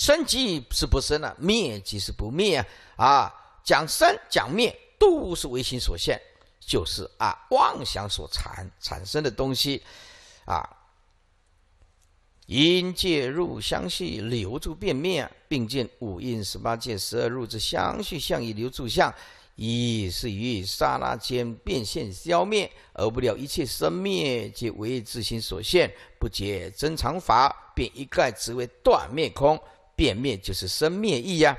生即是不生了，灭即是不灭啊！讲生讲灭都是唯心所现，就是啊，妄想所产产生的东西啊。因界入相续，留住变灭，并见五蕴十八界十二入之相续相，以留住相，以是于刹那间变现消灭，而不了一切生灭皆唯自心所现，不解真常法，便一概只为断灭空。便灭就是生灭意呀。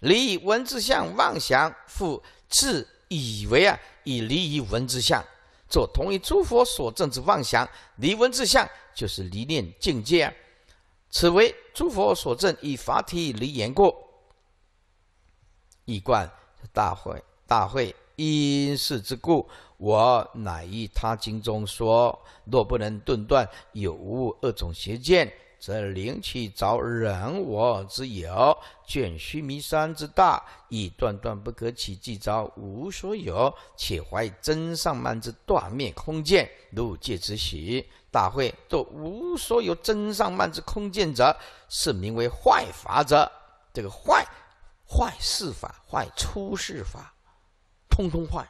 离以文字相妄想，复自以为啊，以离于文字相，作同一诸佛所证之妄想。离文字相就是离念境界，此为诸佛所证，以法体离言故。一观大会，大会因事之故，我乃以他经中说：若不能顿断有无二种邪见。则灵气着人我之有，卷须弥山之大，亦断断不可起；即着无所有，且怀真上慢之断灭空见，如界之喜。大会作无所有、真上慢之空见者，是名为坏法者。这个坏，坏事法，坏出世法，通通坏。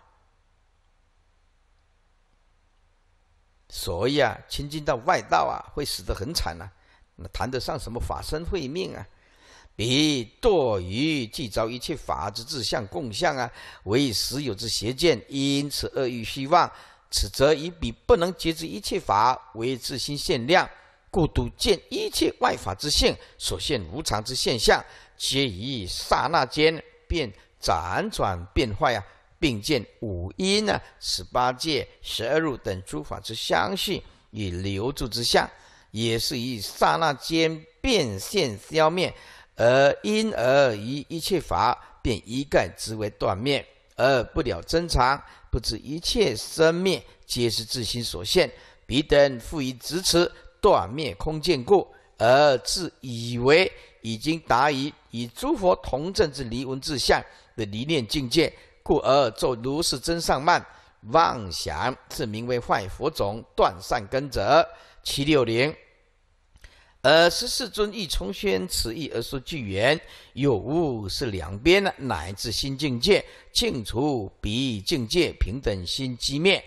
所以啊，亲近到外道啊，会死得很惨呐。那谈得上什么法身慧命啊？彼堕于即着一切法之自相共相啊，为实有之邪见，因此恶欲虚妄。此则以彼不能觉知一切法为自心限量，故独见一切外法之性所现无常之现象，皆于刹那间便辗转变坏啊，并见五阴呢、十八界、十二入等诸法之相续与流注之相。也是以刹那间变现消灭，而因而以一切法便一概之为断灭，而不了真常，不知一切生灭皆是自心所现。彼等复以执持断灭空见故，而自以为已经达于与诸佛同证之离文自相的理念境界，故而作如是真上慢妄想，是名为坏佛种断善根者。七六零。而十四尊亦从宣此意而说句言：有物是两边，乃至心境界净除彼境界平等心即灭。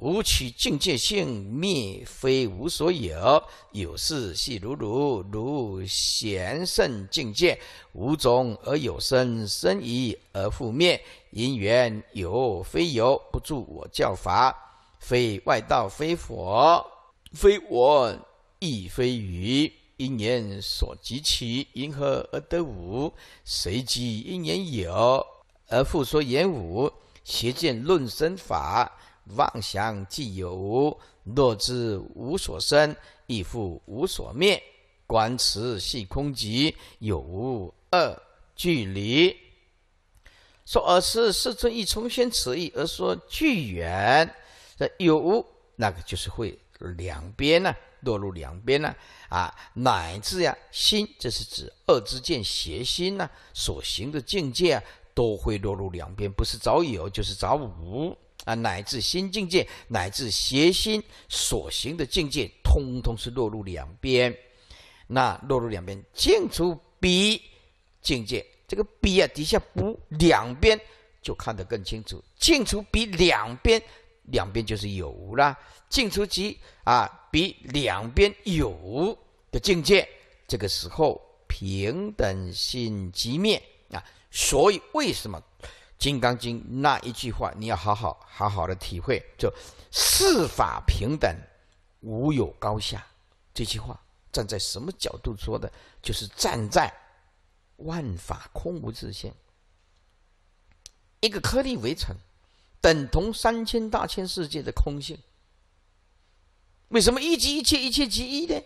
无取境界性灭，非无所有。有事系如如，如贤圣境界。无种而有生，生已而复灭。因缘有非有，不住我教法，非外道，非佛，非我。亦非鱼，一年所集齐，因何而得五？随即一年有，而复说言无，邪见论身法，妄想既有，若知无所生，亦复无所灭。观此性空集，有无二距离。说尔时世尊亦重新此意，而说距远。这有那个就是会两边呢？落入两边呢？啊，乃至呀心，这是指二之间邪心呐所行的境界啊，都会落入两边，不是找有就是找无啊，乃至心境界乃至邪心所行的境界，通通是落入两边。那落入两边，净出比境界，这个比啊底下不两边就看得更清楚，净出比两边，两边就是有无了，净出即啊。比两边有的境界，这个时候平等性即灭啊！所以为什么《金刚经》那一句话你要好好好好的体会，就“四法平等，无有高下”这句话，站在什么角度说的？就是站在万法空无自性，一个颗粒围尘，等同三千大千世界的空性。为什么一即一切，一切即一呢？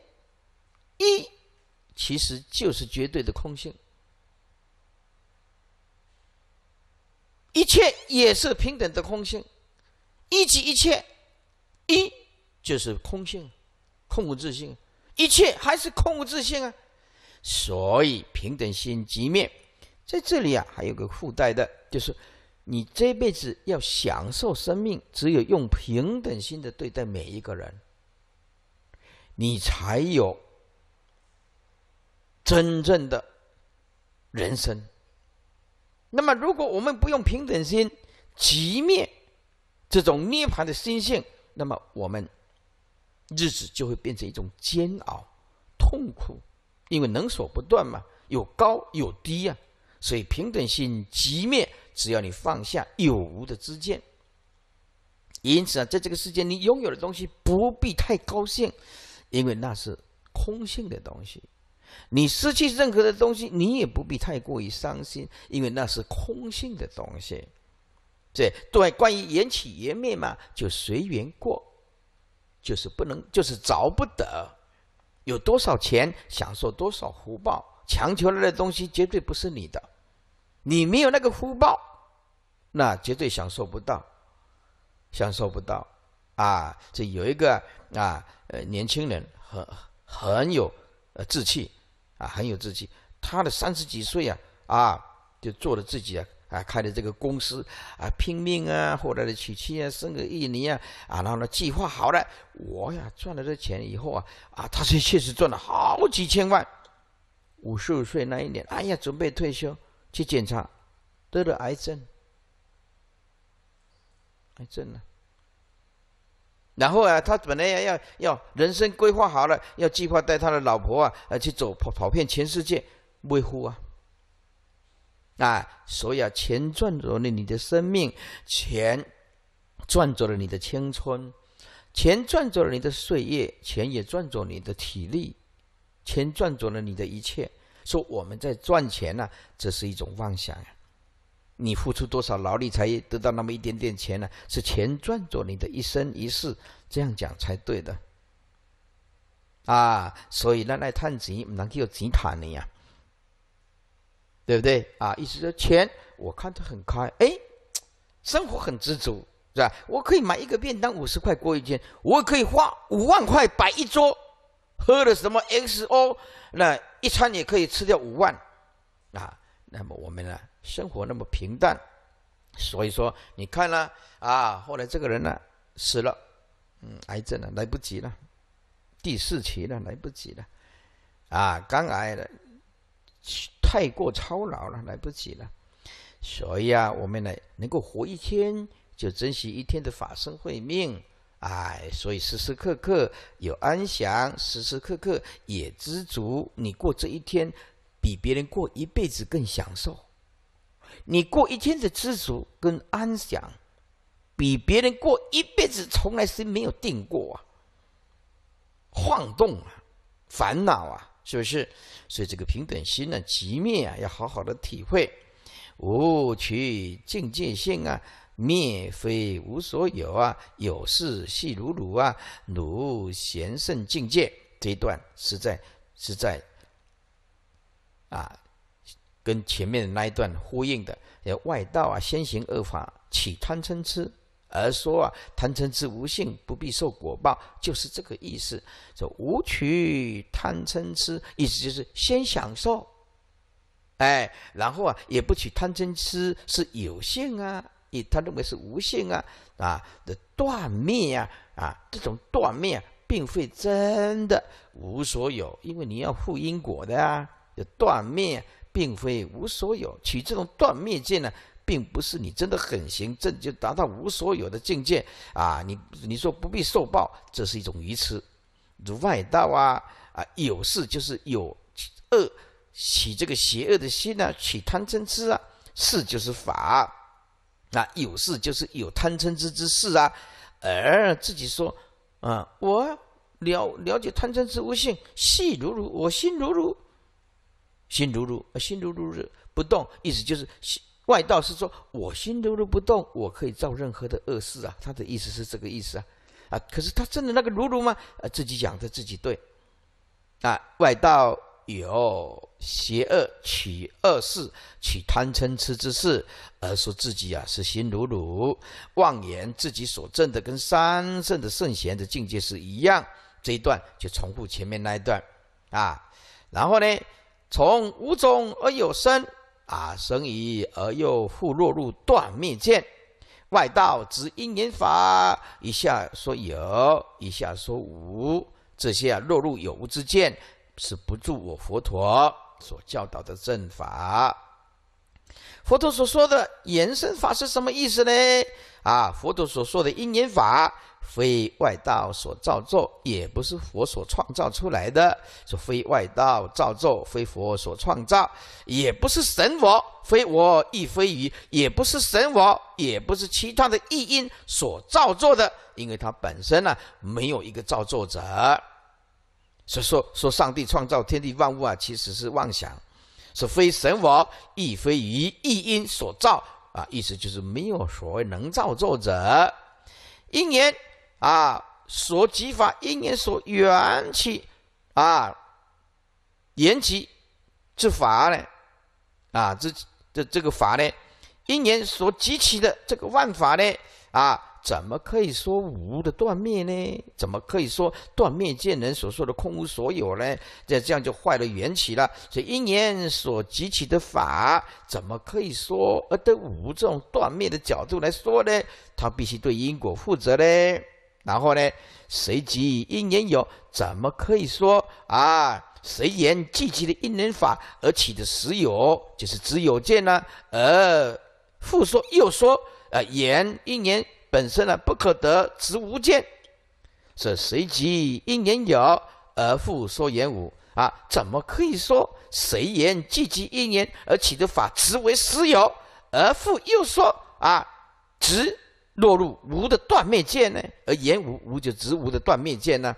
一其实就是绝对的空性，一切也是平等的空性。一即一切，一就是空性，空无自性；一切还是空无自性啊。所以平等心即灭，在这里啊，还有个附带的，就是你这辈子要享受生命，只有用平等心的对待每一个人。你才有真正的人生。那么，如果我们不用平等心即灭这种涅槃的心性，那么我们日子就会变成一种煎熬、痛苦，因为能所不断嘛，有高有低呀。所以，平等心即灭，只要你放下有无的之见。因此啊，在这个世界，你拥有的东西不必太高兴。因为那是空性的东西，你失去任何的东西，你也不必太过于伤心，因为那是空性的东西。这对关于缘起缘灭嘛，就随缘过，就是不能，就是找不得。有多少钱，享受多少福报，强求来的东西绝对不是你的。你没有那个福报，那绝对享受不到，享受不到。啊，这有一个啊，呃，年轻人很很有呃志气，啊，很有志气。他的三十几岁啊，啊，就做了自己啊，啊，开的这个公司啊，拼命啊，后来的娶妻啊，生个一女啊，啊，然后呢，计划好了，我呀赚了这钱以后啊，啊，他是确实赚了好几千万。五十五岁那一年，哎呀，准备退休去检查，得了癌症，癌症了。然后啊，他本来要要要人生规划好了，要计划带他的老婆啊，呃，去走跑跑遍全世界，未乎啊。啊，所以啊，钱赚走了你的生命，钱赚走了你的青春，钱赚走了你的岁月，钱也赚走你的体力，钱赚走了你的一切。说我们在赚钱呢，这是一种妄想呀。你付出多少劳力才得到那么一点点钱呢？是钱赚走你的一生一世，这样讲才对的。啊，所以那来探钱，那能有钱谈的呀，对不对？啊，意思说钱，我看得很开，哎，生活很知足，是吧？我可以买一个便当五十块过一天，我可以花五万块摆一桌，喝了什么 xo，那一餐也可以吃掉五万，啊。那么我们呢，生活那么平淡，所以说，你看呢，啊，后来这个人呢死了，嗯，癌症呢来不及了，第四期了，来不及了，啊，肝癌了，太过操劳了，来不及了。所以啊，我们呢能够活一天，就珍惜一天的法身慧命，哎，所以时时刻刻有安详，时时刻刻也知足，你过这一天。比别人过一辈子更享受，你过一天的知足跟安详，比别人过一辈子从来是没有定过啊，晃动啊，烦恼啊，是不是？所以这个平等心呢，极灭啊，要好好的体会。无取境界性啊，灭非无所有啊，有是系如如啊，如贤圣境界这一段，实在实在。啊，跟前面的那一段呼应的，要外道啊，先行恶法取贪嗔痴，而说啊，贪嗔痴无性，不必受果报，就是这个意思。说无取贪嗔痴，意思就是先享受，哎，然后啊，也不取贪嗔痴，是有性啊，以他认为是无性啊，啊的断灭啊，啊，这种断灭并非真的无所有，因为你要负因果的啊。就断灭，并非无所有。取这种断灭见呢，并不是你真的很行正，就达到无所有的境界啊！你你说不必受报，这是一种愚痴，如外道啊！啊，有事就是有恶，取这个邪恶的心呢，取贪嗔痴啊，事就是法，那有事就是有贪嗔痴之事啊，而自己说啊，我了了解贪嗔痴无性，戏如如，我心如如。心如如，心如如不动，意思就是心外道是说，我心如如不动，我可以造任何的恶事啊。他的意思是这个意思啊，啊，可是他真的那个如如吗？啊，自己讲的自己对，啊，外道有邪恶取恶事，取贪嗔痴之事，而说自己啊是心如如，妄言自己所证的跟三圣的圣贤的境界是一样。这一段就重复前面那一段啊，然后呢？从无中而有生，啊，生已而又复落入断灭见。外道指因缘法，一下说有，一下说无，这些啊落入有无之见，是不住我佛陀所教导的正法。佛陀所说的延伸法是什么意思呢？啊，佛陀所说的因缘法。非外道所造作，也不是佛所创造出来的，说非外道造作，非佛所创造，也不是神佛，非我亦非于，也不是神佛，也不是其他的意因所造作的，因为它本身呢没有一个造作者，所以说说上帝创造天地万物啊，其实是妄想，是非神佛亦非于意因所造啊，意思就是没有所谓能造作者，一年。啊，所集法，因缘所缘起，啊，缘起之法呢，啊，这这这个法呢，因缘所集起的这个万法呢，啊，怎么可以说无的断灭呢？怎么可以说断灭见人所说的空无所有呢？这这样就坏了缘起了。所以因缘所集起的法，怎么可以说而得无这种断灭的角度来说呢？他必须对因果负责嘞。然后呢？随即因缘有，怎么可以说啊？谁言自己的因缘法而起的实有，就是只有见呢？而复说又说，呃，言因缘本身呢不可得，执无见。这随即因缘有，而复说言无啊？怎么可以说谁言自己因缘而起的法，执为实有？而复又说啊，即。落入无的断灭见呢？而言无无就执无的断灭见呢？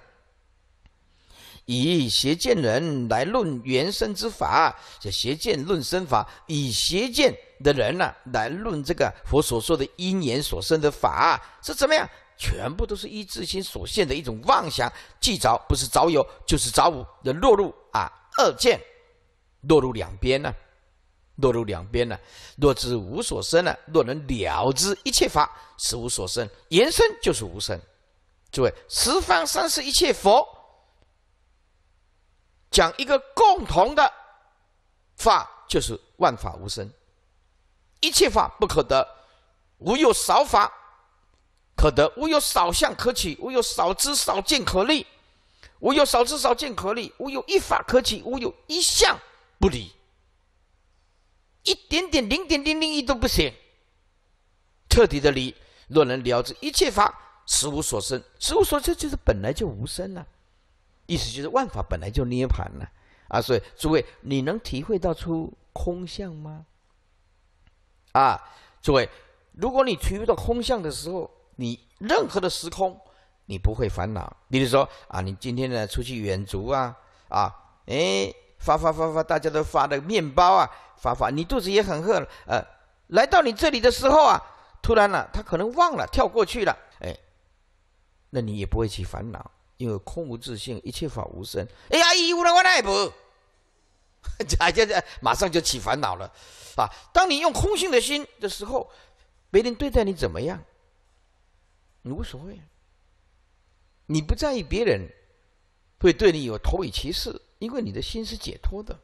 以邪见人来论原生之法，这邪见论生法。以邪见的人呢，来论这个佛所说的因缘所生的法是怎么样？全部都是一自心所现的一种妄想，既着不是着有，就是着无，的落入啊二见，落入两边呢？落入两边呢？若知无所生呢？若能了知一切法是无所生，言生就是无生。诸位，十方三世一切佛讲一个共同的法，就是万法无生，一切法不可得，无有少法可得，无有少相可取，无有少知少见可立，无有少知少见可立，无有一法可取，无有一相不离。一点点，零点零零一都不行。彻底的离，若能了知一切法，实无所生，实无所生，就是本来就无生了。意思就是万法本来就涅盘了啊！所以，诸位，你能体会到出空相吗？啊，诸位，如果你体会到空相的时候，你任何的时空，你不会烦恼。比如说啊，你今天呢出去远足啊，啊，哎。发发发发，大家都发的面包啊，发发，你肚子也很饿，了，呃，来到你这里的时候啊，突然了，他可能忘了跳过去了，哎，那你也不会起烦恼，因为空无自性，一切法无生。哎呀能我奈也不，这这咋，马上就起烦恼了，啊，当你用空性的心的时候，别人对待你怎么样，你无所谓，你不在意别人会对你有投以歧视。因为你的心是解脱的，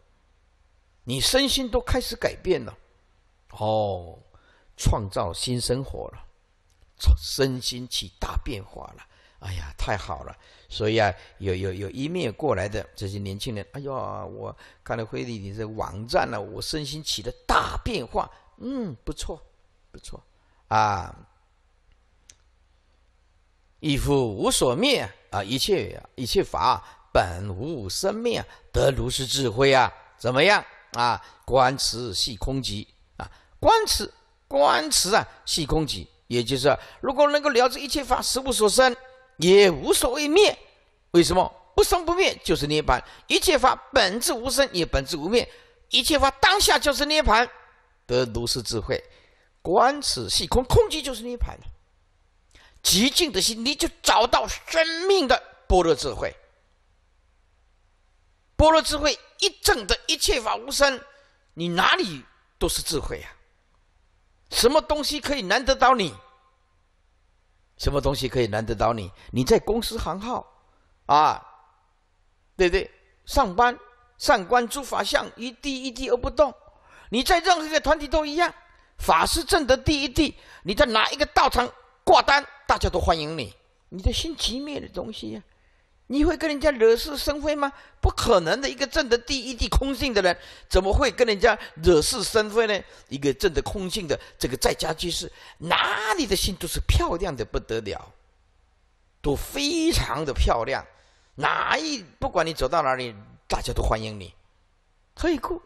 你身心都开始改变了，哦，创造新生活了，从身心起大变化了。哎呀，太好了！所以啊，有有有一面过来的这些年轻人，哎呀，我看了辉弟你这网站呢，我身心起了大变化，嗯，不错，不错，啊，一夫无所灭啊，一切一切法。本无生灭，得如是智慧啊！怎么样啊？观此系空寂啊！观此，观此啊，系空寂，也就是如果能够了知一切法实无所生，也无所谓灭。为什么不生不灭就是涅槃？一切法本质无生，也本质无灭，一切法当下就是涅槃，得如是智慧。观此系空，空寂就是涅槃了。极静的心，你就找到生命的般若智慧。般若智慧一证的一切法无生，你哪里都是智慧啊！什么东西可以难得到你？什么东西可以难得到你？你在公司行号啊，对对，上班上官诸法相，一地一地而不动。你在任何一个团体都一样，法师证得第一地，你在哪一个道场挂单，大家都欢迎你。你的心极灭的东西呀。你会跟人家惹是生非吗？不可能的。一个证得第一地空性的人，怎么会跟人家惹是生非呢？一个证得空性的这个在家居士，哪里的心都是漂亮的不得了，都非常的漂亮。哪一不管你走到哪里，大家都欢迎你。可以故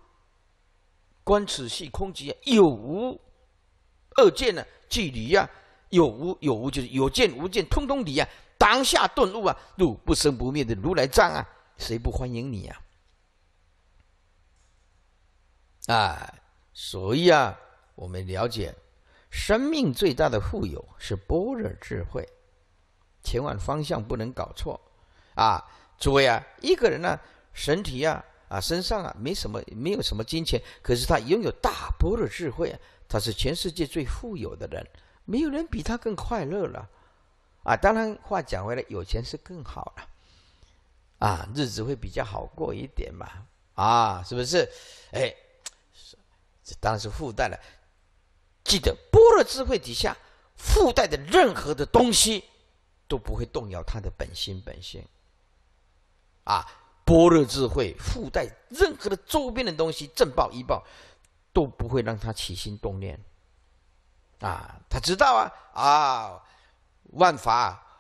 观此系空极，有无二见呢？距离呀，有无有无就是有见无见，通通离呀。当下顿悟啊，路不生不灭的如来藏啊，谁不欢迎你啊？啊，所以啊，我们了解，生命最大的富有是般若智慧，千万方向不能搞错啊！诸位啊，一个人呢，身体啊啊，身上啊，没什么，没有什么金钱，可是他拥有大般若智慧，他是全世界最富有的人，没有人比他更快乐了。啊，当然话讲回来，有钱是更好了，啊，日子会比较好过一点嘛，啊，是不是？哎，这当然是附带了。记得般若智慧底下附带的任何的东西都不会动摇他的本心本性。啊，般若智慧附带任何的周边的东西正报一报都不会让他起心动念。啊，他知道啊，啊。万法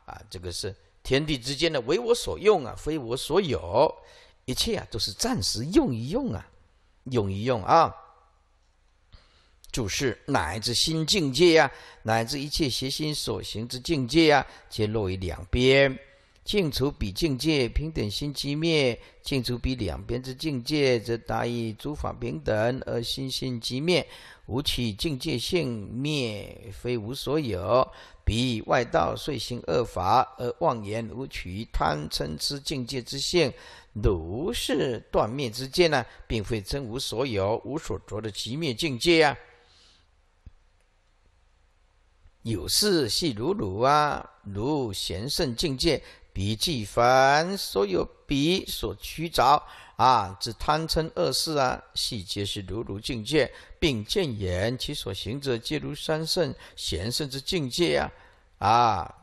啊，这个是天地之间的，为我所用啊，非我所有，一切啊都是暂时用一用啊，用一用啊。注释乃至心境界呀，乃至一切邪心所行之境界呀，皆落于两边。净除彼境界平等心即灭，净除彼两边之境界，则达意诸法平等而心性即灭，无取境界性灭，非无所有。彼外道遂行恶法而妄言无取贪嗔痴境界之性，如是断灭之见呢，并非真无所有、无所着的极灭境界呀。有事系如如啊，如贤圣境界。笔既凡所有笔所取着啊，之贪嗔恶事啊，细节是如如境界，并见言其所行者皆如三圣贤圣之境界啊啊！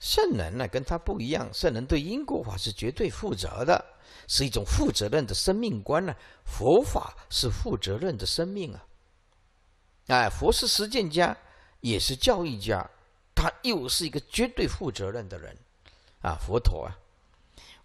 圣人呢，跟他不一样。圣人对因果法是绝对负责的，是一种负责任的生命观呢。佛法是负责任的生命啊！哎，佛是实践家，也是教育家，他又是一个绝对负责任的人。啊，佛陀啊，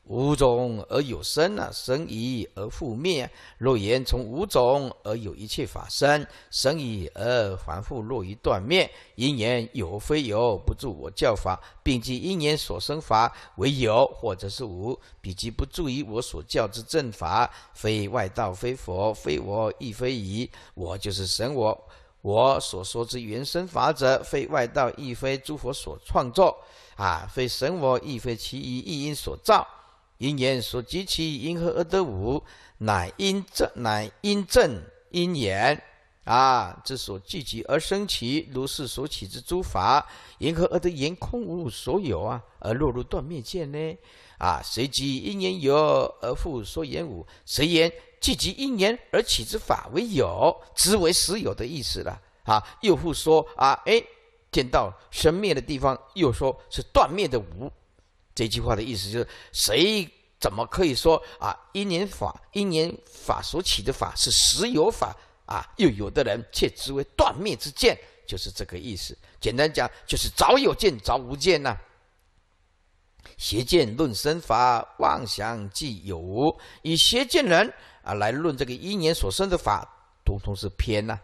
无种而有生啊，生已而复灭。若言从无种而有一切法生，生已而凡复落于断灭。因言有非有，不住我教法，并即因言所生法为有，或者是无。彼即不住于我所教之正法，非外道，非佛，非我亦非已。我就是神我，我所说之原生法者，非外道，亦非诸佛所创作。啊，非神我，亦非其一，一因所造，因言所及起，因何而得无？乃因正，乃因正因言啊，之所聚集而生起，如是所取之诸法，因何而得言空无所有啊？而落入断灭见呢？啊，随即因言有而复说言无，谁言聚集因言而起之法为有，知为实有的意思了？啊，又复说啊，哎。见到生灭的地方，又说是断灭的无。这句话的意思就是：谁怎么可以说啊？因缘法，因缘法所起的法是实有法啊！又有的人却执为断灭之见，就是这个意思。简单讲，就是早有见，早无见呐。邪见论生法，妄想即有，以邪见人啊来论这个因缘所生的法，统统是偏呐。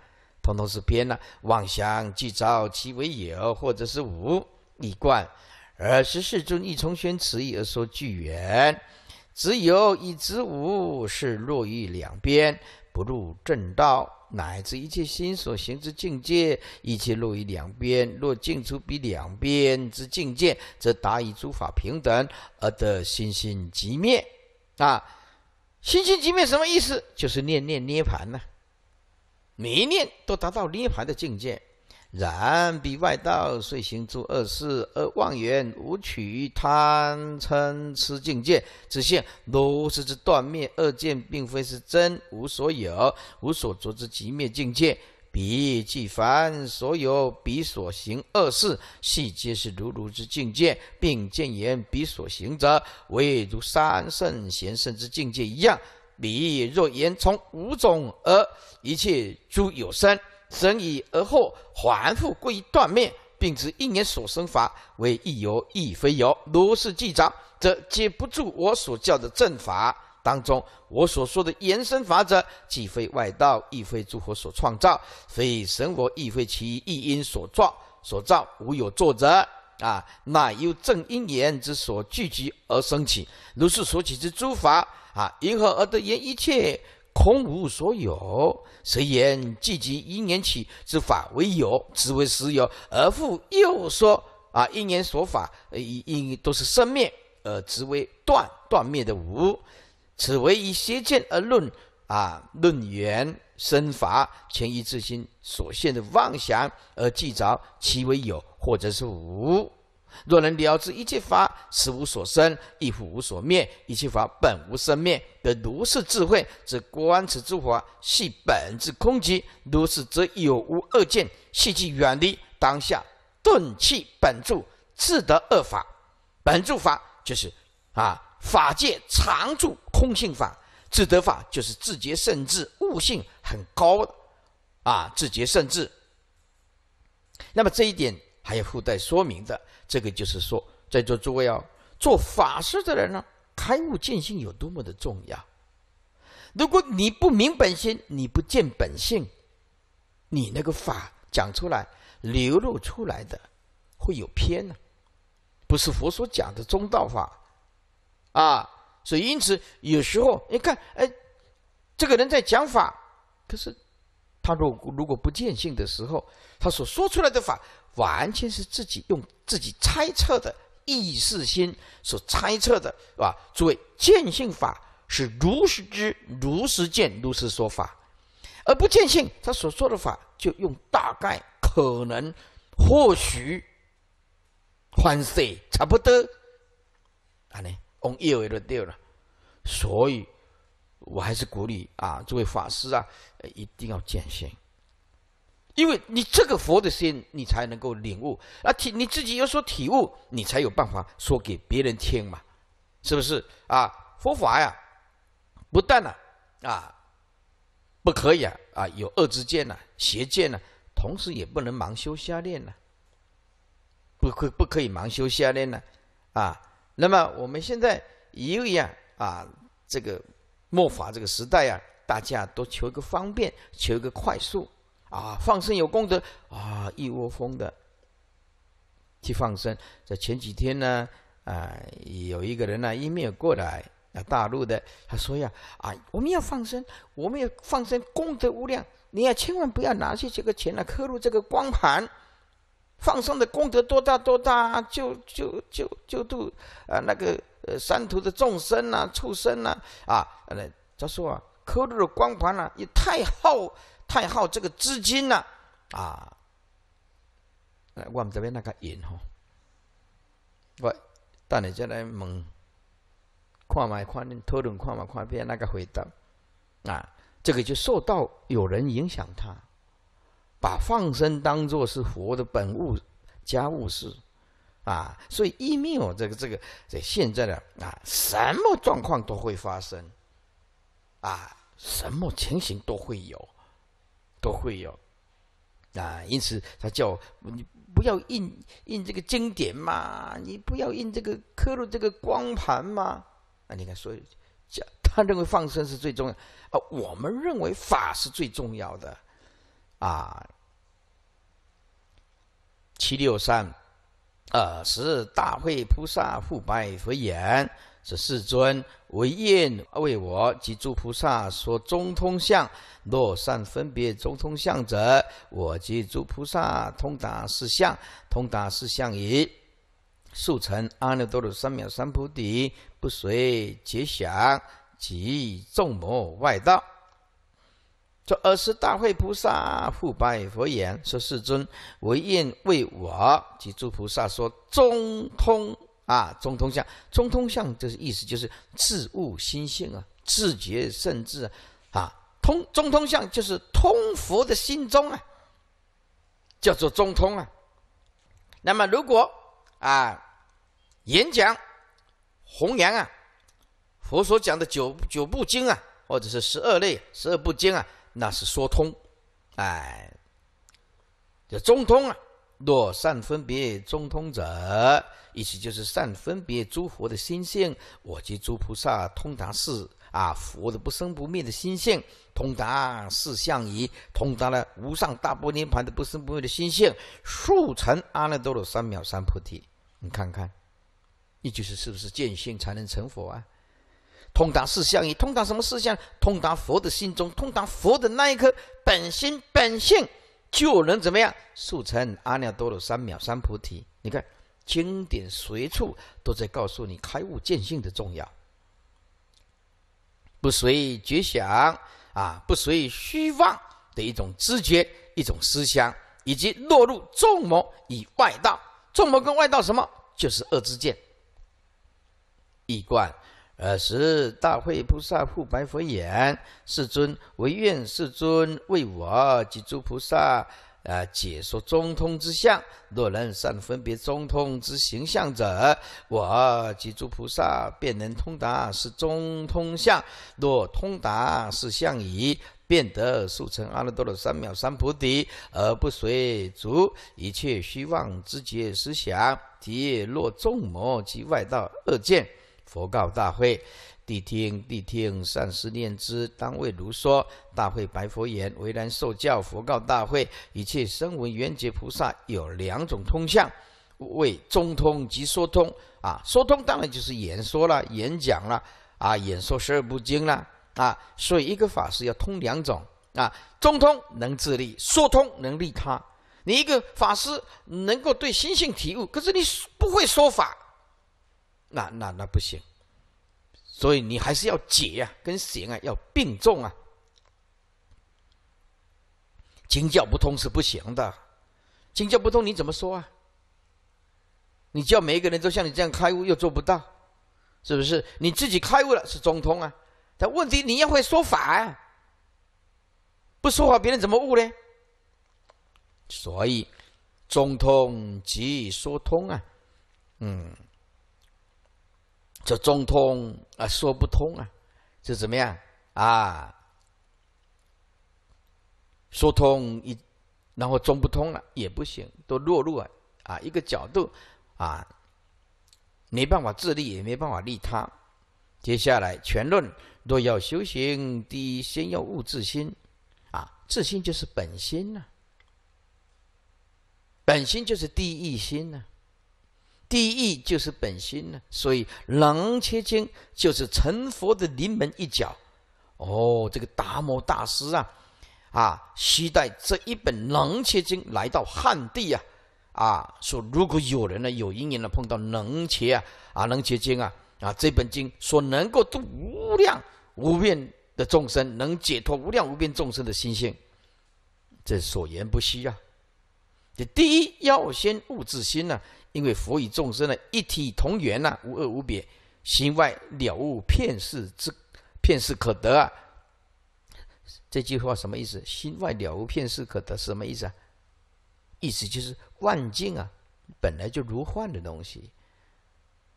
通通是偏呢，妄想俱造其为有，或者是无，一观；而十世尊亦从宣此意而说俱缘，只有以知无是落于两边，不入正道，乃至一切心所行之境界，一切落于两边。若净出彼两边之境界，则达以诸法平等，而得心性即灭。啊，心性即灭什么意思？就是念念涅盘呢。每一念都达到涅盘的境界，然彼外道遂行诸恶事而妄言无取贪嗔痴境界，只现如是之断灭二见，并非是真无所有、无所着之极灭境界。彼既凡所有，彼所行恶事系皆是如如之境界，并见言彼所行者为如三圣贤圣之境界一样。彼若言从无种而一切诸有生，生已而后还复归于断灭，并知因缘所生法为亦有亦非有，如是记长，则皆不住我所教的正法当中。我所说的言生法者，既非外道，亦非诸佛所创造，非神佛，亦非其一因所造所造，无有作者啊！乃由正因缘之所聚集而生起，如是所起之诸法。啊，因何而得言一切空无所有？谁言即即一年起之法为有，只为实有？而复又说啊，一年所法一一都是生灭，而只为断断灭的无。此为以邪见而论啊，论缘生法前一至心所现的妄想而计着其为有，或者是无。若能了知一切法，实无所生，亦复无所灭，一切法本无生灭，得如是智慧，则观此诸法系本质空寂，如是则有无二见，系即远离。当下顿弃本住，自得二法。本住法就是啊，法界常住空性法；自得法就是自觉甚至悟性很高的啊，自觉甚至。那么这一点。还有附带说明的，这个就是说，在座诸位哦，做法事的人呢，开悟见性有多么的重要。如果你不明本心，你不见本性，你那个法讲出来、流露出来的，会有偏呢，不是佛所讲的中道法，啊，所以因此有时候你看，哎，这个人在讲法，可是他如果如果不见性的时候，他所说出来的法。完全是自己用自己猜测的意识心所猜测的，是吧？作为见性法是如实知、如实见、如实说法，而不见性，他所说的法就用大概、可能、或许、换谁，差不多，啊呢，往叶儿都掉了。所以，我还是鼓励啊，这位法师啊，一定要见性。因为你这个佛的心，你才能够领悟啊体你自己要说体悟，你才有办法说给别人听嘛，是不是啊？佛法呀，不但呢啊，不可以啊啊有恶之见呢、邪见呢，同时也不能盲修瞎练呢，不可不可以盲修瞎练呢啊。那么我们现在一个呀啊这个末法这个时代呀，大家都求个方便，求个快速。啊，放生有功德啊！一窝蜂的去放生。在前几天呢，啊，有一个人呢一面过来，啊，大陆的，他说呀，啊，我们要放生，我们要放生，功德无量，你要千万不要拿去这个钱来刻录这个光盘，放生的功德多大多大，就就就就度啊那个呃三途的众生呐、畜生呐啊，呃，他说啊，刻录的光盘啊，也太厚。太耗这个资金了啊！我们这边那个银哈，我等你再来问，看嘛看，你讨论看嘛看，别那个回答啊，这个就受到有人影响，他把放生当做是佛的本物家务事啊，所以一命哦，这个这个在现在的啊，什么状况都会发生啊，什么情形都会有。都会有啊，因此他叫你不要印印这个经典嘛，你不要印这个刻录这个光盘嘛，啊，你看，所以他他认为放生是最重要啊，我们认为法是最重要的啊。七六三，啊，是大慧菩萨复白佛言。是世尊为愿为我及诸菩萨说中通相，若善分别中通相者，我及诸菩萨通达四相，通达四相已，速成阿耨多罗三藐三菩提，不随结想即众魔外道。这二十大慧菩萨复拜佛言：说世尊为愿为我及诸菩萨说中通。啊，中通相，中通相就是意思就是自悟心性啊，自觉甚至啊，通中通相就是通佛的心中啊，叫做中通啊。那么如果啊，演讲弘扬啊，佛所讲的九九部经啊，或者是十二类十二部经啊，那是说通，哎，叫中通啊。若善分别中通者。意思就是善分别诸佛的心性，我及诸菩萨通达是啊佛的不生不灭的心性，通达四相仪，通达了无上大波涅盘的不生不灭的心性，速成阿耨多罗三藐三菩提。你看看，也就是是不是见性才能成佛啊？通达四相仪，通达什么四相？通达佛的心中，通达佛的那一颗本心本性，就能怎么样？速成阿耨多罗三藐三菩提。你看。经典随处都在告诉你开悟见性的重要，不随意觉想啊，不随意虚妄的一种知觉、一种思想，以及落入众魔以外道。众魔跟外道什么？就是恶之见。一观尔时，大慧菩萨复白佛言：“世尊，唯愿世尊为我及诸菩萨。”呃，解说中通之相，若能善分别中通之形象者，我即诸菩萨便能通达是中通相；若通达是相矣，便得速成阿耨多罗三藐三菩提，而不随足一切虚妄之觉思想。提若众魔及外道恶见，佛告大会。谛听，谛听！善思念之，当为如说。大会白佛言：“为然受教。”佛告大会：“一切声闻缘觉菩萨有两种通向，为中通及说通。啊，说通当然就是演说了、演讲了，啊，演说十二部经了，啊，所以一个法师要通两种，啊，中通能自利，说通能利他。你一个法师能够对心性体悟，可是你不会说法，那那那不行。”所以你还是要解呀，跟行啊要并重啊。经教不通是不行的，经教不通你怎么说啊？你叫每一个人都像你这样开悟又做不到，是不是？你自己开悟了是中通啊，但问题你要会说法，啊，不说法别人怎么悟呢？所以中通即说通啊，嗯。就中通啊，说不通啊，就怎么样啊？说通一，然后中不通了也不行，都落入啊啊一个角度啊，没办法自立，也没办法利他。接下来全论，若要修行，第一先要悟自心啊，自心就是本心呐，本心就是第一心呐。第一就是本心呢，所以《楞切经》就是成佛的临门一脚。哦，这个达摩大师啊，啊，期待这一本《楞切经》来到汉地啊，啊，说如果有人呢有因缘呢碰到《楞切》啊，啊，《楞切经》啊，啊，这本经说能够度无量无边的众生，能解脱无量无边众生的心性，这所言不虚啊。这第一要先悟自心呢。因为佛与众生呢一体同源呐，无二无别。心外了悟片世之片世可得啊。这句话什么意思？心外了悟片世可得什么意思啊？意思就是万境啊本来就如幻的东西，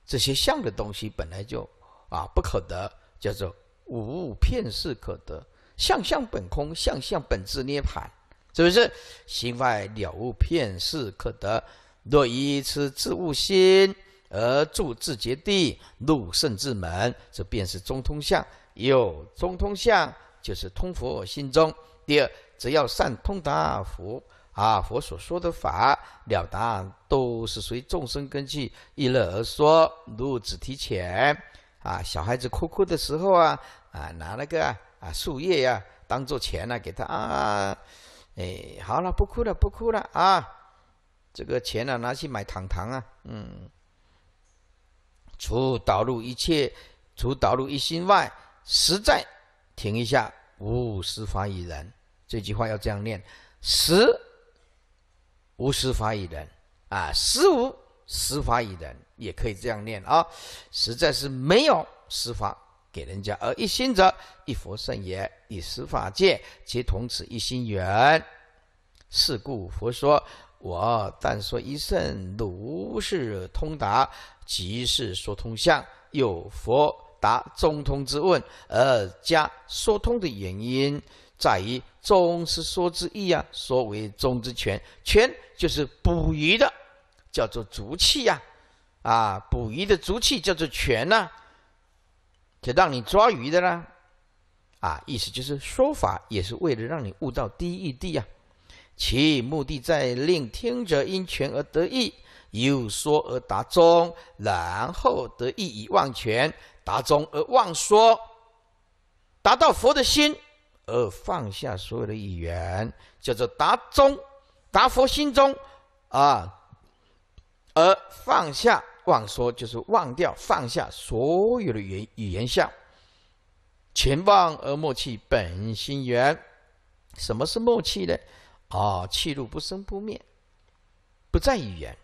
这些相的东西本来就啊不可得，叫做无物片世可得。相相本空，相相本质涅盘，是不是？心外了悟片世可得。若以此自悟心而住自觉地入圣智门，这便是中通相。有中通相，就是通佛心中。第二，只要善通达佛啊，佛所说的法了达，都是随众生根器一乐而说，如子提前啊。小孩子哭哭的时候啊啊，拿那个啊树叶呀当做钱呢，给他啊，哎，好了，不哭了，不哭了啊。这个钱啊，拿去买糖糖啊，嗯。除导入一切，除导入一心外，实在停一下。无施法以人，这句话要这样念：无施法以人啊，无施法以人也可以这样念啊。实在是没有施法给人家，而一心者，一佛圣也，以施法界，皆同此一心缘。是故佛说。我但说一圣如是通达，即是说通相。有佛答中通之问，而加说通的原因，在于中是说之意啊，说为中之权，权就是捕鱼的，叫做足气呀。啊，捕鱼的足气叫做权呐。就让你抓鱼的啦。啊，意思就是说法也是为了让你悟到第一义谛呀。其目的在令听者因权而得意，有说而达中，然后得意以忘权，达中而忘说，达到佛的心而放下所有的语言，叫做达中，达佛心中，啊，而放下忘说，就是忘掉放下所有的语语言相，全忘而默契本心缘。什么是默契呢？啊，气入不生不灭，不在语言。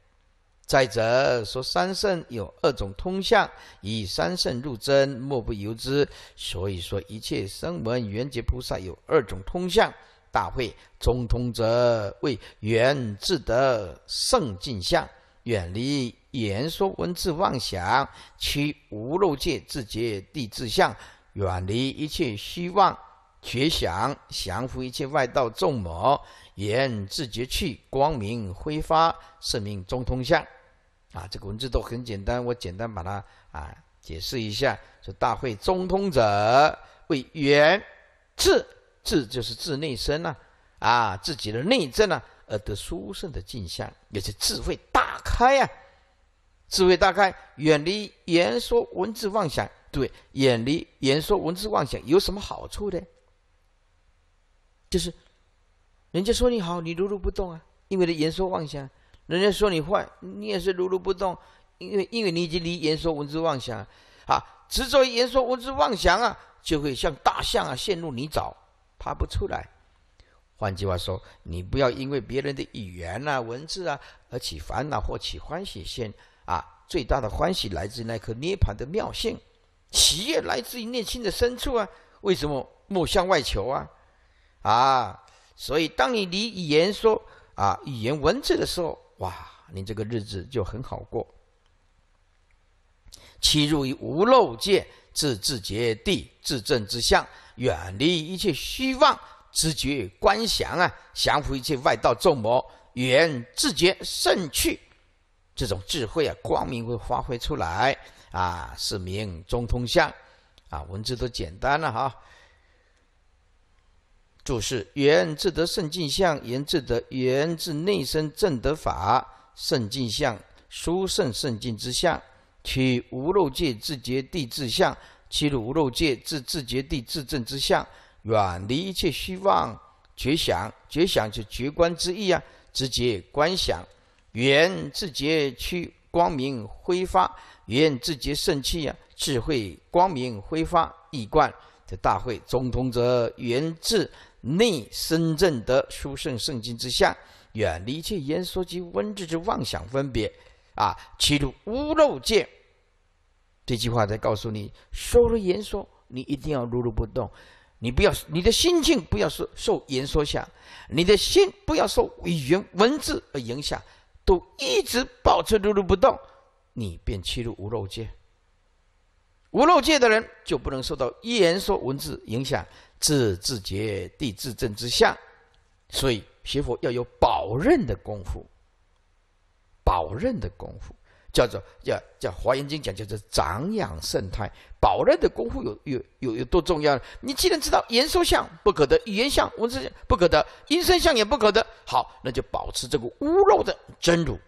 再者说，三圣有二种通向，以三圣入真，莫不由之。所以说，一切声闻、缘觉、菩萨有二种通向，大会中通者，为缘自得圣境相，远离言说文字妄想，取无漏界自觉地志相，远离一切虚妄绝想，降伏一切外道众魔。言自觉去，光明挥发，圣明中通相。啊，这个文字都很简单，我简单把它啊解释一下。说大会中通者，为言智，智就是智内身呐，啊，自己的内证啊，而得殊胜的镜像，也是智慧大开呀。智慧大开，远离言说文字妄想。对，远离言说文字妄想有什么好处呢？就是。人家说你好，你如如不动啊，因为的言说妄想；人家说你坏，你也是如如不动，因为因为你已经离言说文字妄想啊，执着言说文字妄想啊，就会像大象啊陷入泥沼，爬不出来。换句话说，你不要因为别人的语言啊、文字啊而起烦恼或起欢喜心啊。最大的欢喜来自那颗涅槃的妙性，喜悦来自于内心的深处啊。为什么莫向外求啊？啊！所以，当你离语言说啊语言文字的时候，哇，你这个日子就很好过。其入于无漏界，自自觉地，自证之相，远离一切虚妄知觉观想啊，降服一切外道众魔，缘自觉胜去。这种智慧啊，光明会发挥出来啊，是名中通相啊，文字都简单了哈。注释：缘自得圣境相，缘自得缘自内生正德法，圣境相殊胜圣境之相，取无漏界自觉地自相，其入无漏界自自觉地自证之相，远离一切虚妄觉想，觉想就觉观之意啊，直接观想，缘自觉去光明挥发，缘自觉圣气啊，智慧光明挥发，一观这大会中通则缘自。内深正德，殊胜圣境之下，远离一切言说及文字之妄想分别，啊，其如无漏见。这句话在告诉你：，说了言说，你一定要如如不动，你不要，你的心境不要受受言说想，你的心不要受语言文字而影响，都一直保持如如不动，你便切入无漏见。无漏界的人就不能受到言说文字影响。自自觉地自正之下，所以学佛要有保任的功夫。保任的功夫叫做叫叫华严经讲叫做长养圣态，保任的功夫有有有有多重要？你既然知道言说相不可得，语言相、文字相不可得，音声相也不可得，好，那就保持这个屋肉的真如。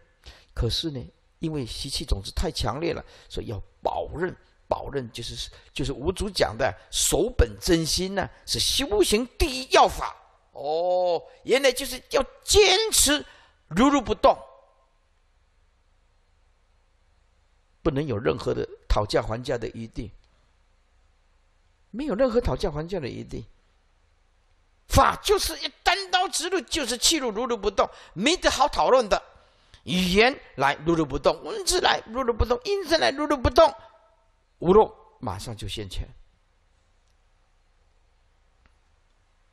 可是呢，因为习气种子太强烈了，所以要保任。保证就是就是吴主讲的守本真心呢，是修行第一要法哦。原来就是要坚持如如不动，不能有任何的讨价还价的余地，没有任何讨价还价的余地。法就是一单刀直入，就是气路如如不动，没得好讨论的。语言来如如不动，文字来如如不动，音声来如如不动。无论马上就先前。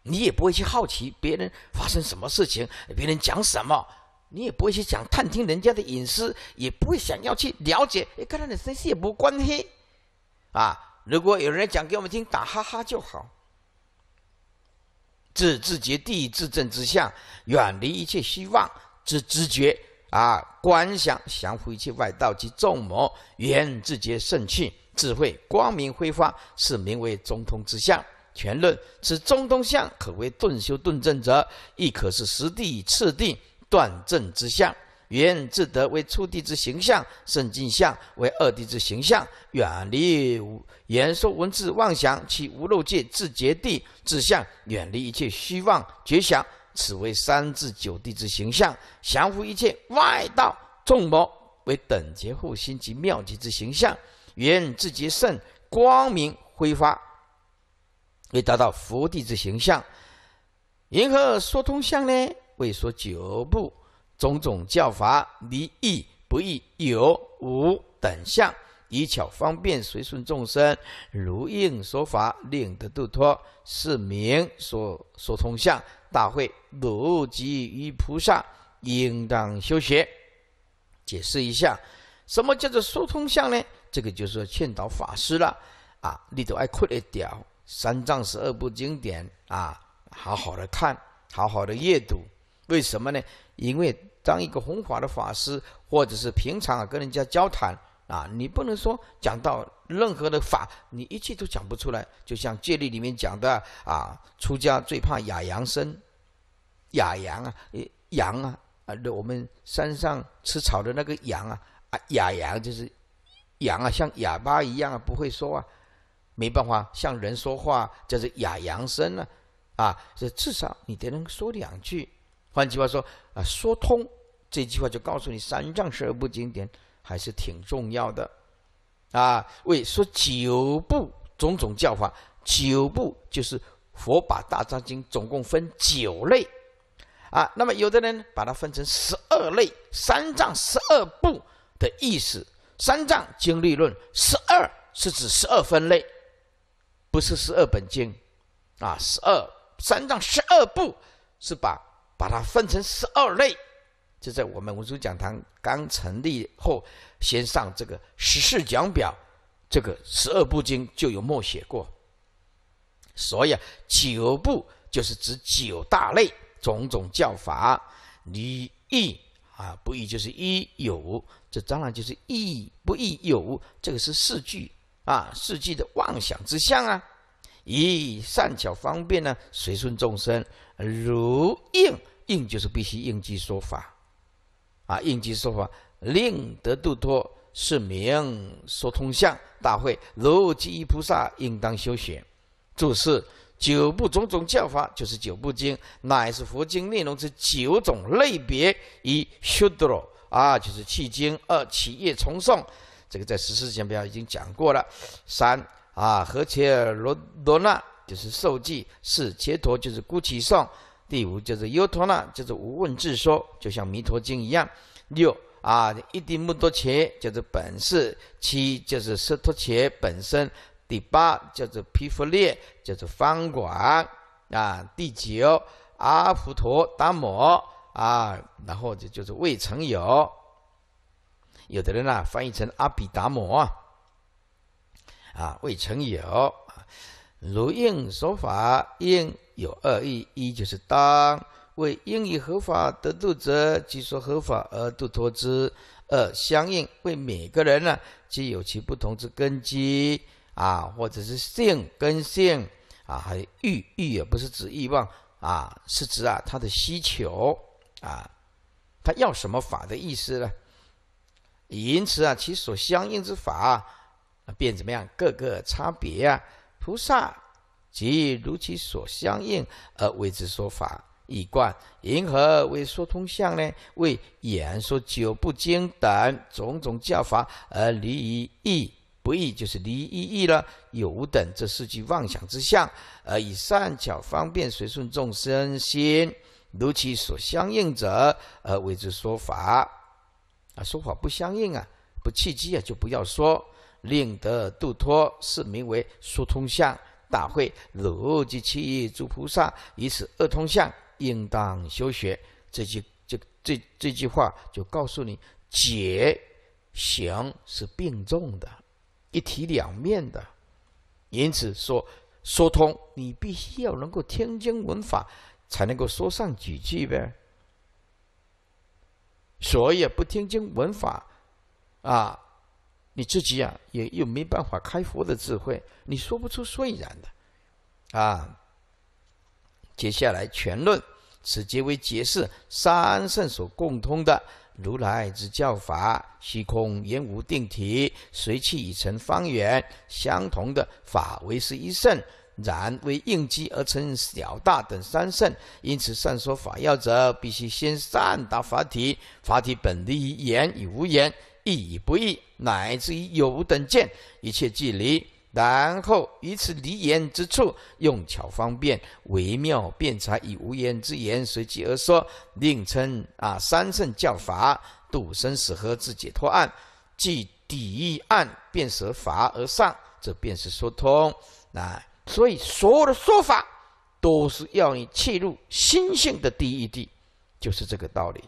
你也不会去好奇别人发生什么事情，别人讲什么，你也不会去想探听人家的隐私，也不会想要去了解，哎，跟他的身世也不关系啊，如果有人讲给我们听，打哈哈就好。自自觉地自证之相，远离一切虚妄之知觉啊，观想降伏一切外道及众魔，圆自觉圣趣。智慧光明辉煌，是名为中通之相。权论此中通相，可谓顿修顿证者，亦可是实地次第断证之相。原自德为初地之形象，圣进相为二地之形象，远离言说文字妄想，其无漏界自觉地之相，远离一切虚妄觉想，此为三至九地之形象，降伏一切外道众魔，为等觉护心及妙觉之形象。愿自己圣光明，挥发，为达到佛地之形象。云何说通相呢？为说九部种种教法，离异不异有无等相，以巧方便随顺众生，如应说法令得度脱，是名说说通相。大会如及于菩萨，应当修学。解释一下，什么叫做说通相呢？这个就是说，劝导法师了，啊，你都爱看一点《三藏十二部经典》啊，好好的看，好好的阅读。为什么呢？因为当一个弘法的法师，或者是平常啊跟人家交谈啊，你不能说讲到任何的法，你一句都讲不出来。就像戒律里面讲的啊，出家最怕“哑羊生”，哑羊啊，羊啊，啊，我们山上吃草的那个羊啊，啊，哑羊就是。羊啊，像哑巴一样啊，不会说啊，没办法像人说话，这是哑羊声啊，啊。这至少你得能说两句。换句话说啊，说通这句话就告诉你，三藏十二部经典还是挺重要的啊。为说九部种种教法，九部就是《佛把大藏经》，总共分九类啊。那么有的人把它分成十二类，《三藏十二部》的意思。三藏经律论十二是指十二分类，不是十二本经，啊，十二三藏十二部是把把它分成十二类，就在我们文殊讲堂刚成立后，先上这个十四讲表，这个十二部经就有默写过，所以九部就是指九大类，种种教法，你义。啊，不异就是一有，这当然就是异不异有，这个是四句啊，四句的妄想之相啊。以善巧方便呢，随顺众生，如应应就是必须应机说法啊，应机说法令得度脱，是名说通相大会。如即菩萨应当修学。注释。九部种种教法就是九部经，乃是佛经内容之九种类别。一 s h u d r o 啊，就是契经；二起业重诵，这个在十四讲表已经讲过了。三啊何切罗罗那就是受记；四切陀就是孤起诵；第五就是优陀那就是无问自说，就像《弥陀经》一样。六啊，一地木多切就是本事；七就是色陀切本身。第八叫做毗佛列，叫做方广啊。第九阿浮陀达摩啊，然后就就是未曾有。有的人呢翻译成阿比达摩啊，未曾有。如应说法，应有二意，一就是当为应以合法得度者，即说合法而度脱之；二相应为每个人呢，皆有其不同之根基。啊，或者是性跟性啊，还欲欲也不是指欲望啊，是指啊他的需求啊，他要什么法的意思呢？因此啊，其所相应之法便怎么样？各个差别啊，菩萨即如其所相应而为之说法，以观云何为说通相呢？为演说九不经等种种教法而离于意。不义就是离一意了，有等这四句妄想之相，而以善巧方便随顺众生心，如其所相应者而为之说法。啊，说法不相应啊，不契机啊，就不要说。令得度脱，是名为殊通相大会，如及其诸菩萨以此二通相，应当修学。这句这这这句话就告诉你，解行是并重的。一体两面的，因此说说通，你必须要能够天经文法，才能够说上几句呗。所以不天经文法，啊，你自己啊，也又没办法开佛的智慧，你说不出所以然的，啊。接下来全论此皆为解释三圣所共通的。如来之教法，虚空言无定体，随气已成方圆。相同的法为是一圣，然为应机而成小大等三圣。因此，善说法要者，必须先善达法体。法体本立于言，与无言；意以不意，乃至于有无等见，一切距离。然后于此离言之处，用巧方便，微妙辩才，以无言之言随即而说，令称啊三圣教法度生死合自解脱案，即第一案，便舍法而上，这便是说通啊。所以所有的说法都是要你切入心性的第一地，就是这个道理。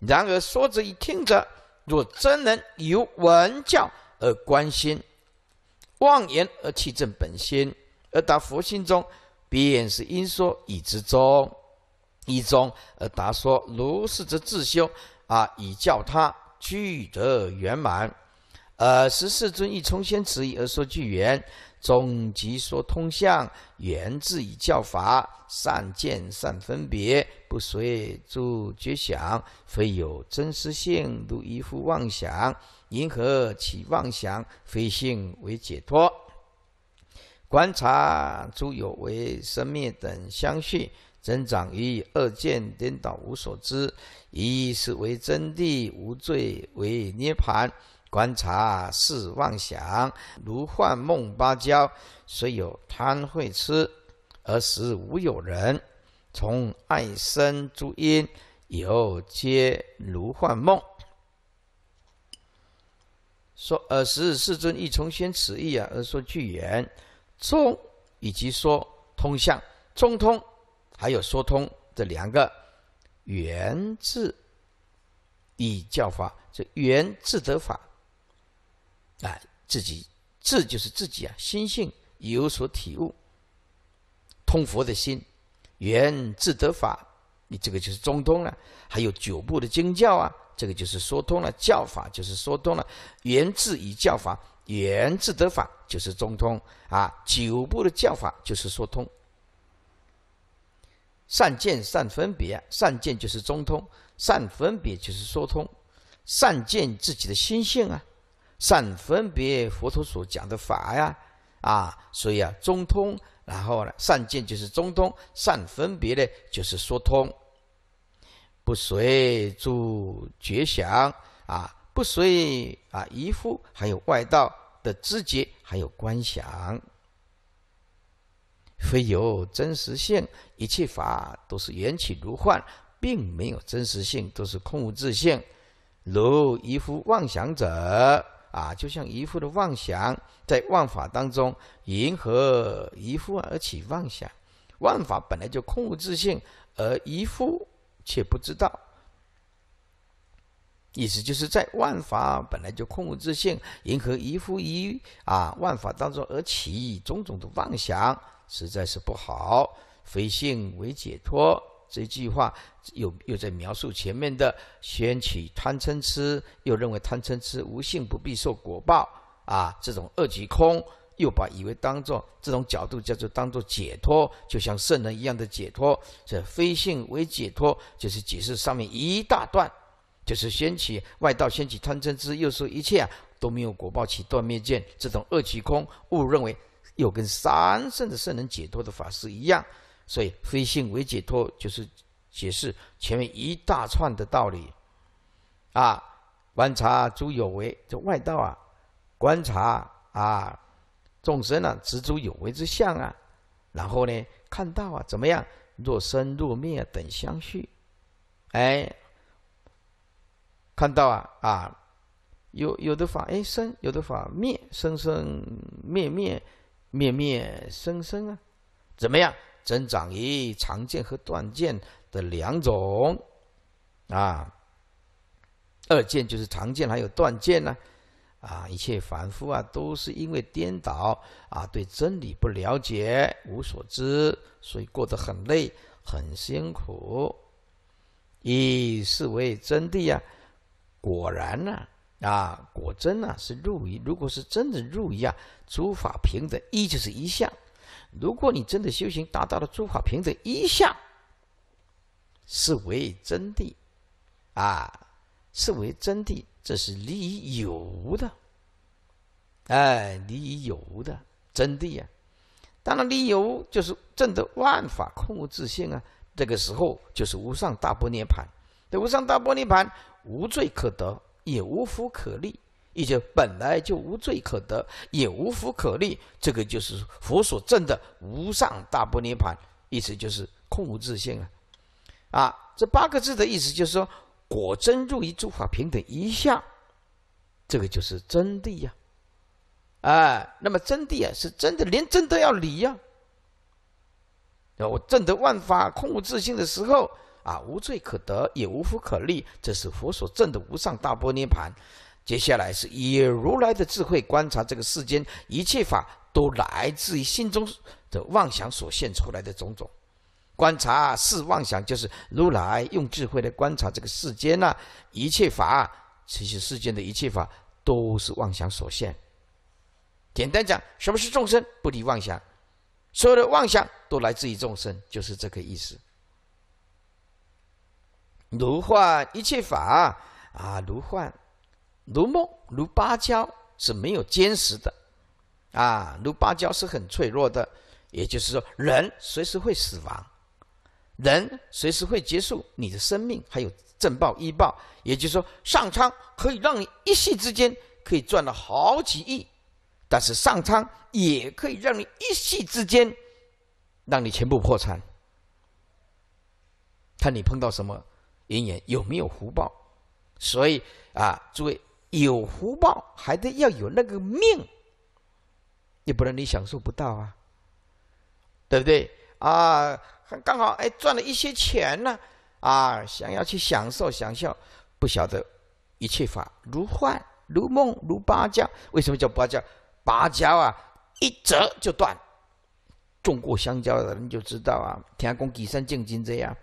然而说者一听者，若真能由闻教而关心。妄言而弃正本心，而达佛心中，便是因说已知中，一中而达说如是，则自修啊，以教他具得圆满，而十四尊亦从先持意而说具缘。终极说通相，源自以教法，善见善分别，不随诸觉想，非有真实性，如一夫妄想，因何起妄想？非性为解脱，观察诸有为生灭等相续增长，于二见颠倒无所知，以是为真谛，无罪为涅盘。观察是妄想，如幻梦芭蕉，虽有贪会吃，而实无有人。从爱生诸因，有皆如幻梦。说，尔时世尊亦从宣此意啊，而说具言中以及说通向中通，还有说通这两个，源字以教法，这源自得法。啊，自己自就是自己啊，心性有所体悟，通佛的心，缘自得法，你这个就是中通了。还有九部的经教啊，这个就是说通了。教法就是说通了，缘自与教法，缘自得法就是中通啊。九部的教法就是说通，善见善分别，善见就是中通，善分别就是说通，善见自己的心性啊。善分别佛陀所讲的法呀，啊，所以啊，中通，然后呢，善见就是中通，善分别呢就是说通。不随诸觉想啊，不随啊，依附还有外道的知觉，还有观想，非有真实性，一切法都是缘起如幻，并没有真实性，都是空无自性，如依附妄想者。啊，就像渔夫的妄想，在万法当中迎合渔夫而起妄想，万法本来就空无自性，而渔夫却不知道。意思就是在万法本来就空无自性，迎合一夫一啊万法当中而起种种的妄想，实在是不好，非性为解脱。这句话又又在描述前面的掀起贪嗔痴，又认为贪嗔痴无性不必受果报啊，这种恶取空，又把以为当做这种角度叫做当做解脱，就像圣人一样的解脱，这非性为解脱，就是解释上面一大段，就是掀起外道掀起贪嗔痴，又说一切啊都没有果报起断灭见，这种恶取空误认为又跟三圣的圣人解脱的法师一样。所以非信为解脱，就是解释前面一大串的道理，啊，观察诸有为这外道啊，观察啊，众生啊，执诸有为之相啊，然后呢，看到啊，怎么样？若生若灭等相续，哎，看到啊啊，有有的法哎生，有的法灭，生生灭灭，灭灭生生啊，怎么样？增长于常见和断见的两种，啊，二见就是常见还有断见呢，啊，一切凡夫啊都是因为颠倒啊，对真理不了解，无所知，所以过得很累，很辛苦。以是为真谛呀，果然呐，啊，果真呐是入一，如果是真的入一啊，诸法平等，一就是一向。如果你真的修行达到了诸法平等，一向是为真谛，啊，是为真谛，这是理有无的，哎，理有无的真谛呀。当然，理有无就是证得万法空无自性啊。这个时候就是无上大波涅盘，这无上大波涅盘无罪可得，也无福可立。一就本来就无罪可得，也无福可立，这个就是佛所证的无上大波涅盘。意思就是空无自性啊！啊，这八个字的意思就是说，果真入于诸法平等一向，这个就是真谛呀！哎，那么真谛啊，是真的连真都要离呀！我证得万法空无自性的时候啊，无罪可得，也无福可立，这是佛所证的无上大波涅盘。接下来是以如来的智慧观察这个世间一切法，都来自于心中的妄想所现出来的种种。观察是妄想，就是如来用智慧来观察这个世间呐，一切法，其实世间的一切法都是妄想所现。简单讲，什么是众生？不离妄想，所有的妄想都来自于众生，就是这个意思。如幻一切法啊，如幻。如梦如芭蕉是没有坚实的，啊，如芭蕉是很脆弱的。也就是说，人随时会死亡，人随时会结束你的生命。还有正报医报，也就是说，上苍可以让你一息之间可以赚到好几亿，但是上苍也可以让你一息之间让你全部破产。看你碰到什么因缘，有没有福报。所以啊，诸位。有福报还得要有那个命，你不然你享受不到啊，对不对啊？刚好哎，赚了一些钱呢，啊，想要去享受享受，不晓得一切法如幻如梦如芭蕉。为什么叫芭蕉？芭蕉啊，一折就断。种过香蕉的人就知道啊，天公举山敬金这样，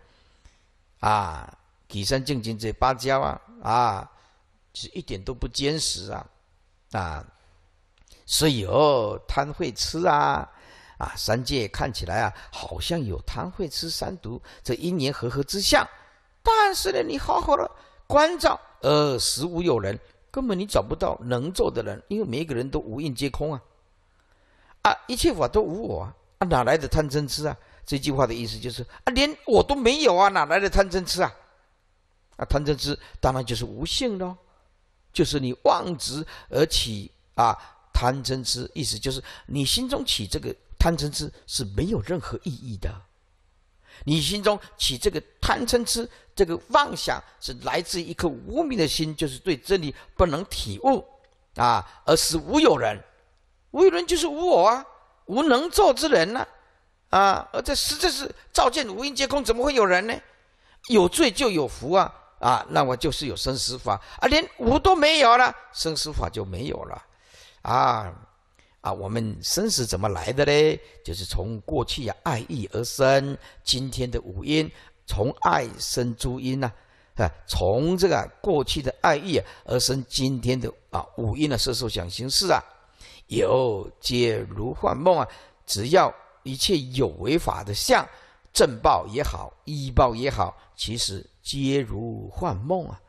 啊，举山敬金这芭蕉啊，啊。是一点都不坚实啊啊！所以哦，贪会吃啊啊！三界看起来啊，好像有贪会吃三毒这因缘和合之相，但是呢，你好好的关照，呃，实无有人，根本你找不到能做的人，因为每一个人都无印皆空啊啊！一切法都无我啊，哪来的贪嗔痴啊？这句话的意思就是啊，连我都没有啊，哪来的贪嗔痴啊？啊，贪嗔痴当然就是无性喽。就是你妄执而起啊，贪嗔痴，意思就是你心中起这个贪嗔痴是没有任何意义的。你心中起这个贪嗔痴，这个妄想是来自一颗无名的心，就是对真理不能体悟啊，而是无有人，无有人就是无我啊，无能做之人呢啊，而这实在是照见无因皆空，怎么会有人呢？有罪就有福啊。啊，那我就是有生死法啊，连五都没有了，生死法就没有了，啊啊，我们生死怎么来的嘞？就是从过去呀爱意而生，今天的五音从爱生诸音呐，啊，从这个过去的爱意而生今天的啊五音的色受想行识啊，有皆如幻梦啊，只要一切有为法的相，正报也好，依报也好，其实。皆如幻梦啊，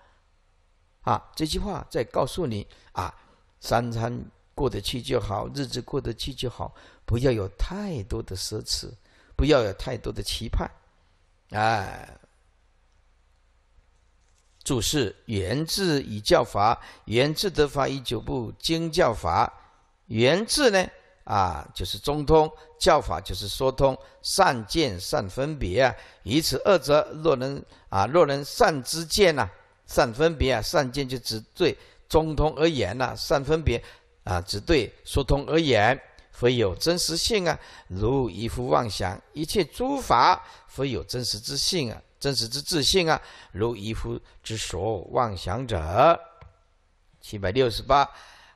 啊！这句话在告诉你啊，三餐过得去就好，日子过得去就好，不要有太多的奢侈，不要有太多的期盼，哎。注释：源自《以教法》，源自《德法以九部经教法》，源自呢。啊，就是中通教法，就是说通善见善分别啊。以此二者，若能啊，若能善知见呐，善分别啊，善见就只对中通而言呐，善分别啊，只对说通而言，非有真实性啊，如一夫妄想一切诸法，非有真实之性啊，真实之自性啊，如一夫之所妄想者，七百六十八。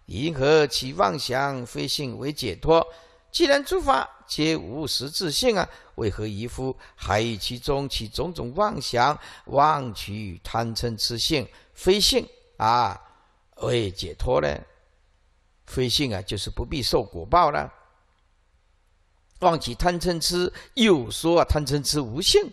因何其妄想非性为解脱？既然诸法皆无实质性啊，为何一夫还以其中其种种妄想、妄取、贪嗔痴性非性啊为解脱呢？非性啊，就是不必受果报了。妄取贪嗔痴，又说贪嗔痴无性。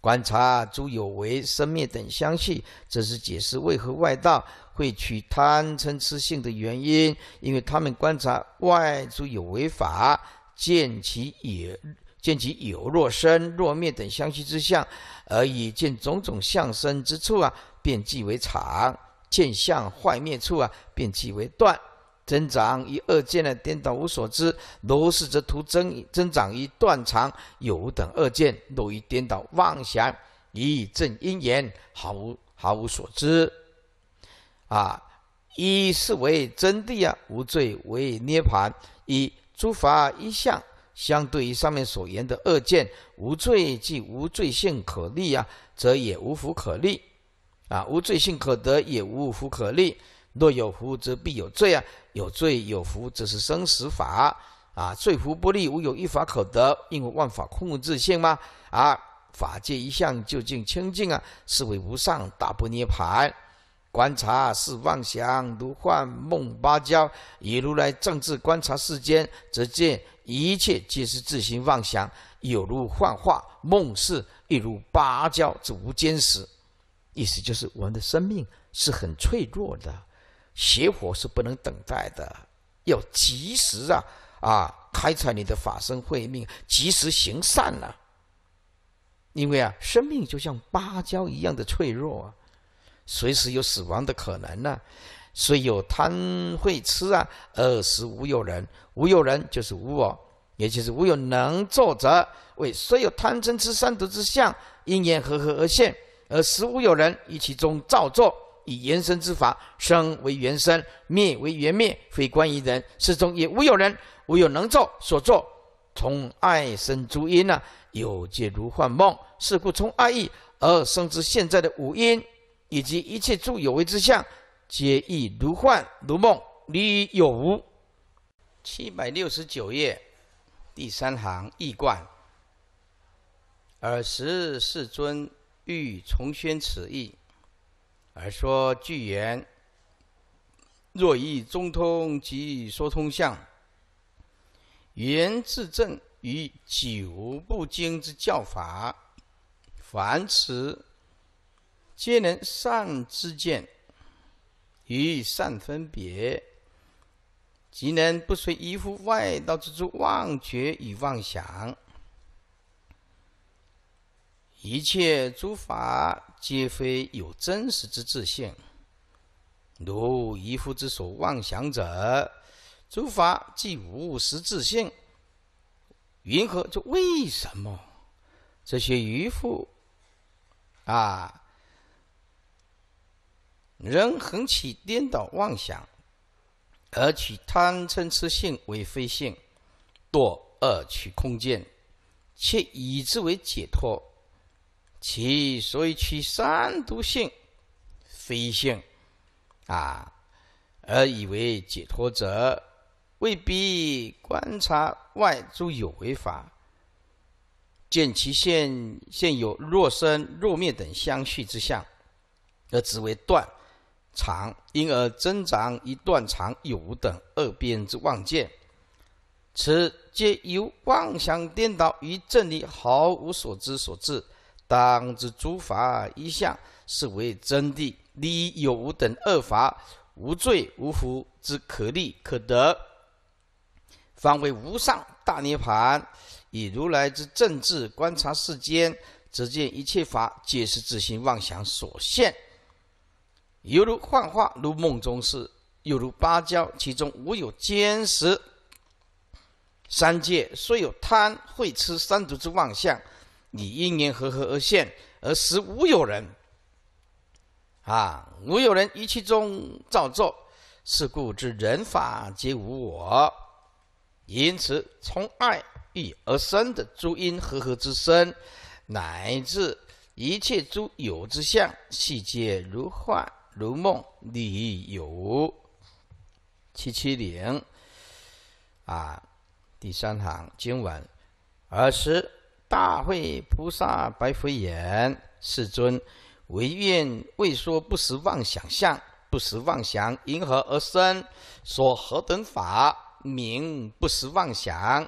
观察诸有为生灭等相续，这是解释为何外道。会取贪嗔痴性的原因，因为他们观察外诸有为法，见其也，见其有若生若灭等相续之相，而以见种种相生之处啊，便即为常；见相坏灭处啊，便即为断增长。于二见呢颠倒无所知，如是则徒增增长于断常有等二见，若于颠倒妄想，以正因缘毫无毫无所知。啊，一是为真谛啊，无罪为涅盘。一诸法一向，相对于上面所言的二见，无罪即无罪性可立啊，则也无福可立。啊，无罪性可得也无福可立。若有福则必有罪啊，有罪有福则是生死法啊，罪福不立，无有一法可得，因为万法空无自性嘛。啊。法界一向究竟清净啊，是为无上大不涅盘。观察是妄想，如幻梦芭蕉；以如来正智观察世间，则见一切皆是自行妄想，有如幻化梦是亦如芭蕉之无坚实。意思就是，我们的生命是很脆弱的，邪火是不能等待的，要及时啊啊，开采你的法身慧命，及时行善啊！因为啊，生命就像芭蕉一样的脆弱啊。随时有死亡的可能呢，虽有贪会吃啊，而实无有人，无有人就是无我，也就是无有能作者。为虽有贪嗔痴三毒之相，因缘和合而现，而实无有人于其中造作，以延伸之法生为缘生，灭为缘灭，非关于人，世中也无有人，无有能作所作，从爱生诸因啊，有结如幻梦，是故从爱意而生之现在的五因。以及一切诸有为之相，皆亦如幻如梦，离有无。七百六十九页，第三行易冠。尔时世尊欲重宣此意，而说具言：若意中通即说通相，言自证于久不经之教法，凡此。皆能善自见，与善分别，即能不随一夫外道之诸妄觉与妄想，一切诸法皆非有真实之自性，如一夫之所妄想者，诸法即无实自性。云何？这为什么？这些渔夫啊！人恒起颠倒妄想，而取贪嗔痴性为非性，堕恶取空见，且以之为解脱。其所以取三毒性、非性啊，而以为解脱者，未必观察外诸有为法，见其现现有若生若灭等相续之相，而只为断。长，因而增长一段长有无等二边之妄见，此皆由妄想颠倒于正理毫无所知所致。当知诸法一向是为真谛，离有无等二法，无罪无福之可立可得，方为无上大涅槃。以如来之正智观察世间，则见一切法皆是自心妄想所现。犹如幻化，如梦中事；又如芭蕉，其中无有坚实。三界虽有贪，会吃三毒之妄象，以因缘合合而现，而实无有人。啊，无有人于其中造作，是故之人法皆无我。因此，从爱欲而生的诸因合合之身，乃至一切诸有之相，细皆如幻。如梦里游，七七零，啊，第三行。经文。尔时大会菩萨白佛言：“世尊，唯愿为说不识妄想相，不识妄想因何而生？说何等法名不识妄想？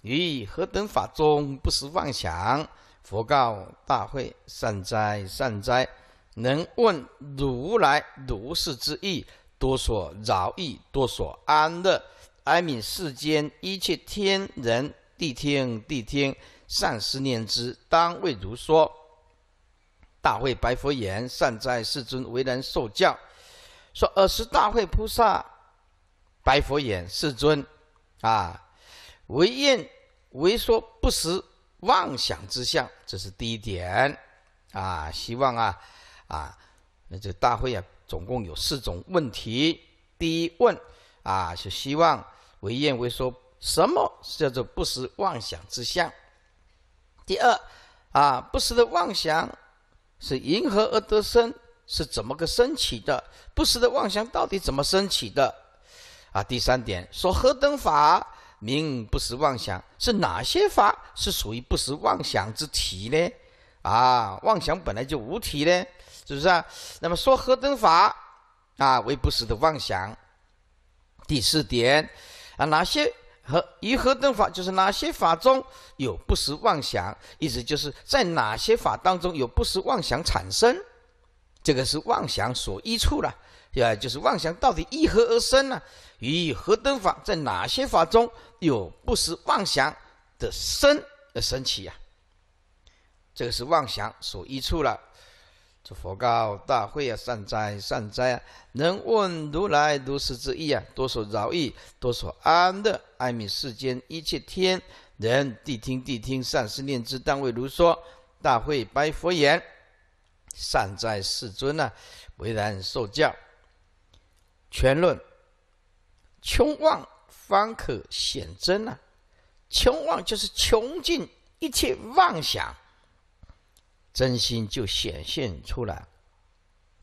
于何等法中不识妄想？”佛告大会：“善哉，善哉。”能问如来如是之意，多所饶益，多所安乐，哀悯世间一切天人地听地听，善思念之，当为如说。大会白佛言：“善哉，世尊，为人受教。”说尔时大会菩萨白佛言：“世尊，啊，唯愿唯说不识妄想之相。”这是第一点啊，希望啊。啊，那这大会啊，总共有四种问题。第一问，啊，是希望维愿为说什么是叫做不识妄想之相？第二，啊，不时的妄想是因何而得生？是怎么个升起的？不时的妄想到底怎么升起的？啊，第三点说何等法名不实妄想？是哪些法是属于不实妄想之体呢？啊，妄想本来就无体呢？是不是啊？那么说何等法啊为不死的妄想？第四点啊，哪些和于何等法，就是哪些法中有不实妄想？意思就是在哪些法当中有不实妄想产生？这个是妄想所依处了，对吧？就是妄想到底依何而生呢？于何等法在哪些法中有不实妄想的生而生起呀？这个是妄想所依处了。这佛告大会啊，善哉善哉啊！能问如来如是之意啊，多所饶益，多所安乐，爱悯世间一切天人地听地听，善思念之，当为如说。大会白佛言：善哉世尊啊，为然受教。全论穷妄方可显真啊，穷妄就是穷尽一切妄想。真心就显现出来，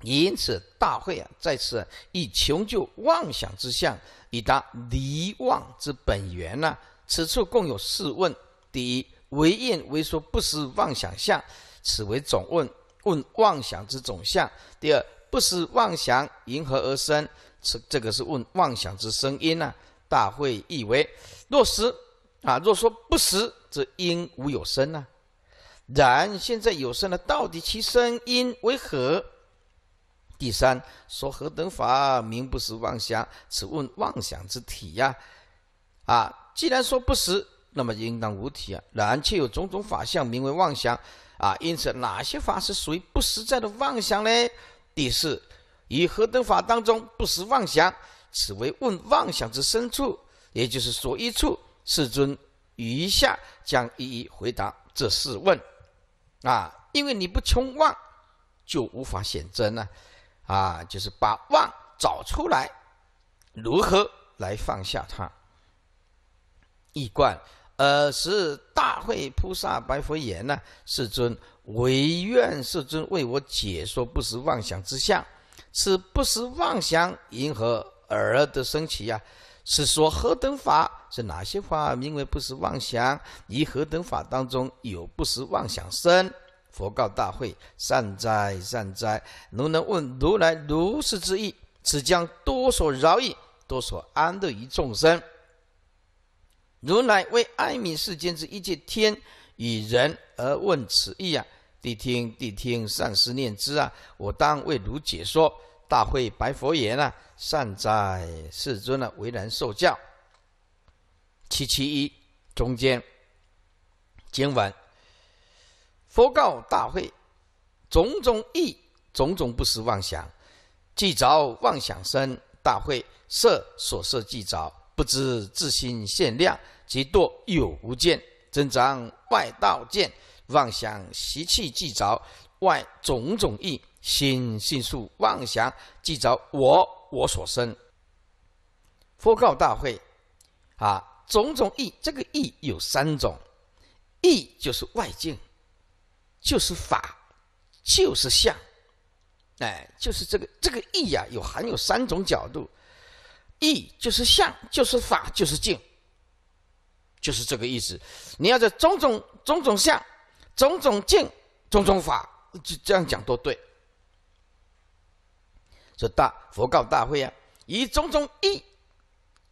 因此大会啊在此以穷究妄想之相以达离妄之本源呢。此处共有四问：第一，唯应唯说不思妄想相，此为总问问妄想之总相；第二，不思妄想因何而生？此这个是问妄想之声音呢？大会意为：若思啊，若说不思，则因无有生呢？然现在有声了，到底其声音为何？第三，说何等法名不实妄想？此问妄想之体呀！啊，既然说不实，那么应当无体啊。然却有种种法相名为妄想啊。因此，哪些法是属于不实在的妄想呢？第四，以何等法当中不实妄想？此为问妄想之深处，也就是所一处。世尊，余下将一一回答这四问。啊，因为你不穷妄，就无法显真呢。啊，就是把妄找出来，如何来放下它？异冠，呃，是大会菩萨白佛言呢：“世尊，唯愿世尊为我解说不实妄想之相，是不实妄想，因何而得生起呀？”是说何等法？是哪些法？名为不是妄想。以何等法当中有不是妄想生？佛告大会：善哉善哉！如能问如来如是之意，此将多所饶益，多所安乐于众生。如来为爱民世间之一切天与人而问此意啊！谛听谛听，善思念之啊！我当为汝解说。大会白佛言：“啊，善哉，世尊！啊，为人受教。七七一中间，今晚佛告大会：种种意，种种不思妄想，即着妄想身。大会色所色即着，不知自心限量即堕有无见，增长外道见，妄想习气即着外种种意。”心信素妄想，即着我我所生。佛告大会：啊，种种义，这个义有三种，义就是外境，就是法，就是相。哎，就是这个这个义呀，有含有三种角度。义就是相，就是法，就是境，就是这个意思。你要在种种种种相、种种境、种种法，这样讲都对。这大佛告大会啊，以种种意，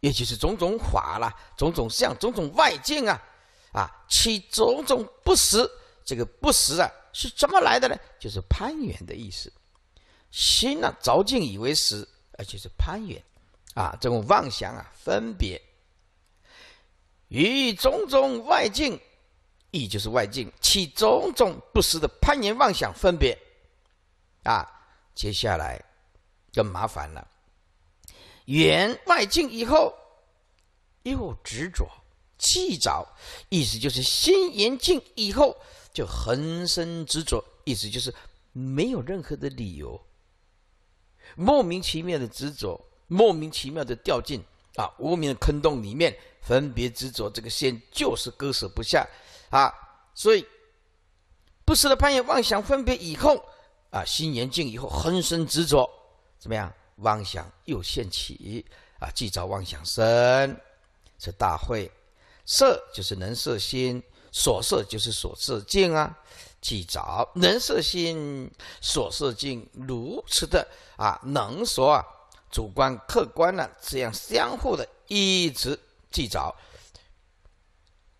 也就是种种法啦、种种相、种种外境啊，啊，其种种不实。这个不实啊，是怎么来的呢？就是攀缘的意思。心呢，着境以为实，而且是攀缘啊，这种妄想啊、分别，与种种外境，意就是外境，起种种不实的攀缘妄想分别啊。接下来。就麻烦了。缘外境以后，又执着；气早，意思就是心缘境以后，就横生执着。意思就是没有任何的理由，莫名其妙的执着，莫名其妙的掉进啊无名的坑洞里面，分别执着这个线就是割舍不下啊。所以，不时的攀缘妄想分别以后，啊心缘境以后横生执着。怎么样？妄想又现起啊！即着妄想生，是大会。色就是能色心，所色就是所色境啊！即着能色心，所色境如此的啊，能所啊，主观客观呢，这样相互的一直即着。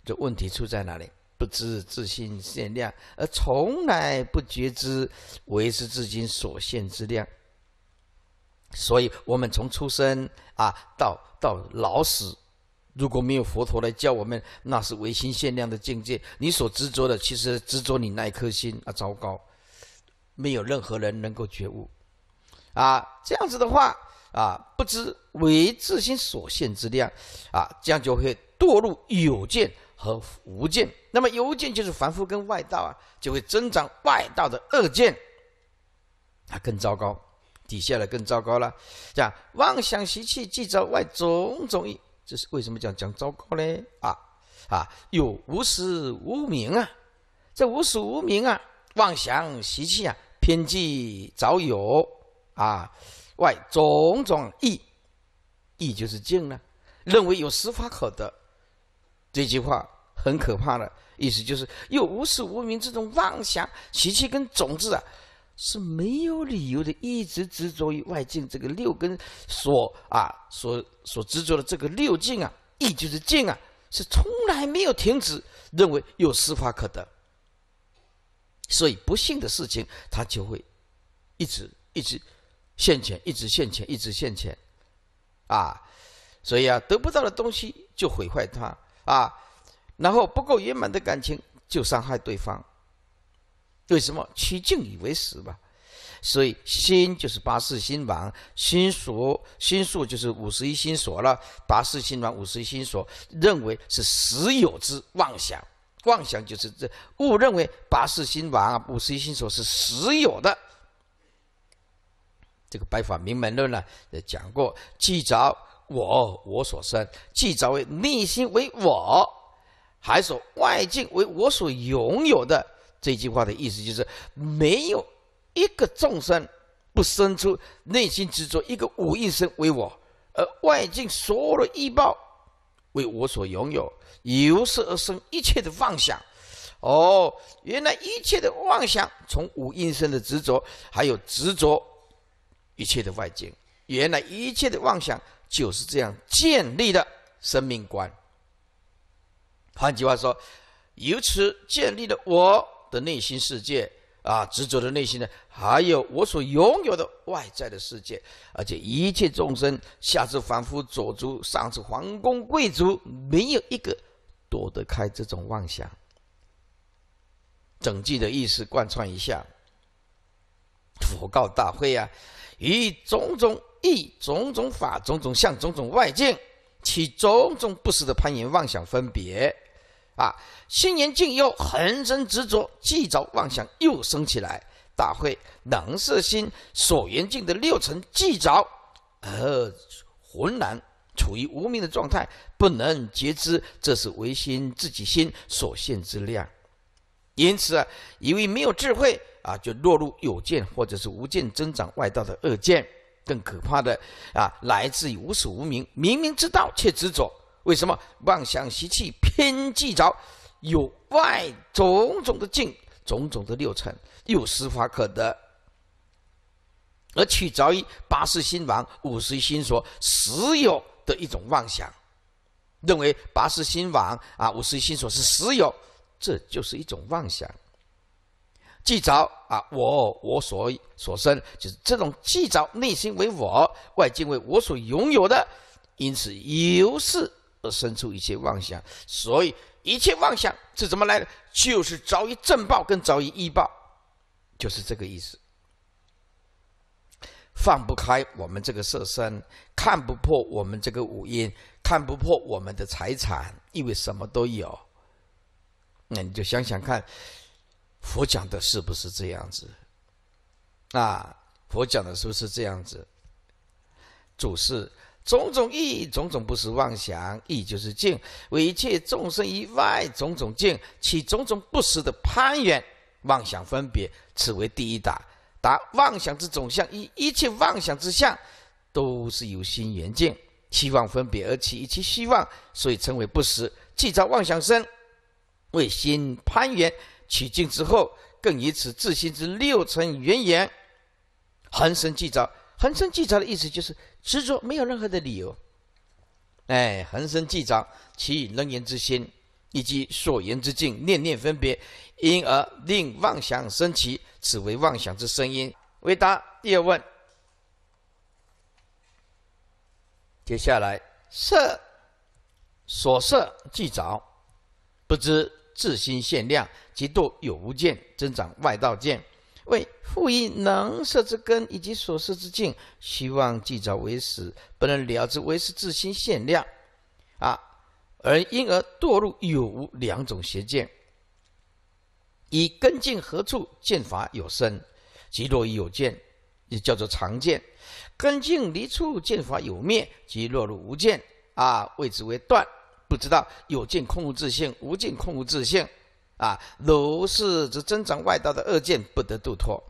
这问题出在哪里？不知自心限量，而从来不觉知维持自今所限之量。所以，我们从出生啊到到老死，如果没有佛陀来教我们，那是唯心限量的境界。你所执着的，其实执着你那一颗心啊，糟糕，没有任何人能够觉悟啊。这样子的话啊，不知为自心所限之量啊，这样就会堕入有见和无见。那么有见就是凡夫跟外道啊，就会增长外道的恶见，啊，更糟糕。底下的更糟糕了，讲妄想习气即造外种种意，这是为什么讲讲糟糕嘞？啊啊，有无始无明啊，这无始无明啊，妄想习气啊，偏计早有啊，外种种意，意就是见呢，认为有十法可得，这句话很可怕的意思就是有无始无明这种妄想习气跟种子啊。是没有理由的，一直执着于外境这个六根所啊，所所执着的这个六境啊，意就是境啊，是从来没有停止认为有司法可得，所以不幸的事情他就会一直一直现前，一直现前，一直现前啊，所以啊得不到的东西就毁坏它啊，然后不够圆满的感情就伤害对方。为什么取境以为实吧。所以心就是八世心王、心所、心数就是五十一心所了。八世心王、五十一心所认为是实有之妄想，妄想就是这误认为八世心王、五十一心所是实有的。这个《白法明门论》呢，也讲过：既着我我所生，既着内心为我，还说外境为我所拥有的。这句话的意思就是，没有一个众生不生出内心执着，一个五蕴身为我，而外境所有的依报为我所拥有，由是而生一切的妄想。哦，原来一切的妄想从五蕴身的执着，还有执着一切的外境，原来一切的妄想就是这样建立的生命观。换句话说，由此建立了我。的内心世界啊，执着的内心呢，还有我所拥有的外在的世界，而且一切众生，下至凡夫、佐助，上至皇宫贵族，没有一个躲得开这种妄想。整句的意思贯穿一下：佛告大会啊，以种种义、种种法、种种相、种种外境，其种种不实的攀缘、妄想、分别。啊，心缘境又横生执着，即着妄想又升起来。大会能是心所缘境的六层即着，而浑然处于无名的状态，不能觉知，这是唯心自己心所限之量。因此啊，一为没有智慧啊，就落入有见或者是无见增长外道的恶见，更可怕的啊，来自于无始无明，明明知道却执着。为什么妄想习气偏计着有外种种的境、种种的六尘，有实法可得，而取着于八世心王、五一心所实有的一种妄想，认为八世心王啊、五一心所是实有，这就是一种妄想。记着啊，我我所所生，就是这种记着内心为我，外境为我所拥有的，因此由是。而生出一些妄想，所以一切妄想，是怎么来的？就是遭遇正报跟遭遇异报，就是这个意思。放不开我们这个色身，看不破我们这个五音，看不破我们的财产，因为什么都有。那你就想想看，佛讲的是不是这样子？啊，佛讲的是不是这样子？主事。种种意，种种不实妄想，意就是境，为一切众生以外种种境，起种种不实的攀缘、妄想分别，此为第一答。答妄想之总相，一一切妄想之相，都是由心缘境，期望分别而起一切希望，所以称为不实。即造妄想生，为心攀缘取境之后，更以此自心之六尘缘缘，恒生即造，恒生即造的意思就是。执着没有任何的理由。哎，恒生既着，以能言之心，以及所言之境，念念分别，因而令妄想生起，此为妄想之声音。回答第二问。接下来，色所色既着，不知自心限量，即度有无见，增长外道见。为复以能摄之根以及所摄之境，希望即早为实，不能了知为是自心限量，啊，而因而堕入有无两种邪见。以根境何处见法有生，即落入有见，也叫做常见；根境离处见法有灭，即落入无见，啊，谓之为断，不知道有见空无自性，无见空无自性。啊！如是则增长外道的恶见不得度脱，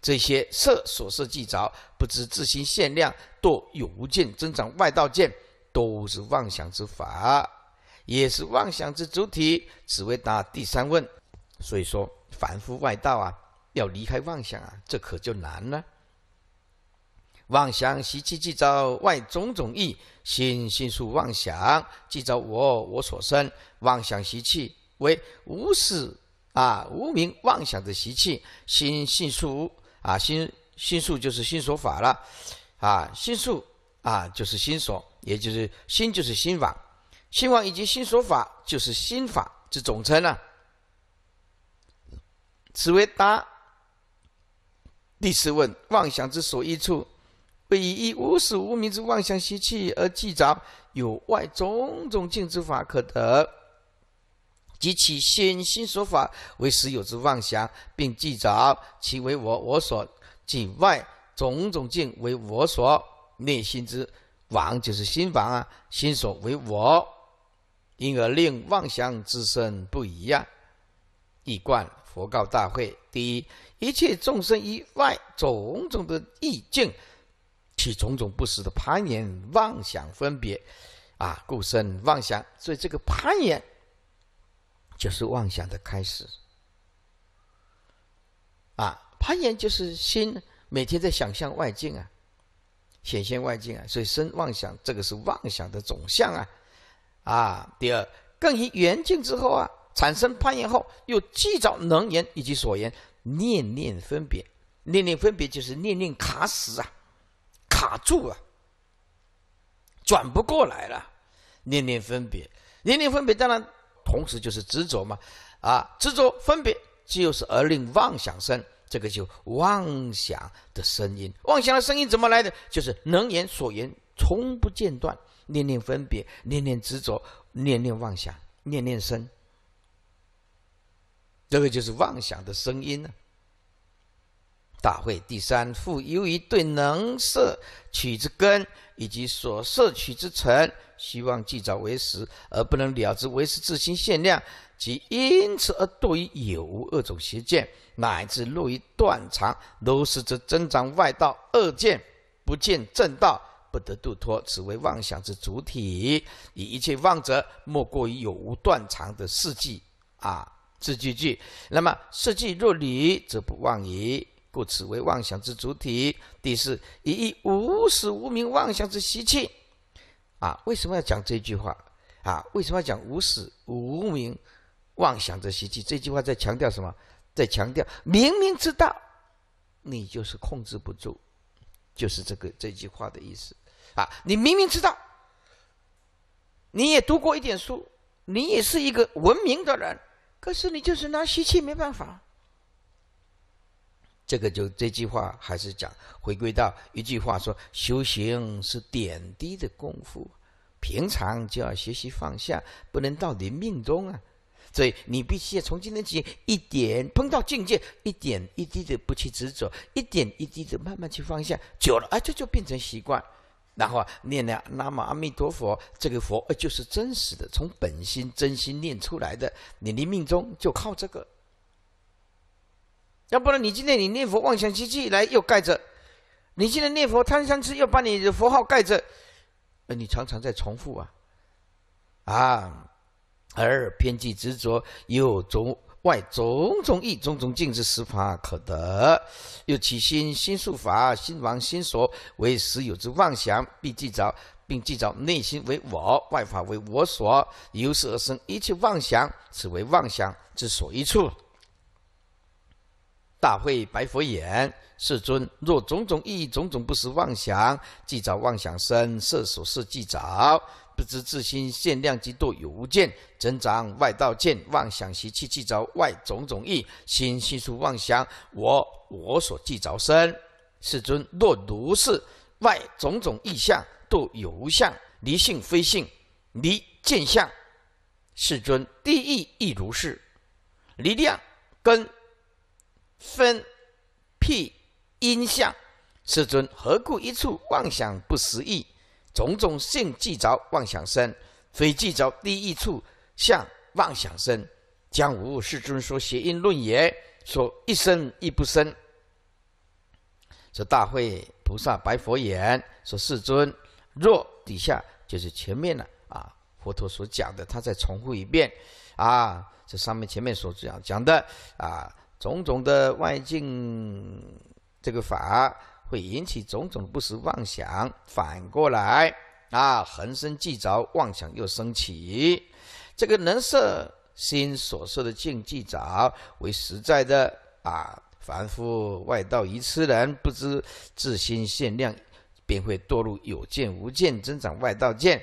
这些色所色计着，不知自行限量，堕有无见增长外道见，都是妄想之法，也是妄想之主体。只为答第三问，所以说凡夫外道啊，要离开妄想啊，这可就难了。妄想习气即着外种种意心心数妄想，即着我我所生妄想习气。为无始啊无名妄想的习气心性数啊心心数就是心所法了，啊心数啊就是心所，也就是心就是心法，心法以及心所法就是心法之总称了。此为答第四问，妄想之所依处，为以一无始无名之妄想习气而计着有外种种境之法可得。及其心心所法为实有之妄想，并记着其为我我所之外种种境为我所内心之王，就是心王啊，心所为我，因而令妄想之身不一样。一贯佛告大会：第一，一切众生以外种种的意境，其种种不实的攀岩妄想分别啊，故生妄想。所以这个攀岩就是妄想的开始，啊，攀岩就是心每天在想象外境啊，显现外境啊，所以生妄想，这个是妄想的总相啊，啊，第二，更于圆境之后啊，产生攀岩后，又记着能言以及所言，念念分别，念念分别就是念念卡死啊，卡住啊，转不过来了，念念分别，念念分别当然。同时就是执着嘛，啊，执着分别就是而令妄想生，这个就妄想的声音。妄想的声音怎么来的？就是能言所言从不间断，念念分别，念念执着，念念妄想，念念生，这个就是妄想的声音呢。大会第三，复由于对能摄取之根，以及所摄取之尘，希望既早为实，而不能了之为实自心限量，即因此而堕于有无二种邪见，乃至落于断常。如是则增长外道二见，不见正道，不得度脱，此为妄想之主体。以一切妄者，莫过于有无断常的事迹啊，字句句。那么，事迹若离，则不妄矣。故此为妄想之主体。第四，以无始无明妄想之习气。啊，为什么要讲这句话？啊，为什么要讲无始无明妄想之习气？这句话在强调什么？在强调明明知道，你就是控制不住，就是这个这句话的意思。啊，你明明知道，你也读过一点书，你也是一个文明的人，可是你就是拿习气没办法。这个就这句话还是讲回归到一句话说修行是点滴的功夫，平常就要学习放下，不能到临命中啊。所以你必须从今天起一点碰到境界，一点一滴的不去执着，一点一滴的慢慢去放下，久了啊这就变成习惯，然后念念南无阿弥陀佛，这个佛就是真实的，从本心真心念出来的，你临命中就靠这个。要不然，你今天你念佛妄想起起来又盖着；你今天念佛贪嗔痴又把你的佛号盖着。呃，你常常在重复啊，啊，而偏激执着，又总外种种意种种境之十法可得，又起心心术法、心王心所为实有之妄想，必记着。并记着内心为我，外法为我所由是而生一切妄想，此为妄想之所一处。大会白佛言：“世尊，若种种意、种种不实妄想，即着妄想身，色所色即着，不知自心限量极度有无见增长外道见妄想习气即着外种种意心悉出妄想，我我所即着身。世尊，若如是外种种意相度有无相，离性非性，离见相。世尊，第一亦如是，离量根。”分辟因相，世尊何故一处妄想不实意？种种性既着妄想生，非既着第一处相妄想生，将无。世尊说邪因论也，说一生亦不生。这大会菩萨白佛言：说世尊，若底下就是前面的啊。佛陀所讲的，他再重复一遍啊。这上面前面所讲讲的啊。种种的外境，这个法会引起种种不实妄想，反过来啊，恒生既着妄想又升起，这个能色心所色的境计着为实在的啊，凡夫外道愚痴人不知自心限量，便会堕入有见无见增长外道见。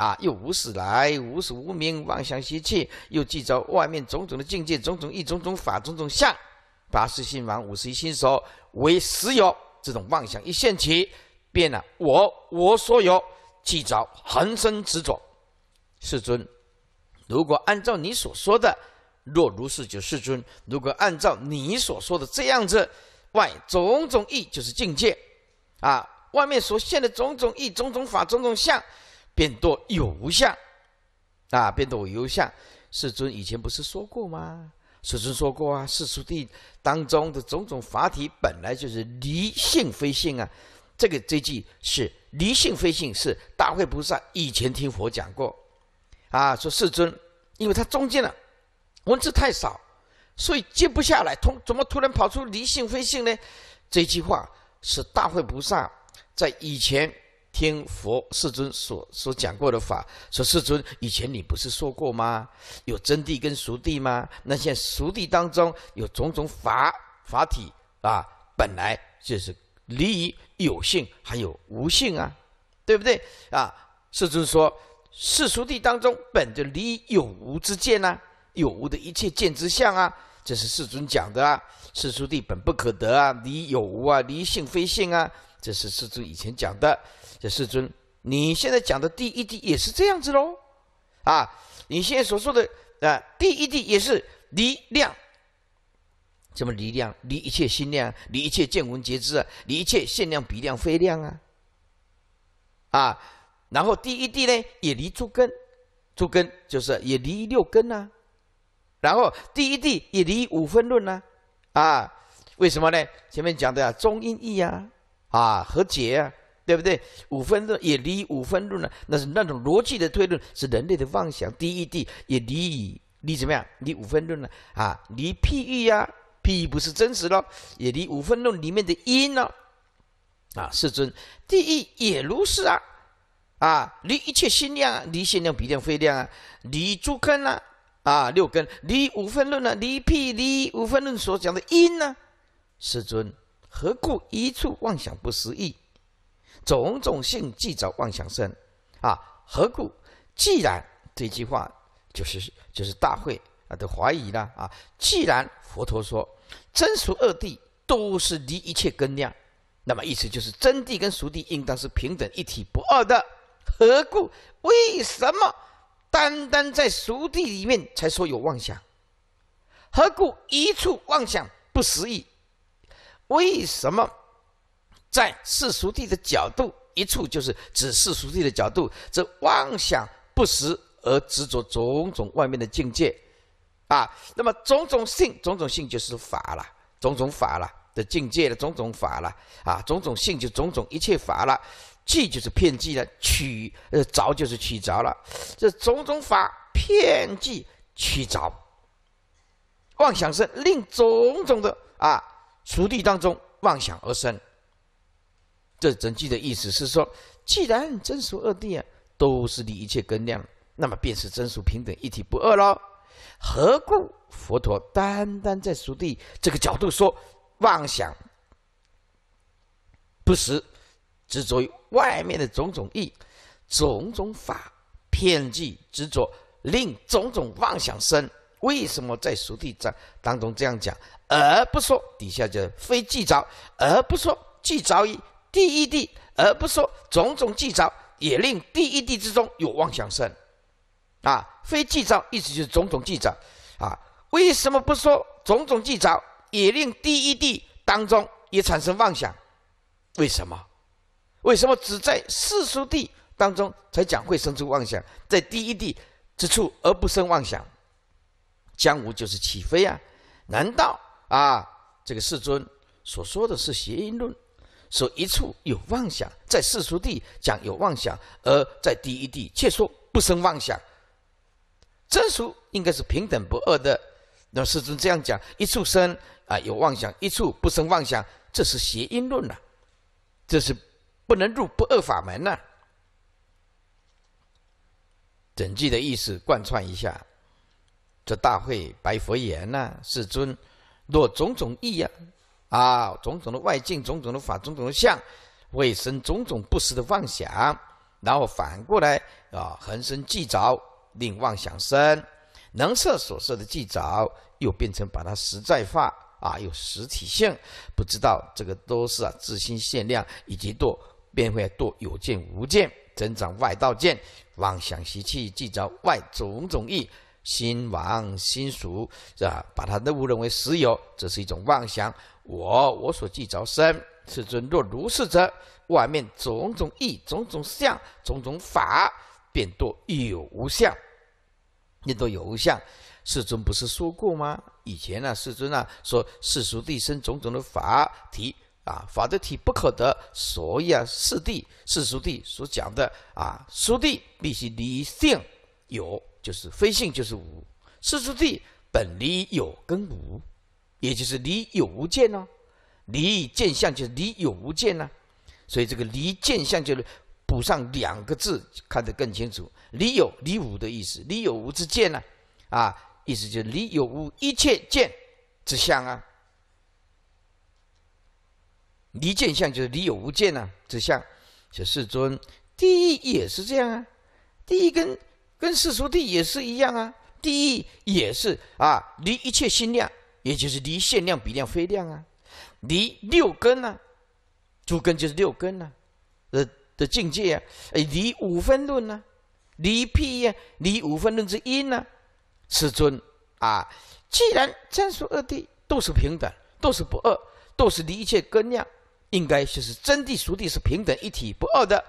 啊！又无始来，无始无明妄想习气，又记着外面种种的境界，种种一种种法，种种相。八十心王，五十一心手，为实有这种妄想一现起，变了我我所有，记着恒生执着。世尊，如果按照你所说的，若如是就世尊；如果按照你所说的这样子，外种种意就是境界啊！外面所现的种种一种种法、种种相。变多有无相啊，变多有无相。世尊以前不是说过吗？世尊说过啊，四书地当中的种种法体本来就是离性非性啊。这个这句是离性非性，是大会菩萨以前听佛讲过啊。说世尊，因为他中间了文字太少，所以接不下来。通怎么突然跑出离性非性呢？这句话是大会菩萨在以前。听佛世尊所所讲过的法，说世尊以前你不是说过吗？有真谛跟俗谛吗？那现在俗谛当中有种种法法体啊，本来就是离于有性还有无性啊，对不对啊？世尊说，世俗谛当中本就离有无之见呐，有无的一切见之相啊，这是世尊讲的啊。是俗谛本不可得啊，离有无啊，离性非性啊，这是世尊以前讲的。这世尊，你现在讲的第一地也是这样子喽，啊，你现在所说的啊，第一地也是离量，怎么离量？离一切心量，离一切见闻觉知，啊，离一切限量、比量、非量啊，啊，然后第一地呢也离诸根，诸根就是也离六根呐，然后第一地也离五分论呐，啊，为什么呢？前面讲的中阴义呀，啊，和解啊。对不对？五分论也离五分论呢？那是那种逻辑的推论，是人类的妄想。第一地也离离怎么样？离五分论呢？啊，离譬喻啊，譬喻不是真实喽？也离五分论里面的因呢？啊，世尊，第一也如是啊！啊，离一切心量，离心量比量非量啊，离诸根啊，啊，六根，离五分论呢？离譬离五分论所讲的因呢？世尊，何故一处妄想不实意？种种性即着妄想生，啊，何故？既然这句话就是就是大会啊的怀疑了啊。既然佛陀说真俗二谛都是离一切根量，那么意思就是真谛跟俗地应当是平等一体不二的。何故？为什么单单在俗地里面才说有妄想？何故一处妄想不实意？为什么？在世俗地的角度，一处就是指世俗地的角度，这妄想不实而执着种种外面的境界，啊，那么种种性，种种性就是法了，种种法了的境界的种种法了，啊，种种性就种种一切法了，即就是骗即了，取呃着就是取着了，这种种法骗即取着，妄想生，令种种的啊熟地当中妄想而生。这整句的意思是说：既然真俗二谛啊都是离一切根量，那么便是真俗平等一体不二喽。何故佛陀单单在俗谛这个角度说妄想不实，执着于外面的种种义、种种法，偏执执着，令种种妄想生？为什么在俗谛这当中这样讲，而不说底下就非即着，而不说即着矣。第一地，而不说种种计招，也令第一地之中有妄想生，啊，非计招，意思就是种种计招，啊，为什么不说种种计招，也令第一地当中也产生妄想？为什么？为什么只在世俗地当中才讲会生出妄想，在第一地之处而不生妄想？将无就是起飞啊？难道啊，这个世尊所说的是邪淫论？说一处有妄想，在世俗地讲有妄想，而在第一地却说不生妄想。真俗应该是平等不二的，那世尊这样讲：一处生啊有妄想，一处不生妄想，这是邪因论呐，这是不能入不二法门呐。整句的意思贯穿一下，这大会白佛言呐，世尊，若种种异啊。啊，种种的外境，种种的法，种种的相，会生种种不实的妄想，然后反过来啊，恒生计着，令妄想生，能设所设的计着，又变成把它实在化啊，有实体性，不知道这个都是啊，自心限量以及堕，便会堕有见无见，增长外道见，妄想习气计着外种种意。心王心俗是吧？把它都误认为实有，这是一种妄想。我我所记着身，世尊若如是者，外面种种义、种种相、种种法，便多有无相。便多有无相，世尊不是说过吗？以前啊，世尊啊说世俗地生种种的法体啊，法的体不可得。所以啊，世谛、世俗谛所讲的啊，俗谛必须离性有，就是非性就是无。世俗谛本离有跟无。也就是离有无见哦，离见相就是离有无见呢？所以这个离见相就是补上两个字，看得更清楚。离有离无的意思，离有无之见呢？啊，意思就是离有无一切见之相啊。离见相就是离有无见呢之相。是世尊，第一也是这样啊。第一跟跟世俗地也是一样啊。第一也是啊，离一切心量。也就是离限量、比量、非量啊，离六根啊，诸根就是六根啊，的的境界啊，哎，离五分论呢，离彼啊，离五分论之一呢，世尊啊，既然真俗二谛都是平等，都是不二，都是离一切根量，应该就是真地、俗地是平等一体、不二的，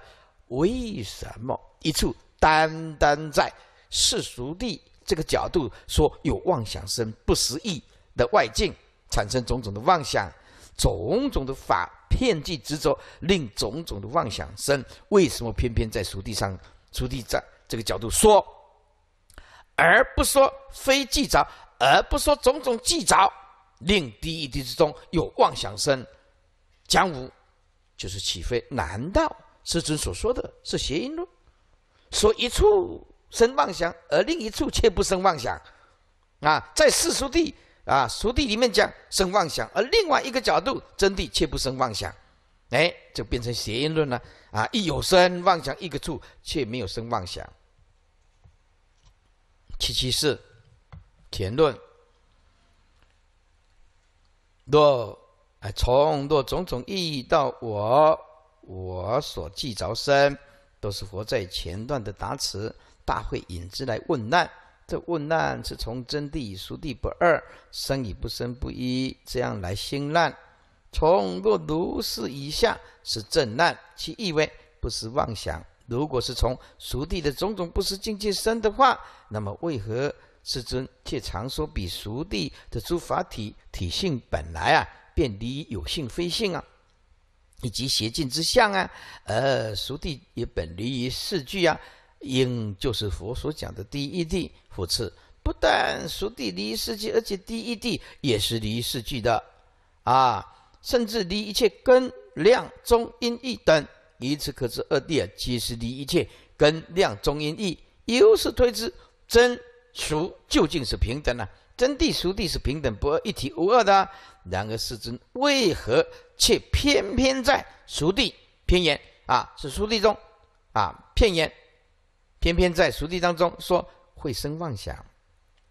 为什么一处单单在世俗地这个角度说有妄想生不实意的外境产生种种的妄想，种种的法骗剂执着，令种种的妄想生。为什么偏偏在熟地上，熟地在这个角度说，而不说非即着，而不说种种即着，令第一地之中有妄想生，讲无，就是起飞。难道师尊所说的是邪音论？说一处生妄想，而另一处却不生妄想，啊，在世俗地。啊，俗谛里面讲生妄想，而另外一个角度真谛却不生妄想，哎，就变成邪音论了。啊，一有生妄想一个处，却没有生妄想。七七四，田论。若啊，从若种种意义到我，我所记着生，都是活在前段的答词，大会引之来问难。这问难是从真谛与熟谛不二，生与不生不一，这样来兴难。从若如是以下是正难，其意味不思妄想。如果是从熟谛的种种不思境界生的话，那么为何世尊却常说比熟谛的诸法体体性本来啊，便离有性非性啊，以及邪境之相啊，而熟谛也本离于四句啊？应就是佛所讲的第一地复次，不但熟地离世界，而且第一地也是离世界的啊，甚至离一切根量中因义等。以此可知二地啊，即是离一切根量中因义。由此推之，真熟究竟是平等呢？真谛、熟地是平等不二、一体无二的。然而世尊为何却偏偏在熟地偏言啊？是熟地中啊偏言。偏偏在熟地当中说会生妄想，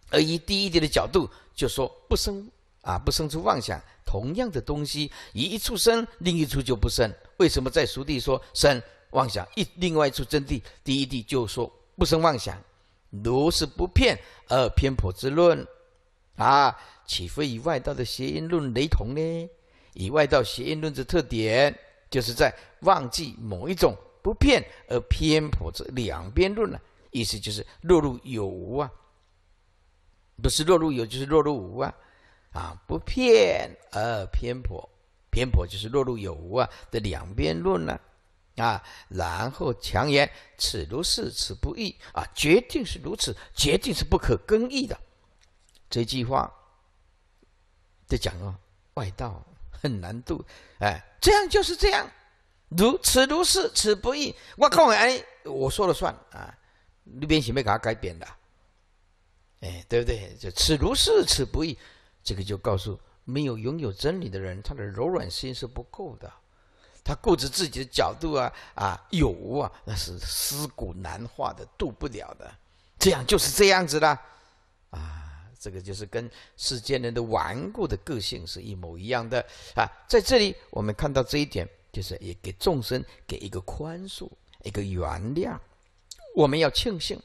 而以第一地的角度就说不生啊，不生出妄想。同样的东西，一一处生，另一处就不生。为什么在熟地说生妄想，一另外一处真地第一地就说不生妄想？如是不骗而偏颇之论，啊，岂非与外道的邪因论雷同呢？以外道邪因论之特点，就是在忘记某一种。不偏而偏颇，这两边论呢？意思就是落入有无啊，不是落入有就是落入无啊，啊，不偏而偏颇，偏颇就是落入有无啊的两边论呢，啊，然后强言此如是，此不易啊，决定是如此，决定是不可更易的，这句话的讲个外道很难度，哎，这样就是这样。如此如是，此不易。我靠，哎，我说了算啊！那边是没给他改变的，哎，对不对？就此如是，此不易。这个就告诉没有拥有真理的人，他的柔软心是不够的，他固执自己的角度啊啊，有无啊，那是尸骨难化的，渡不了的。这样就是这样子的啊！这个就是跟世间人的顽固的个性是一模一样的啊！在这里，我们看到这一点。就是也给众生给一个宽恕，一个原谅。我们要庆幸，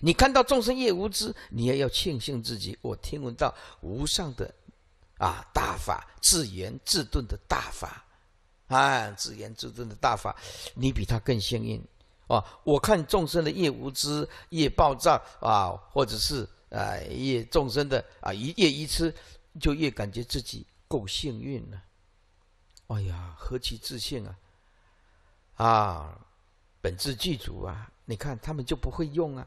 你看到众生越无知，你也要庆幸自己。我听闻到无上的，啊大法自圆自顿的大法，啊自圆自顿的大法，你比他更幸运，哦。我看众生的越无知越暴躁啊，或者是啊越众生的啊一越一次，就越感觉自己够幸运了。哎呀，何其自信啊！啊，本自具足啊！你看他们就不会用啊，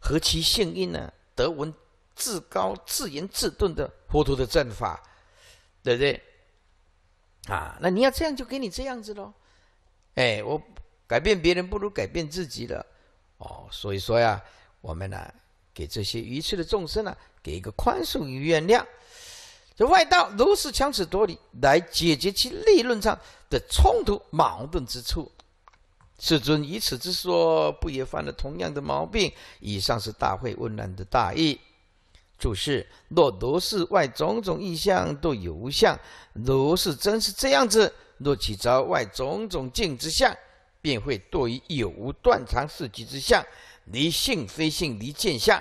何其幸运呢？德文自高自言自顿的糊涂的阵法，对不对？啊，那你要这样就给你这样子喽。哎，我改变别人不如改变自己了。哦，所以说呀，我们呢，给这些愚痴的众生呢，给一个宽恕与原谅。外道如是强词夺理，来解决其理论上的冲突矛盾之处。世尊以此之说，不也犯了同样的毛病？以上是大会问难的大意。注释：若如是外种种意象都有无相，如是真是这样子；若起着外种种境之相，便会堕于有无断常四极之相，离性非性，离见相。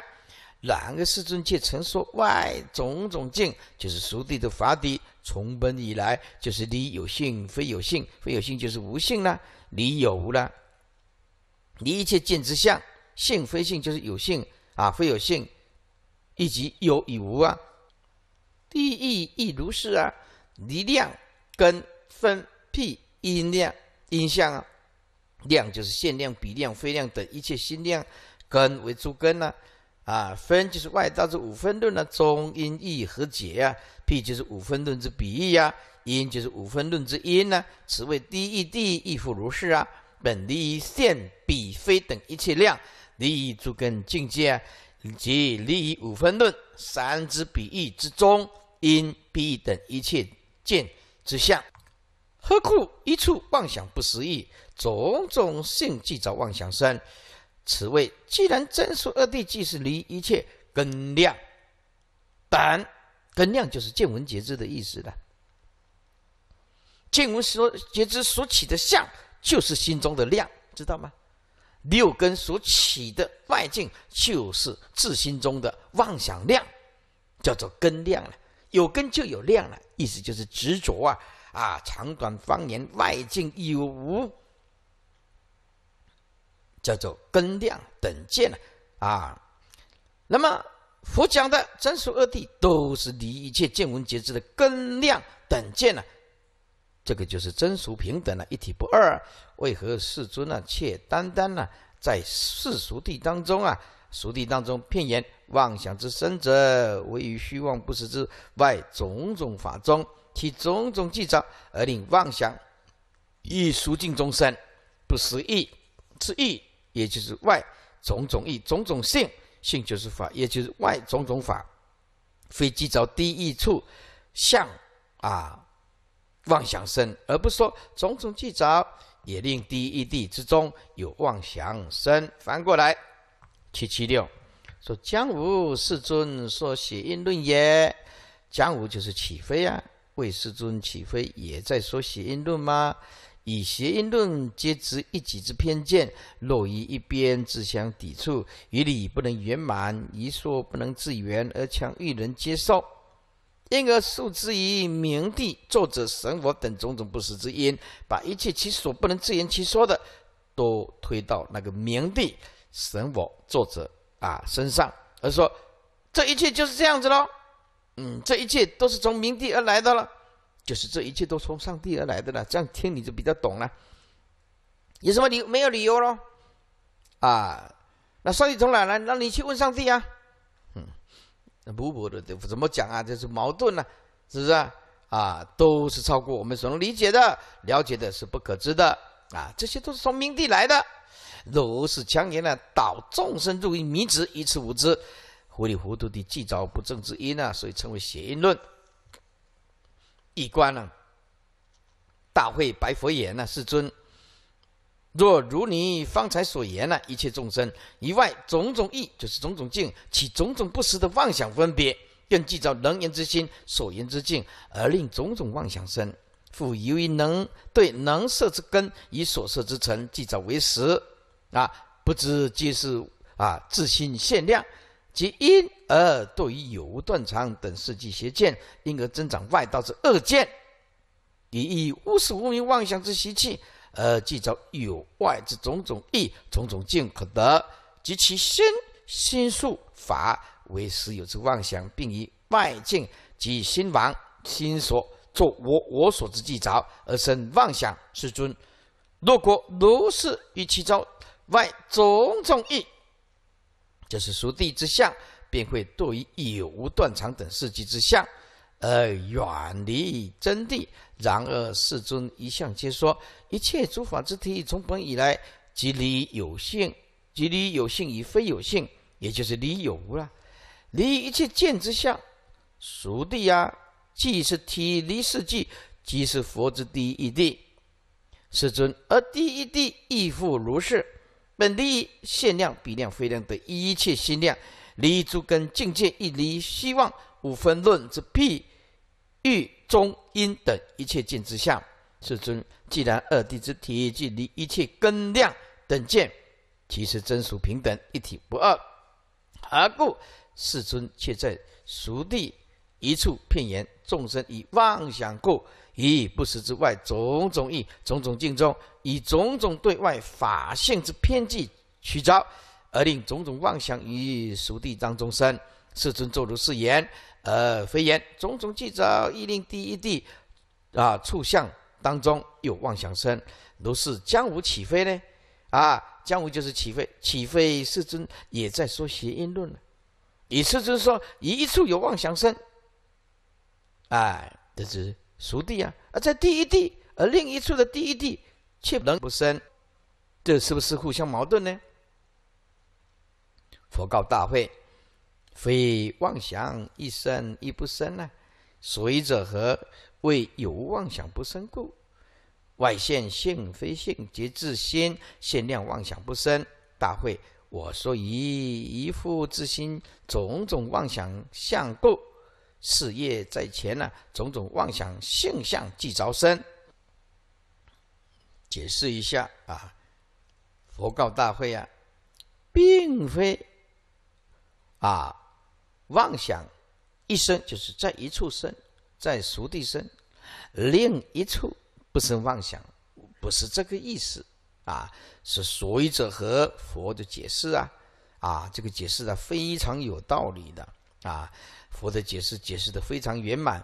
然，个世尊却曾说：“外种种境，就是熟地的法底，从本以来，就是离有性、非有性、非有性，就是无性啦，离有无啦，理一切见之相，性非性，就是有性啊？非有性，以及有与无啊？地亦亦如是啊？离量跟分辟因量因相啊？量就是限量、比量、非量等一切心量，根为诸根呢？”啊，分就是外道之五分论呢，中因义和解啊，比就是五分论之比义呀，因就是五分论之因呢。此谓第一义，亦复如是啊。本离现比非等一切量，离诸根境界，即离五分论三之比义之中因比等一切见之相，何故一处妄想不实议，种种性计着妄想生？此谓：既然真说二谛，即是离一切根量。然根量就是见闻觉知的意思的。见闻所觉知所起的相，就是心中的量，知道吗？六根所起的外境，就是自心中的妄想量，叫做根量了。有根就有量了，意思就是执着啊啊，长短方言外境有无。叫做根量等见了啊，那么佛讲的真俗二谛都是离一切见闻觉知的根量等见呢，这个就是真俗平等了一体不二。为何世尊呢？却单单呢在世俗谛当中啊，俗谛当中，片言妄想之生者，为于虚妄不实之外种种法中，其种种迹象，而令妄想，亦疏尽终身不实意之意。也就是外种种义种种性性就是法，也就是外种种法，非即着第一处相啊妄想生，而不说种种即着也令第一地之中有妄想生。反过来七七六说姜无世尊说邪因论也，姜无就是起飞啊，为世尊起飞也在说邪因论吗？以邪因论，皆执一己之偏见，落于一边之相抵触；于理不能圆满，于说不能自圆，而强欲人接受，因而受之于明帝、作者、神佛等种种不实之因，把一切其所不能自圆其说的，都推到那个明帝、神佛、作者啊身上，而说这一切就是这样子喽，嗯，这一切都是从明帝而来的了。就是这一切都从上帝而来的了，这样听你就比较懂了。有什么理？没有理由喽。啊，那上帝从哪来？那你去问上帝啊。嗯，那不伯的怎么讲啊？这是矛盾呢，是不是啊？啊，都是超过我们所能理解的、了解的，是不可知的啊。这些都是从明帝来的。如是强言呢，导众生入于迷执，以此无知，糊里糊涂的，既找不正之因呢，所以称为邪因论。一观呢，大会白佛言呢，世尊，若如你方才所言呢，一切众生以外种种意，就是种种境，起种种不实的妄想分别，愿计着能言之心所言之境，而令种种妄想生。复由于能对能摄之根，以所摄之尘计着为实啊，不知皆是啊自心限量。即因而对于有无断肠等事迹邪见，因而增长外道之恶见，以以无始无明妄想之习气，而制着有外之种种义、种种见可得，及其心心术法为实有之妄想，并以外境及心王心所作我我所之制着，而生妄想。世尊，若果如是，与其遭外种种义。就是熟地之相，便会堕于有无断肠等四季之相，而远离真谛。然而世尊一向皆说，一切诸法之体从本以来即离有性，即离有性与非有性，也就是离有无了。离一切见之相，熟地啊，既是体离四季，即是佛之第一地。世尊，而第一地亦复如是。本地限量、比量、非量的一切心量，离诸根境界，亦离希望五分论之譬喻、中因等一切见之相。世尊，既然二地之体即离一切根量等见，其实真属平等一体不二，何故世尊却在熟地一处片言，众生以妄想过？以不识之外种种意、种种境中，以种种对外法性之偏计取招，而令种种妄想于熟地当中生。世尊作如是言，而非言种种计招，亦令第一地啊处相当中有妄想生。如是将无起非呢？啊，将无就是起非，起非世尊也在说邪因论呢。以世尊说，一处有妄想生，哎，得知。熟地呀，而在第一地，而另一处的第一地却不能不生，这是不是互相矛盾呢？佛告大会：非妄想一生亦不生呢？所以者何？为有妄想不生故。外现性非性，皆自心限量妄想不生。大会，我说一一夫之心种种妄想相构。事业在前呢，种种妄想性相即着生。解释一下啊，佛告大会啊，并非啊妄想一生就是在一处生，在熟地生，另一处不生妄想，不是这个意思啊。是所以者和佛的解释啊，啊，这个解释啊、非常有道理的啊。佛的解释解释的非常圆满，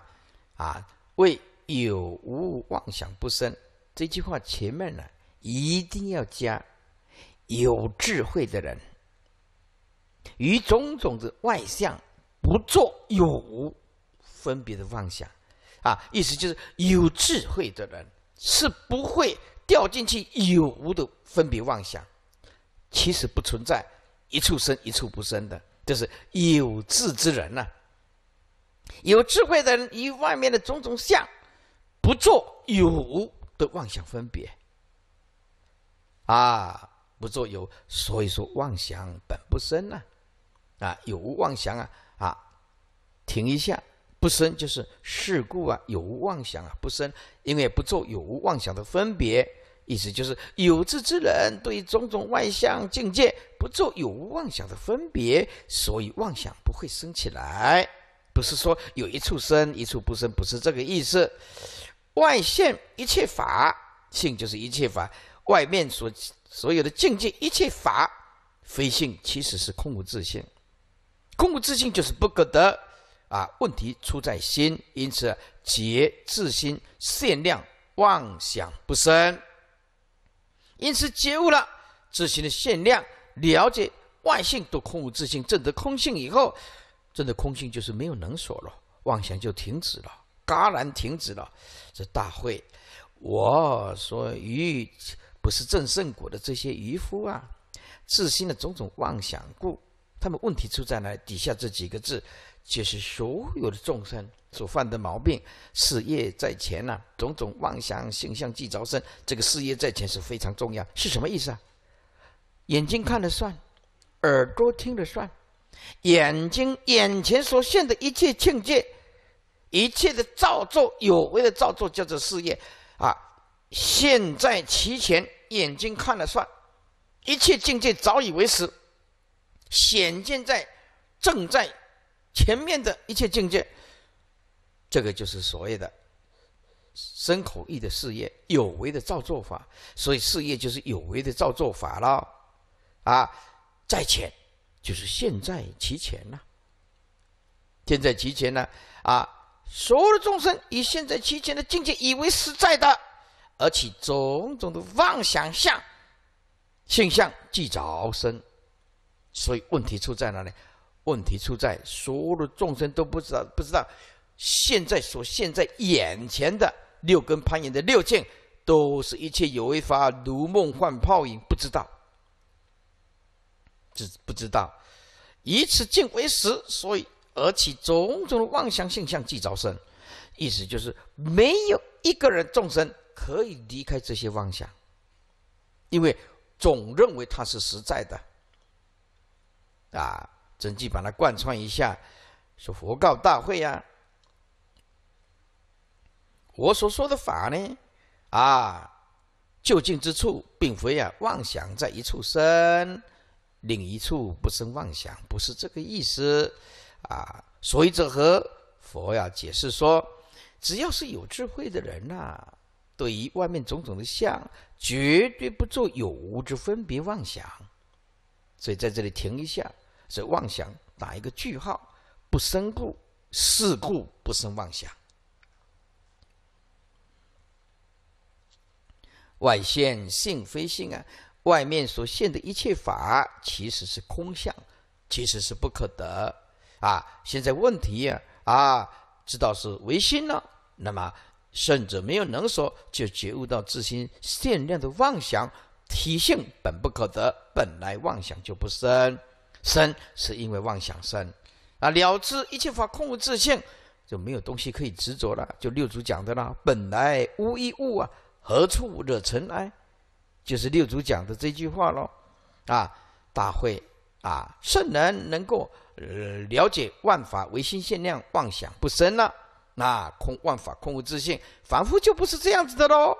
啊，为有无妄想不生这句话前面呢，一定要加有智慧的人，与种种的外相不做有无分别的妄想，啊，意思就是有智慧的人是不会掉进去有无的分别妄想，其实不存在一处生一处不生的，这是有智之人呐。有智慧的人，与外面的种种相，不做有无的妄想分别，啊，不做有，所以说妄想本不生呐，啊，有无妄想啊，啊，停一下，不生就是事故啊，有无妄想啊，不生，因为不做有无妄想的分别，意思就是有志之人对种种外向境界不做有无妄想的分别，所以妄想不会生起来。不是说有一处生，一处不生，不是这个意思。外现一切法性就是一切法，外面所所有的境界，一切法非性，其实是空无自性。空无自性就是不可得啊！问题出在心，因此节自心限量妄想不生，因此觉悟了自心的限量，了解外性都空无自性，证得空性以后。真的空性就是没有能所了，妄想就停止了，戛然停止了。这大会，我说，愚不是正圣果的这些渔夫啊，自心的种种妄想故，他们问题出在哪底下这几个字，就是所有的众生所犯的毛病。事业在前呐，种种妄想形象计着身，这个事业在前是非常重要。是什么意思啊？眼睛看了算，耳朵听了算。眼睛眼前所现的一切境界，一切的造作有为的造作叫做事业啊。现在其前眼睛看了算，一切境界早已为实，显现在正在前面的一切境界，这个就是所谓的身口意的事业，有为的造作法。所以事业就是有为的造作法了啊，在前。就是现在其前呐，现在其前呢啊，所有的众生以现在其前的境界以为实在的，而且种种的妄想象、现象即着生，所以问题出在哪里？问题出在所有的众生都不知道，不知道现在所现在眼前的六根攀岩的六境，都是一切有为法如梦幻泡影，不知道。只不知道，以此境为实，所以而起种种妄想性相即着生。意思就是，没有一个人众生可以离开这些妄想，因为总认为它是实在的。啊，真迹把它贯穿一下，说佛告大会呀。我所说的法呢，啊，就近之处，并非啊妄想在一处生。另一处不生妄想，不是这个意思，啊，所以者何？佛呀解释说，只要是有智慧的人呐，对于外面种种的相，绝对不做有无之分别妄想。所以在这里停一下，这妄想打一个句号，不生故，是故不生妄想。外现性非性啊。外面所现的一切法，其实是空相，其实是不可得啊。现在问题啊，知道是唯心了，那么甚至没有能说，就觉悟到自心限量的妄想体性本不可得，本来妄想就不生，生是因为妄想生啊。了知一切法空无自性，就没有东西可以执着了。就六祖讲的啦，本来无一物啊，何处惹尘埃？就是六祖讲的这句话喽，啊，大会啊，圣人能够了解万法唯心限量，妄想不生了，那空万法空无自性，凡夫就不是这样子的喽。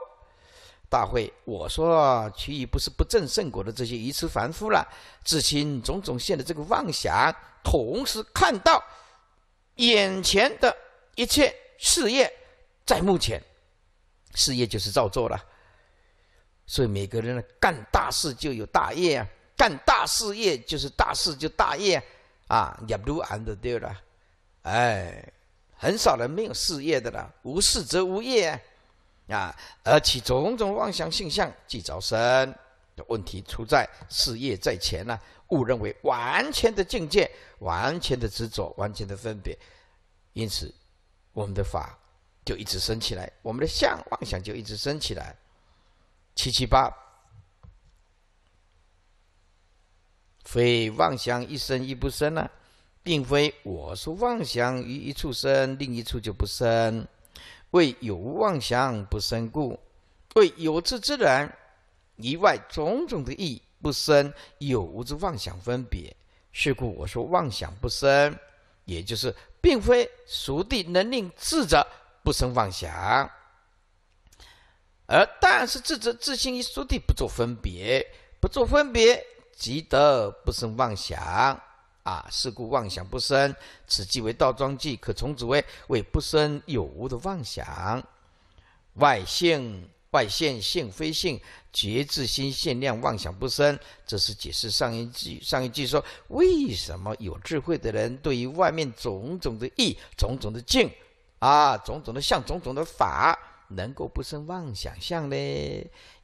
大会，我说取余不是不正圣果的这些愚痴凡夫了，至心种种现的这个妄想，同时看到眼前的一切事业在目前，事业就是照做了。所以每个人呢，干大事就有大业啊，干大事业就是大事就大业，啊，也不安的，对了，哎，很少人没有事业的了，无事则无业啊，而且种种妄想性相即着生，问题出在事业在前呢，误认为完全的境界、完全的执着、完全的分别，因此我们的法就一直升起来，我们的相妄想就一直升起来。七七八，非妄想一生亦不生呢，并非我说妄想于一处生，另一处就不生，为有无妄想不生故，为有智之人以外种种的意不生，有无之妄想分别，是故我说妄想不生，也就是并非熟地能令智者不生妄想。而但是自责自性一殊地，不做分别，不做分别，即得不生妄想啊。是故妄想不生，此即为倒装句，可从此为为不生有无的妄想。外性外现性非性，觉自心现量，妄想不生。这是解释上一句。上一句说为什么有智慧的人对于外面种种的意、种种的境，啊，种种的相、种种的法。能够不生妄想相呢？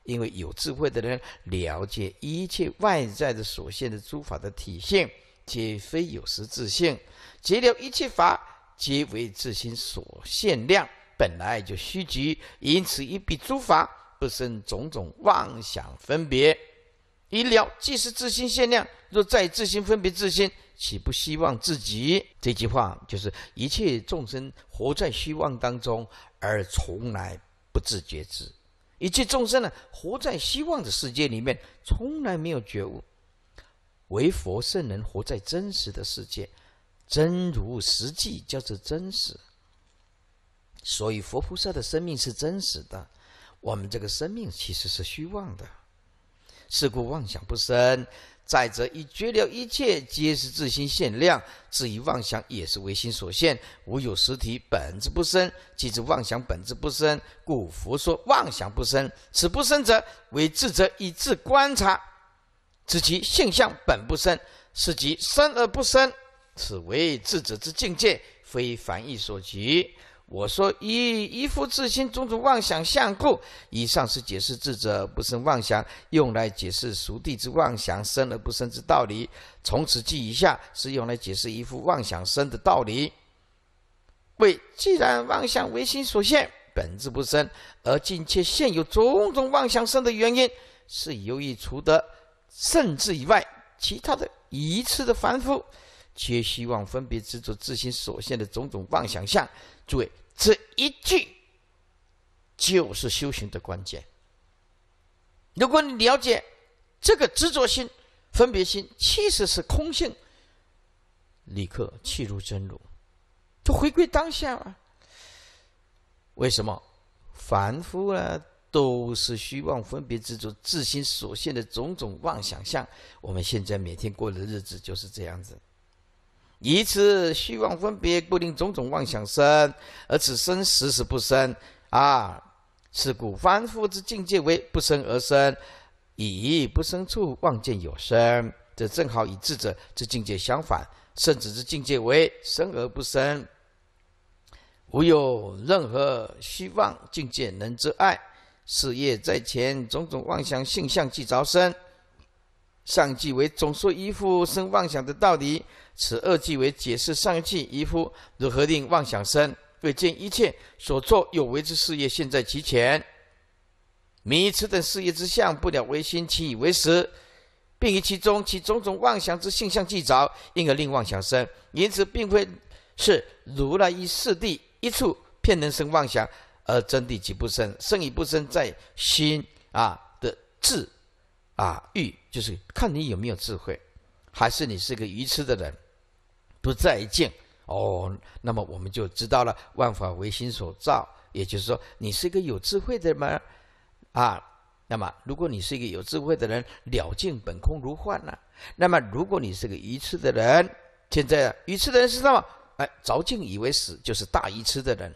因为有智慧的人了解一切外在的所现的诸法的体现，皆非有实质性；解了一切法，皆为自心所限量，本来就虚极。因此一比诸法，不生种种妄想分别。一了即是自心限量，若再自心分别自心。岂不希望自己？这句话就是一切众生活在希望当中，而从来不自觉知；一切众生呢，活在希望的世界里面，从来没有觉悟。唯佛圣人活在真实的世界，真如实际叫做真实。所以，佛菩萨的生命是真实的，我们这个生命其实是虚妄的。是故，妄想不生。再者，已绝了一切，皆是自心限量；至于妄想，也是唯心所现，无有实体，本质不生。即知妄想本质不生，故佛说妄想不生。此不生者，为智者以智观察，知其性相本不生，是即生而不生。此为智者之境界，非凡意所及。我说：“以一夫自心种种妄想相故，以上是解释智者不生妄想，用来解释熟地之妄想生而不生之道理。从此记以下，是用来解释一夫妄想生的道理。为既然妄想为心所现，本质不生，而今却现有种种妄想生的原因，是由于除得甚至以外，其他的一次的凡夫，皆希望分别执着自心所现的种种妄想相。诸位。”这一句就是修行的关键。如果你了解这个执着心、分别心其实是空性，立刻气如真如，就回归当下了。为什么凡夫呢？都是虚妄分别执着自心所现的种种妄想象？我们现在每天过的日子就是这样子。以此虚妄分别，固定种种妄想生，而此生实时不生。啊，是故凡夫之境界为不生而生，以不生处望见有生。这正好与智者之境界相反。圣子之境界为生而不生，无有任何虚妄境界能遮爱。事业在前，种种妄想性相即着生，上即为总说依附生妄想的道理。此二句为解释上一句，渔夫如何令妄想生？未见一切所作有为之事业，现在其前，迷此等事业之相，不了为心，其以为实，并于其中其种种妄想之性相记着，因而令妄想生。因此，并非是如来一世地一处骗人生妄想，而真地即不生。生与不生，在心啊的智啊欲，就是看你有没有智慧，还是你是个愚痴的人。不再见哦，那么我们就知道了，万法唯心所造，也就是说，你是一个有智慧的吗？啊，那么如果你是一个有智慧的人，了尽本空如幻呢？那么如果你是个愚痴的人，现在愚痴的人是什么？哎，着境以为死，就是大愚痴的人。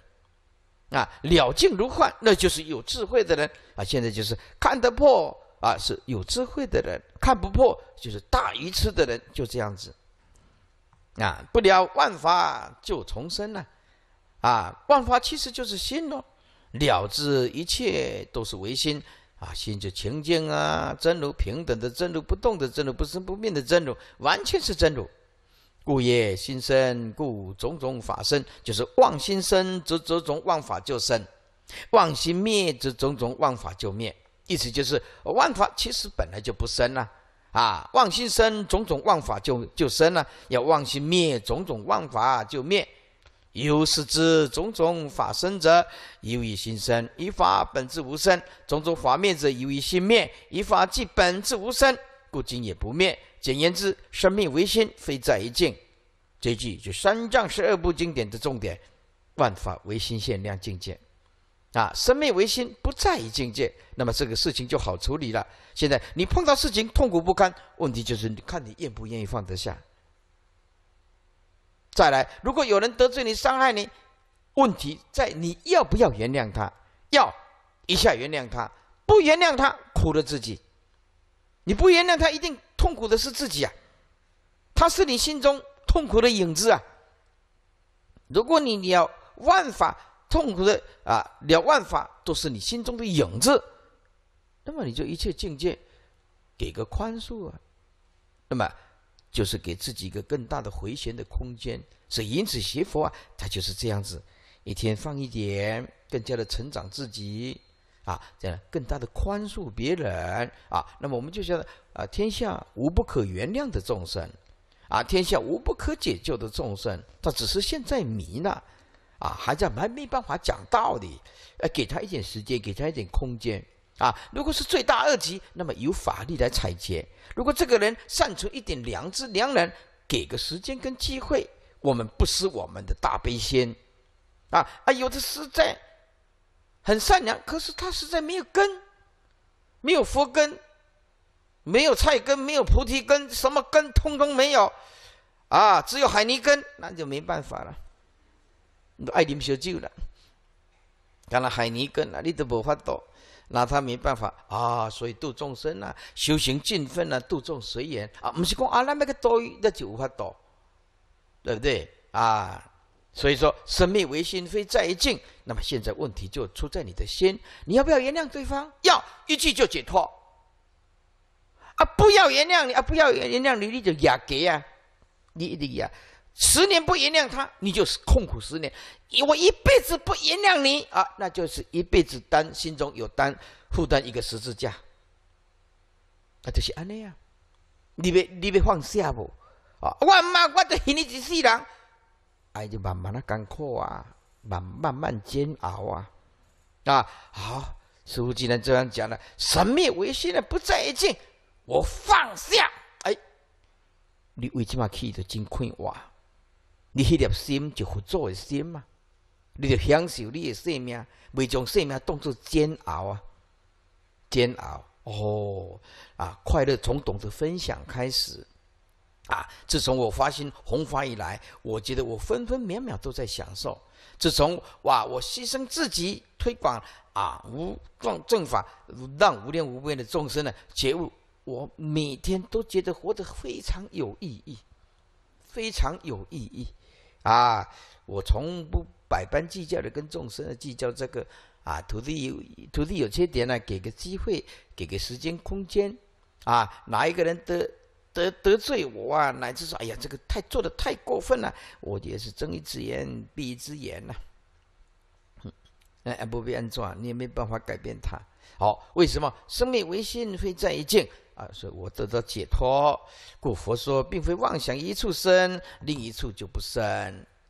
啊，了尽如幻，那就是有智慧的人啊。现在就是看得破啊，是有智慧的人；看不破，就是大愚痴的人。就这样子。啊，不了，万法就重生了，啊，万法其实就是心咯，了知一切都是唯心，啊，心就清净啊，真如平等的真如，不动的真如，不生不灭的真如，完全是真如，故业心生，故种种法生，就是妄心生，则种种妄法就生，妄心灭，则种种妄法就灭，意思就是万法其实本来就不生呐。啊，妄心生，种种妄法就就生了；要妄心灭，种种妄法就灭。由是知种种法生者，由于心生；以法本质无生，种种法灭者，由于心灭；以法即本质无生，故今也不灭。简言之，生灭唯心，非在一境。这句就三藏十二部经典的重点：万法唯心现量境界。啊，生灭唯心，不在于境界。那么这个事情就好处理了。现在你碰到事情痛苦不堪，问题就是看你愿不愿意放得下。再来，如果有人得罪你、伤害你，问题在你要不要原谅他？要一下原谅他，不原谅他苦了自己。你不原谅他，一定痛苦的是自己啊。他是你心中痛苦的影子啊。如果你你要万法。痛苦的啊，了万法都是你心中的影子，那么你就一切境界，给个宽恕啊，那么就是给自己一个更大的回旋的空间。所以因此，学佛啊，他就是这样子，一天放一点，更加的成长自己啊，这样更大的宽恕别人啊。那么我们就觉得啊，天下无不可原谅的众生，啊，天下无不可解救的众生，他只是现在迷了。啊，还在还没办法讲道理，呃，给他一点时间，给他一点空间啊。如果是罪大恶极，那么有法律来裁决。如果这个人善存一点良知良人，给个时间跟机会，我们不失我们的大悲心。啊啊，有的实在很善良，可是他实在没有根，没有佛根，没有菜根，没有菩提根，什么根通通没有啊，只有海泥根，那就没办法了。爱你们烧酒了，讲了海泥根啊，你都无法躲，拿他没办法啊。所以度众生啊，修行尽分啊，度众随缘啊。不是讲啊，那么个多余那就无法躲，对不对啊？所以说，生命为心，非在于境。那么现在问题就出在你的心，你要不要原谅对方？要一句就解脱啊！不要原谅你啊！不要原谅你，你就也给啊！你一定要。十年不原谅他，你就是痛苦十年；我一辈子不原谅你啊，那就是一辈子担心中有担负担一个十字架。那就是安尼啊，你别你别放下不？啊，我妈，嘛，我就恨你一世人。哎，就慢慢的干苦啊，慢慢慢煎熬啊，啊好。师傅既然这样讲了，神灭为心的不在一起，我放下。哎，你为什么去的真快哇？你迄粒心就佛祖的心嘛，你就享受你的生命，每将生命当作煎熬啊，煎熬哦啊！快乐从懂得分享开始啊！自从我发心弘法以来，我觉得我分分秒秒都在享受。自从哇，我牺牲自己推广啊无正正法，让无量无边的众生呢觉悟，我每天都觉得活得非常有意义，非常有意义。啊，我从不百般计较的跟众生计较这个，啊，徒弟有徒弟有缺点呢，给个机会，给个时间空间，啊，哪一个人得得得罪我啊，乃至说，哎呀，这个太做的太过分了，我也是睁一只眼闭一只眼呐，嗯，那不安装，你也没办法改变他。好，为什么生命唯心会在一静。啊，所以我得到解脱。故佛说，并非妄想一处生，另一处就不生。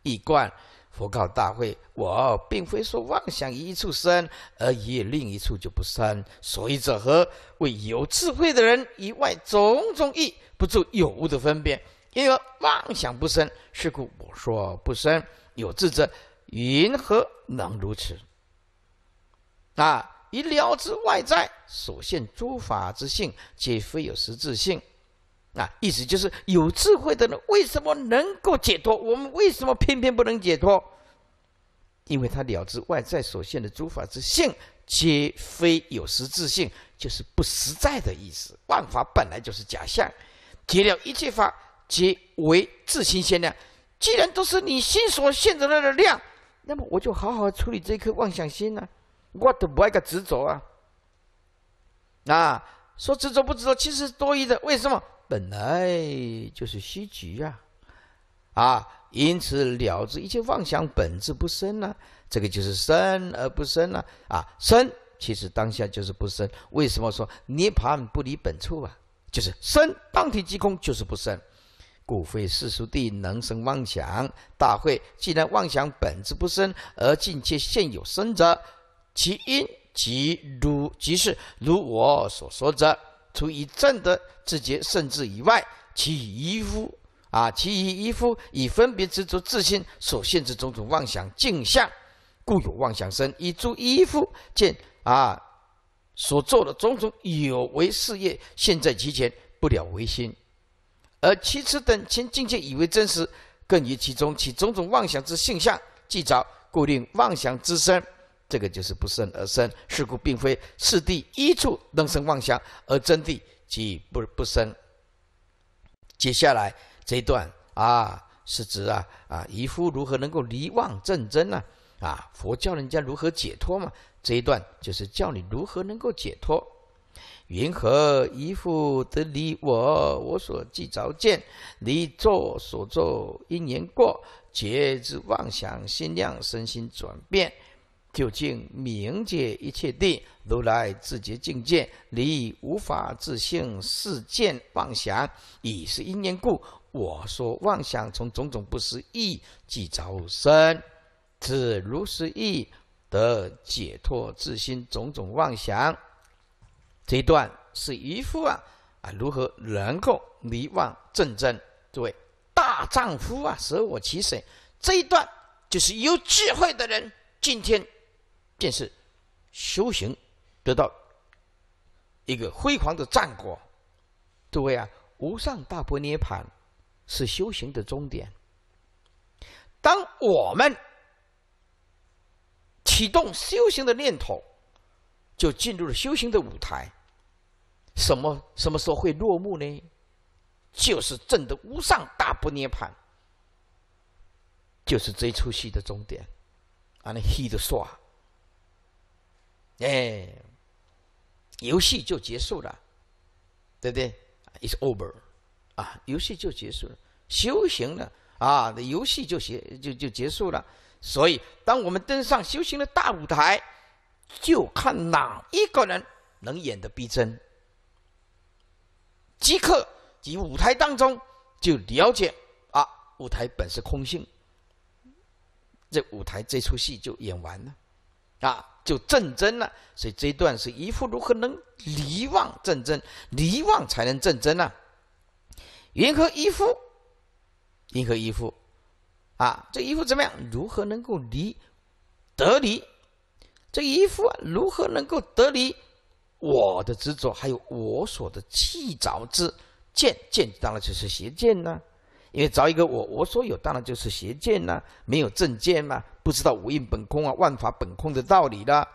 义贯佛告大会：我并非说妄想一处生，而以另一处就不生。所以者何？为有智慧的人以外，种种义不住有物的分别，因而妄想不生。是故我说不生。有智者，云何能如此？啊！以了知外在所现诸法之性，皆非有实质性。啊，意思就是有智慧的人为什么能够解脱？我们为什么偏偏不能解脱？因为他了知外在所现的诸法之性，皆非有实质性，就是不实在的意思。万法本来就是假象，解了一切法皆为自心现量。既然都是你心所现的那的量，那么我就好好处理这颗妄想心呢。我都不爱个执着啊！啊，说执着不执着，其实多余的。为什么？本来就是虚局啊！啊，因此了知一切妄想本质不生呢？这个就是生而不生呢？啊，生其实当下就是不生。为什么说涅盘不离本处啊？就是生当体即空，就是不生。故非世俗地能生妄想。大会既然妄想本质不生，而境界现有生者。其因即如即是如我所说者，除以正德自觉甚至以外，其依夫啊，其依依夫以分别知足自心所限制种种妄想镜像，故有妄想生；以诸依夫见啊所做的种种有为事业，现在其前不了唯心，而其次等前境界以为真实，更于其中其种种妄想之性相即着，固定妄想之身。这个就是不生而生，是故并非四第一处能生妄想，而真谛即不不生。接下来这一段啊，是指啊啊，渔夫如何能够离妄正真呢？啊，佛教人家如何解脱嘛？这一段就是教你如何能够解脱。云何一夫得离我我所记着见，离作所作因缘过，觉知妄想心量身心转变。究竟明解一切地，如来自觉境界，离无法自性，事见妄想，已是因缘故，我说妄想从种种不实意即着生，此如是意得解脱自心种种妄想。这一段是渔夫啊啊，如何能够迷妄正真？诸位大丈夫啊，舍我其谁？这一段就是有智慧的人，今天。便是修行得到一个辉煌的战果。诸位啊，无上大波涅盘是修行的终点。当我们启动修行的念头，就进入了修行的舞台。什么什么时候会落幕呢？就是证得无上大波涅盘，就是这出戏的终点。啊，那戏的唰。哎，游戏就结束了，对不对？It's over，啊，游戏就结束了，修行了啊，游戏就结就就结束了。所以，当我们登上修行的大舞台，就看哪一个人能演的逼真，即刻及舞台当中就了解啊，舞台本是空性，这舞台这出戏就演完了，啊。就正真了，所以这一段是一副如何能离妄正真，离妄才能正真呢？云何一夫？云何一夫？啊，这一夫怎么样？如何能够离得离？这依啊，如何能够得离我的执着？还有我所的气着之见，见当然就是邪见呢？因为找一个我，我说有，当然就是邪见啦，没有正见嘛，不知道五蕴本空啊，万法本空的道理啦。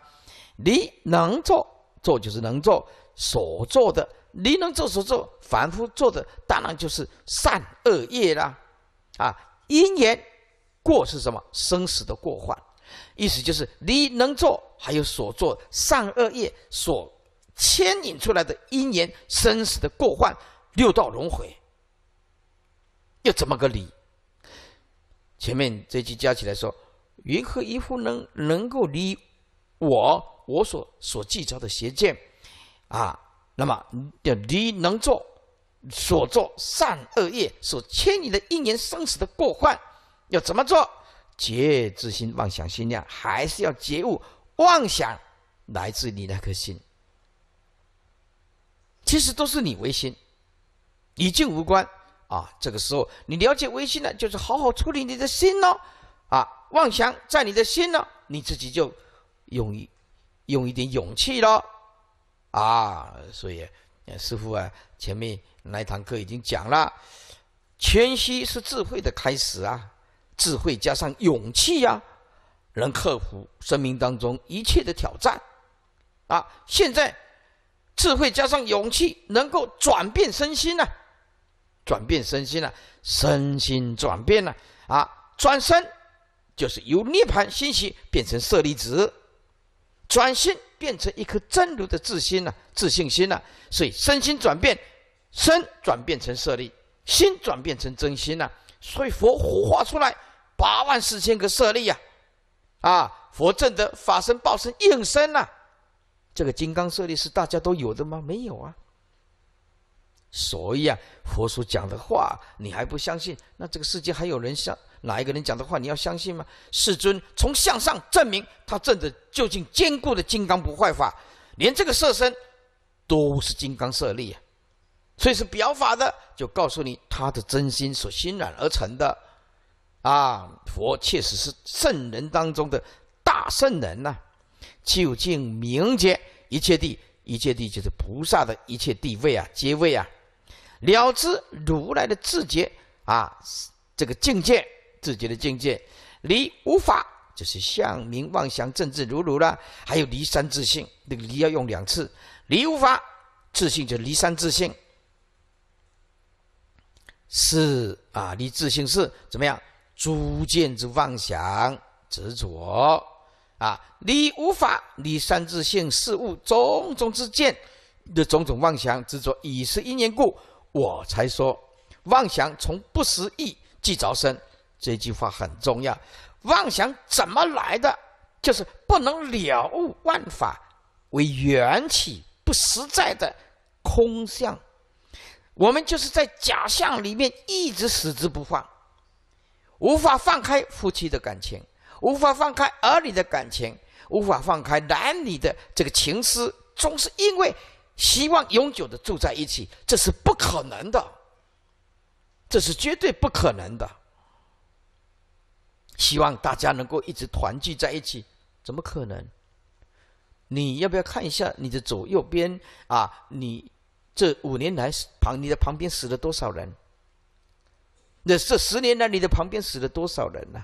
你能做，做就是能做，所做的，你能做所做，反复做的，当然就是善恶业啦。啊，因缘过是什么？生死的过患，意思就是你能做，还有所做善恶业所牵引出来的因缘，生死的过患，六道轮回。又怎么个理？前面这句加起来说，云何一夫能能够离我我所所制着的邪见啊？那么要离能做所做善恶业所牵引的一年生死的过患，要怎么做？觉之心、妄想心量，还是要觉悟？妄想来自你那颗心，其实都是你为心，与境无关。啊，这个时候你了解微信了，就是好好处理你的心咯。啊，妄想在你的心咯，你自己就用一用一点勇气咯。啊，所以师傅啊，前面那堂课已经讲了，谦虚是智慧的开始啊，智慧加上勇气呀，能克服生命当中一切的挑战。啊，现在智慧加上勇气，能够转变身心呢。转变身心了，身心转变了啊！转身就是由涅槃欣喜变成舍利子，转心变成一颗真如的自心了，自信心了。所以身心转变，身转变成舍利，心转变成真心了。所以佛活化出来八万四千个舍利呀，啊！佛正德法身、报身、应身呐，这个金刚舍利是大家都有的吗？没有啊。所以啊，佛所讲的话你还不相信？那这个世界还有人相哪一个人讲的话你要相信吗？世尊从向上证明他证的究竟坚固的金刚不坏法，连这个色身都是金刚色力啊，所以是表法的，就告诉你他的真心所欣然而成的。啊，佛确实是圣人当中的大圣人呐，究竟明解一切地，一切地就是菩萨的一切地位啊，阶位啊。了知如来的自觉啊，这个境界，自觉的境界，离无法就是相名妄想政治如如了。还有离三自性，那个离要用两次，离无法自性就离三自性，是啊，离自性是怎么样？诸见之妄想执着啊，离无法离三自性事物种种之见的种种妄想执着，已是因缘故。我才说，妄想从不实意即着生。这句话很重要。妄想怎么来的？就是不能了悟万法为缘起不实在的空相。我们就是在假象里面一直死之不放，无法放开夫妻的感情，无法放开儿女的感情，无法放开男女的这个情思，总是因为。希望永久的住在一起，这是不可能的，这是绝对不可能的。希望大家能够一直团聚在一起，怎么可能？你要不要看一下你的左右边啊？你这五年来旁你的旁边死了多少人？那这十年来你的旁边死了多少人呢？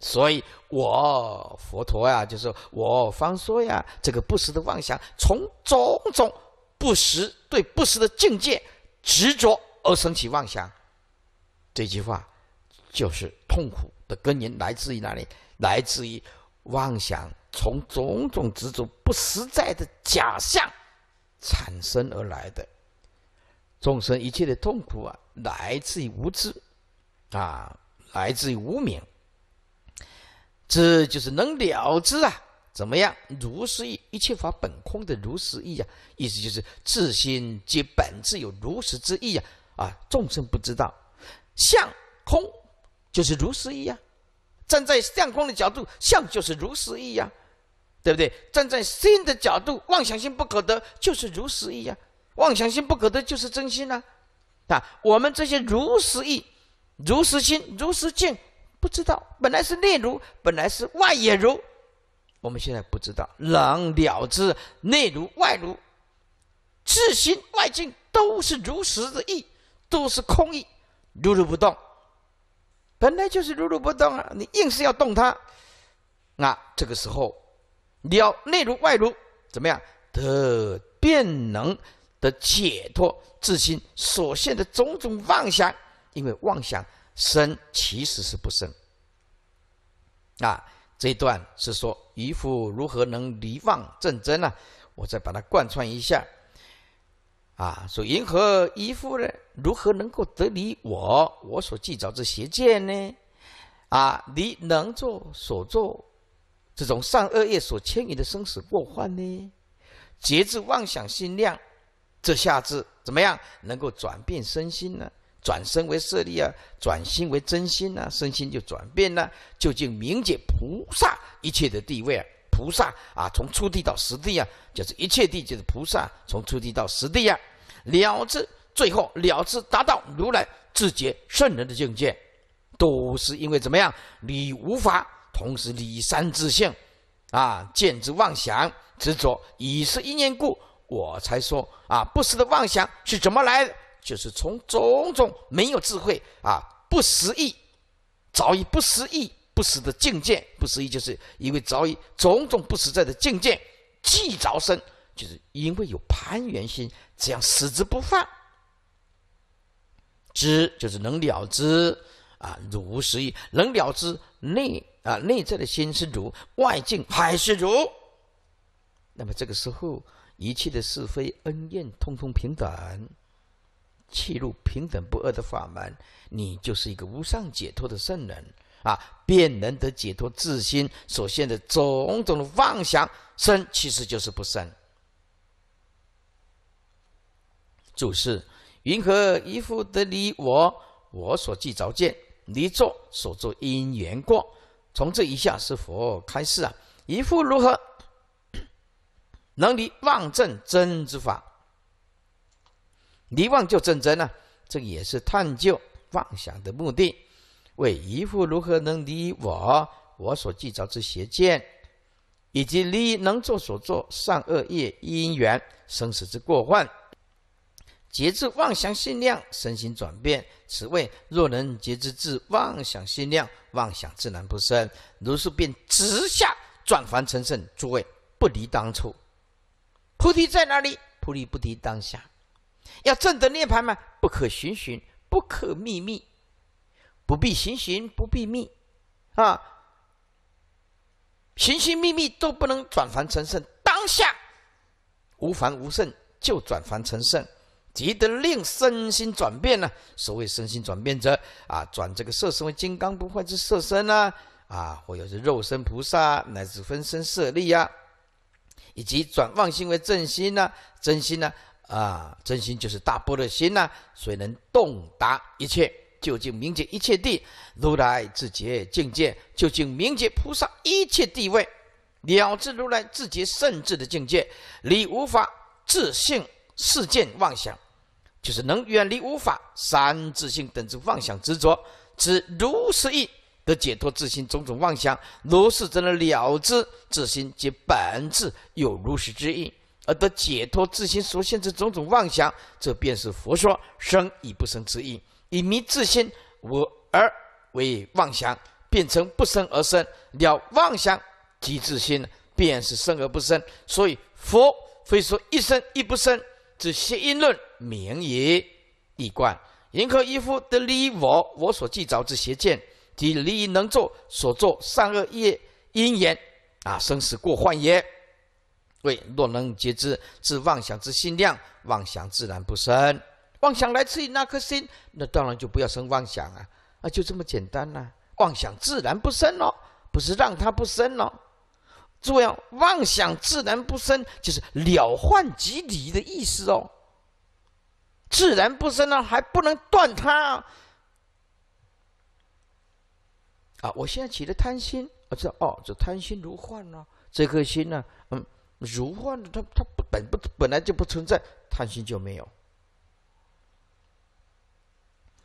所以，我佛陀呀，就是我方说呀，这个不实的妄想，从种种不实对不实的境界执着而生起妄想。这句话就是痛苦的根源来自于哪里？来自于妄想，从种种执着不实在的假象产生而来的。众生一切的痛苦啊，来自于无知，啊，来自于无明。这就是能了之啊？怎么样？如是意，一切法本空的如是意啊，意思就是自心皆本自有如实之意啊！啊，众生不知道，相空就是如实意啊！站在相空的角度，相就是如实意呀，对不对？站在心的角度，妄想心不可得就是如实意呀。妄想心不可得就是真心呐！啊，我们这些如实意、如实心、如实见。不知道，本来是内如，本来是外也如，我们现在不知道。能了之，内如外如，自心外境都是如实之意，都是空意，如如不动。本来就是如如不动啊！你硬是要动它，那这个时候，了内如外如怎么样？的便能的解脱自心所现的种种妄想，因为妄想。生其实是不生，啊，这一段是说渔夫如何能离妄正真呢？我再把它贯穿一下，啊，说银河渔夫呢？如何能够得离我我所计着之邪见呢？啊，离能做所做，这种善恶业所牵引的生死过患呢？节制妄想心量，这下子怎么样能够转变身心呢？转身为舍利啊，转心为真心呐，身心就转变呐。究竟明解菩萨一切的地位啊，菩萨啊，从初地到实地啊，就是一切地就是菩萨，从初地到实地啊，了之，最后了之，达到如来自觉圣人的境界，都是因为怎么样？你无法同时理三智性啊，见之妄想执着，以是一念故，我才说啊，不思的妄想是怎么来的？就是从种种没有智慧啊、不实意、早已不实意、不实的境界，不实意就是因为早已种种不实在的境界，寂着生，就是因为有攀缘心，这样死之不放。知就是能了知啊，如实意能了知内啊内在的心是如，外境还是如。那么这个时候，一切的是非恩怨，通通平等。契入平等不二的法门，你就是一个无上解脱的圣人啊！便能得解脱自心所现的种种的妄想生，其实就是不生。注是云何一夫得离我，我所记着见，离作所作因缘过。从这一下是佛开示啊！一夫如何能离妄正真之法？离妄就真真呢，这也是探究妄想的目的。为一父如何能离我？我所计载之邪见，以及离能做所做善恶业因缘生死之过患，节制妄想心量，身心转变。此谓若能节制至妄想心量，妄想自然不生，如是便直下转凡成圣。诸位不离当初，菩提在哪里？菩提不提当下。要正得涅盘嘛，不可寻寻，不可觅密，不必寻寻，不必密，啊，寻寻觅觅都不能转凡成圣。当下无凡无圣，就转凡成圣，即得令身心转变呢。所谓身心转变者，啊，转这个色身为金刚不坏之色身啊，啊，或者是肉身菩萨乃至分身舍利呀，以及转妄心为正心呢，真心呢。啊，真心就是大波的心呐，所以能洞达一切，究竟明解一切地如来自觉境界，究竟明解菩萨一切地位了知如来自觉甚智的境界，离无法自性世件妄想，就是能远离无法三自性等之妄想执着，此如是意的解脱自心种种妄想，如是能了知自心及本质有如是之意。而得解脱自心所现之种种妄想，这便是佛说生与不生之意。以迷自心我而为妄想，变成不生而生了妄想即自心，便是生而不生。所以佛非说一生亦不生，只邪因论名也一贯。人何以福得利我，我所记着之邪见即利能作所作善恶业因缘，啊生死过患也。若能觉知，自妄想之心量，妄想自然不生。妄想来自于那颗心，那当然就不要生妄想啊！啊，就这么简单呐！妄想自然不生哦，不是让它不生喽。这样，妄想自然不生，就是了幻即离的意思哦。自然不生呢，还不能断它啊！啊，我现在起了贪心，我知道哦，这贪心如幻呢，这颗心呢，嗯。如幻，它它不本不本来就不存在，贪心就没有。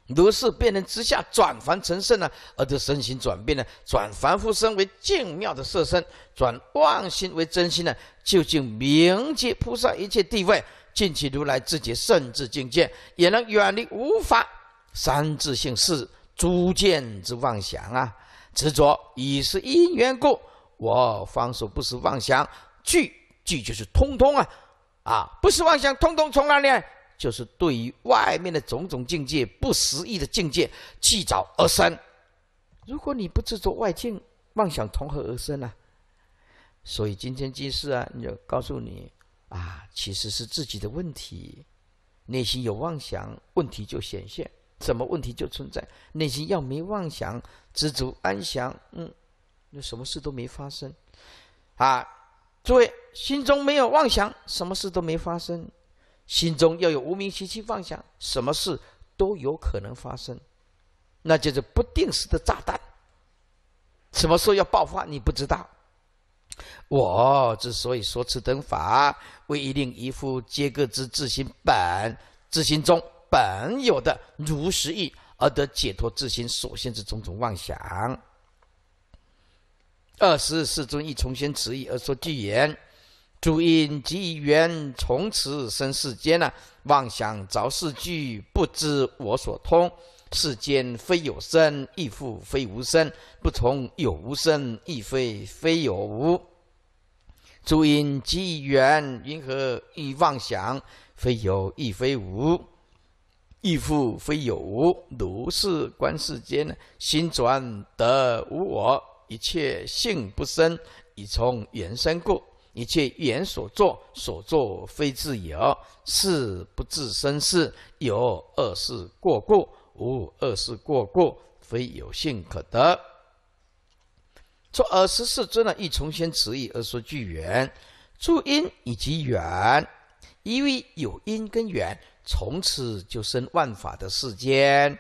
如是变能之下，转凡成圣呢？而这身心转变呢？转凡夫身为静妙的色身，转妄心为真心呢？究竟明解菩萨一切地位，尽其如来自己圣智境界，也能远离无法三自性是诸见之妄想啊！执着以是因缘故，我方所不是妄想具。就是通通啊，啊不是妄想，通通从哪里？就是对于外面的种种境界不实意的境界，去找而生。如果你不执着外境，妄想从何而生呢？所以今天今世啊，你就告诉你啊，其实是自己的问题，内心有妄想，问题就显现，什么问题就存在。内心要没妄想，知足安详，嗯，那什么事都没发生，啊。诸位心中没有妄想，什么事都没发生；心中要有无名习气妄想，什么事都有可能发生，那就是不定时的炸弹。什么时候要爆发，你不知道。我之所以说此等法，为一令一夫皆各之自心本，自心中本有的如实意，而得解脱自心所现之种种妄想。二十世尊亦重新持意而说偈言：诸因即缘，从此生世间呐。妄想着世俱不知我所通。世间非有生，亦复非无生。不从有无生，亦非非有无。诸因即缘，云何亦妄想？非有亦非无，亦复非有无。如是观世间，心转得无我。一切性不生，以从缘生故；一切缘所作，所作非自由。是不自生，是有二事过故；无二事过故，非有性可得。说二十四尊呢，欲从先此意而说句缘、助因以及缘，因为有因跟缘，从此就生万法的世间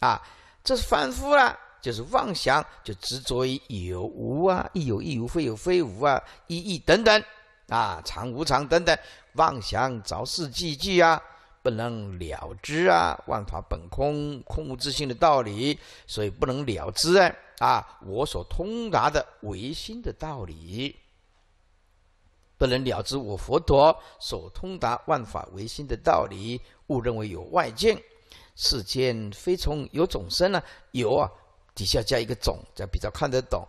啊。这是反复了。就是妄想，就执着于有无啊，亦有亦无，非有非无啊，一一等等啊，常无常等等，妄想着事寂寂啊，不能了知啊，万法本空，空无自性的道理，所以不能了知啊，我所通达的唯心的道理，不能了知我佛陀所通达万法唯心的道理，误认为有外境，世间非从有种生呢？有啊。底下加一个种，这比较看得懂。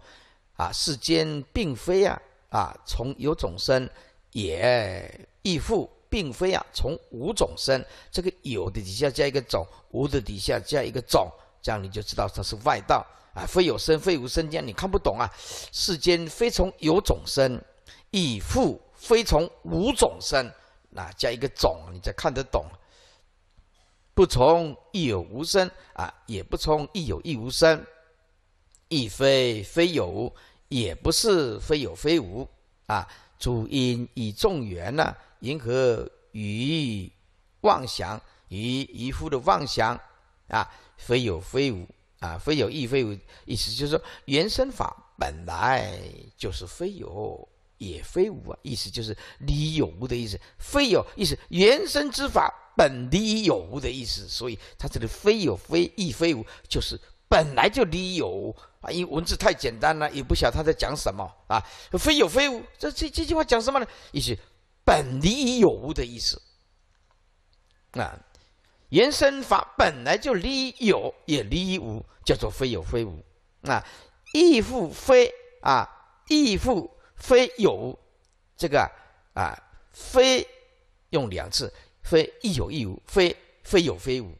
啊，世间并非啊啊，从有种生也亦复并非啊，从无种生。这个有的底下加一个种，无的底下加一个种，这样你就知道它是外道啊，非有生非无生这样你看不懂啊。世间非从有种生亦复非从无种生，那加一个种，你才看得懂。不从亦有无生啊，也不从亦有亦无生。亦非非有，也不是非有非无啊。主因以众缘呢，因何于妄想，于渔夫的妄想啊？非有非无啊？非有亦非无，意思就是说，原生法本来就是非有也非无啊。意思就是离有无的意思，非有意思，原生之法本离有无的意思，所以它这里非有非亦非无就是。本来就离有啊，因为文字太简单了，也不晓他在讲什么啊。非有非无，这这这句话讲什么呢？意思，本离有无的意思啊。缘生法本来就离有也离无，叫做非有非无啊。亦复非啊，亦复非有，这个啊，非用两次，非亦有亦无，非非有非无，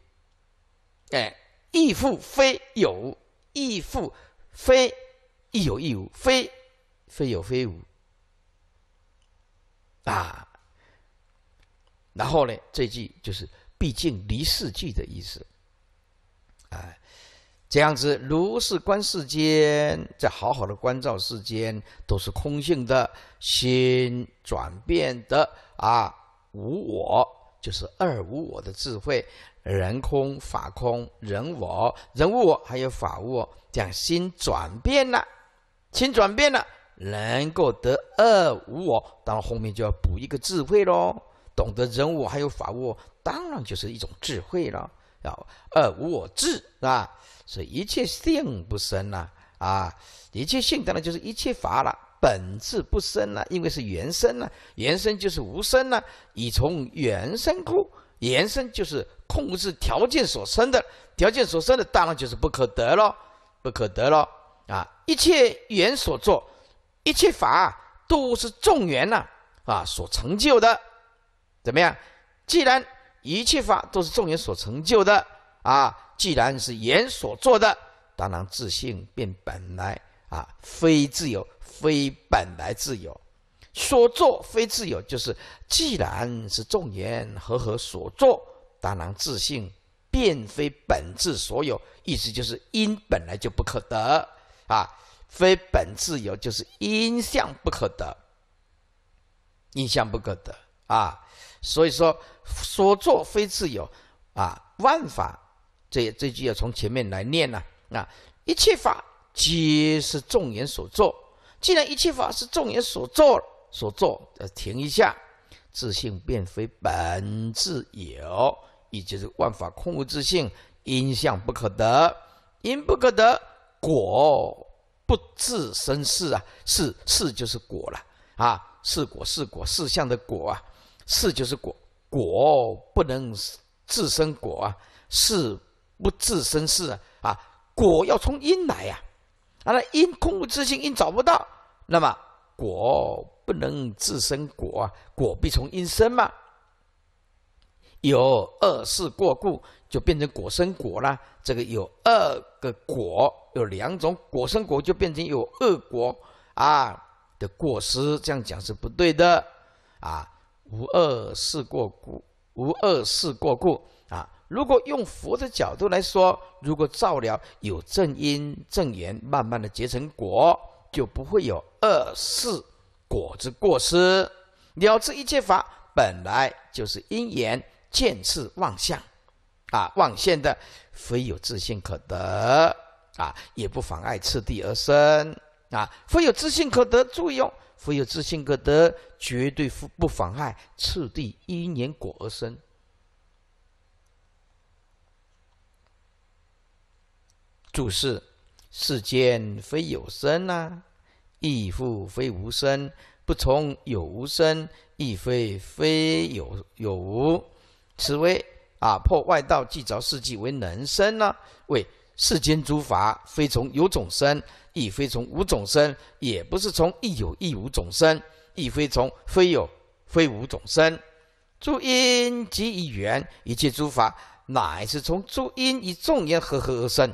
哎。亦复非有，亦复非亦有亦无，非非有非无啊。然后呢，这句就是毕竟离世句的意思。哎，这样子如是观世间，在好好的观照世间，都是空性的，心转变的啊，无我就是二无我的智慧。人空法空，人我人物我，还有法物，我，讲心转变了，心转变了，能够得二无我，到后面就要补一个智慧喽。懂得人我还有法我，当然就是一种智慧了，要二无我智，是吧？所以一切性不生了啊，一切性当然就是一切法了，本质不生了，因为是原生了，原生就是无生了，以从原生空。延伸就是控制条件所生的，条件所生的，当然就是不可得了，不可得了啊！一切缘所作，一切法都是众缘呐啊所成就的，怎么样？既然一切法都是众缘所成就的啊，既然是缘所做的，当然自信变本来啊，非自由，非本来自由。所作非自由，就是既然是众缘和合所作，当然自性便非本质所有。意思就是因本来就不可得啊，非本自由就是因相不可得，因相不可得啊。所以说所作非自由啊，万法这这句要从前面来念呢。啊，一切法皆是众缘所作，既然一切法是众缘所作。所作，停一下，自性并非本自有，也就是万法空无自性，因相不可得，因不可得，果不自生是啊，是是就是果了啊，是果是果是相的果啊，是就是果，果不能自生果啊，是不自生是啊，啊，果要从因来呀，啊，因空无自性，因找不到，那么果。不能自生果啊，果必从因生嘛。有恶事过故，就变成果生果啦。这个有二个果，有两种果生果，就变成有恶果啊的过失。这样讲是不对的啊。无恶事过故，无恶事过故啊。如果用佛的角度来说，如果造了有正因正缘，慢慢的结成果，就不会有恶事。果之过失，了知一切法本来就是因缘见次妄相，啊妄现的，非有自信可得，啊也不妨碍次第而生，啊非有自信可得作用，非有自信可得绝对不不妨碍次第因缘果而生。注释：世间非有生呐。亦复非无生，不从有无生，亦非非有有无，此为啊破外道计着世纪为能生呢？为世间诸法非从有种生，亦非从无种生，也不是从亦有亦无种生，亦非从非有非无种生。诸因及一缘，一切诸法乃是从诸因以众缘合合而生，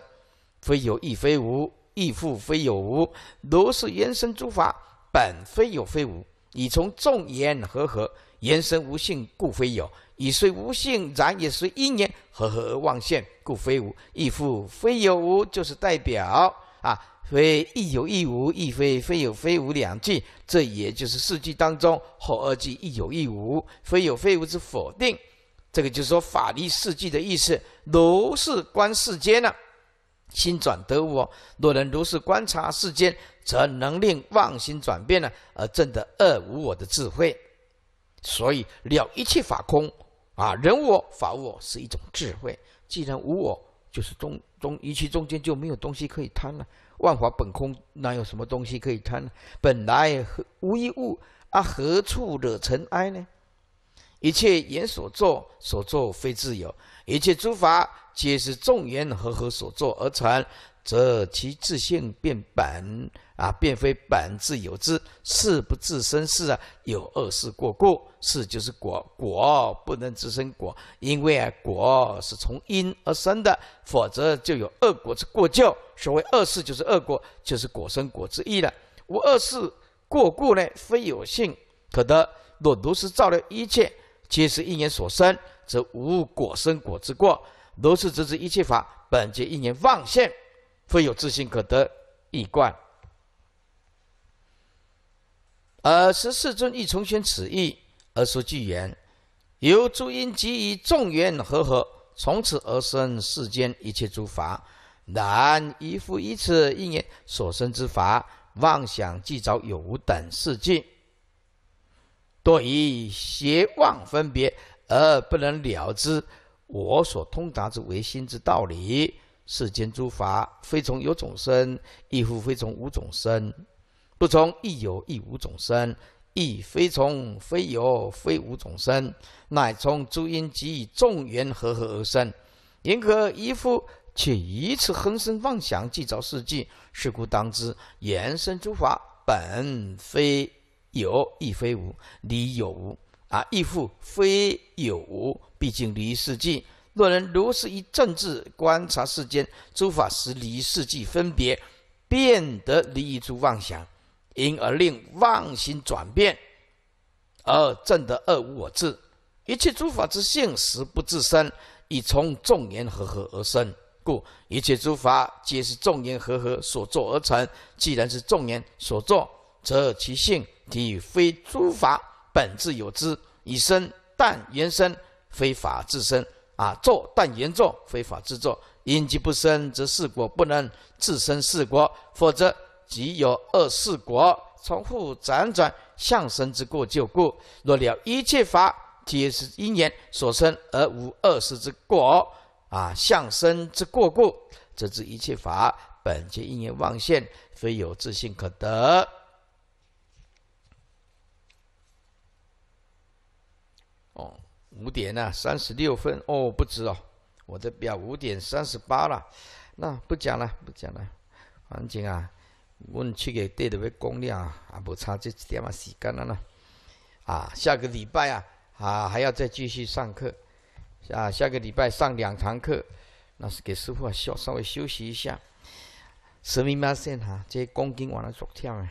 非有亦非无。亦复非有无，如是延生诸法本非有非无。以从众言和合，缘生无性故非有；以虽无性，然也随因缘和合而妄现，故非无。亦复非有无，就是代表啊，非亦有亦无，亦非非有非无两句。这也就是四句当中后二句亦有亦无、非有非无之否定。这个就是说法律四句的意思，如是观世间了。心转得我，若能如是观察世间，则能令妄心转变呢，而证得二无我的智慧。所以了一切法空啊，人我法我是一种智慧。既然无我，就是中中一切中间就没有东西可以贪了。万法本空，哪有什么东西可以贪呢？本来无一物啊？何处惹尘埃呢？一切言所作所作非自由。一切诸法皆是众缘和合所作而成，则其自性便本啊，便非本自有之。事不自生，事啊有二事过故，事就是果，果不能自生果，因为啊果是从因而生的，否则就有恶果之过咎。所谓二事，就是恶果，就是果生果之意了。无二事过故呢，非有性可得。若如实照料一切，皆是因缘所生。则无果生果之过，如是则知一切法本皆因缘妄现，非有自信可得一观。而十四尊亦重宣此意而说句言：由诸因及以众缘和合，从此而生世间一切诸法。然一复一此一年所生之法，妄想既造有无等事境，多以邪妄分别。而不能了之，我所通达之唯心之道理。世间诸法，非从有种生，亦复非从无种生；不从亦有，亦无种生，亦非从非有，非无种生，乃从诸因及众缘合合而生。严格依夫却以此横生妄想制造世界，是故当知，延生诸法，本非有，亦非无，理有无。啊！亦复非有，毕竟离世际。若能如是以正治观察世间诸法，实离世际分别，变得离诸妄想，因而令妄心转变，而证得二无我智。一切诸法之性实不自生，以从众缘合合而生。故一切诸法皆是众缘合合所作而成。既然是众缘所作，则其性体非诸法。本自有之，以生但言生，非法自生啊；作但言作，非法自作。因即不生，则四果不能自生四果，否则即有恶四果，重复辗转相生之过就故。若了一切法皆是因缘所生而无恶事之果啊，相生之过故，则知一切法本皆因缘妄现，非有自性可得。哦，五点了，三十六分。哦，不止哦，我的表五点三十八了。那不讲了，不讲了。反正啊，问去给爹的喂公量啊，啊不差这几点嘛时间了呢。啊，下个礼拜啊啊还要再继续上课。啊，下个礼拜上两堂课，那是给师傅啊休稍微休息一下。十米毛线哈，这公斤我那跳啊，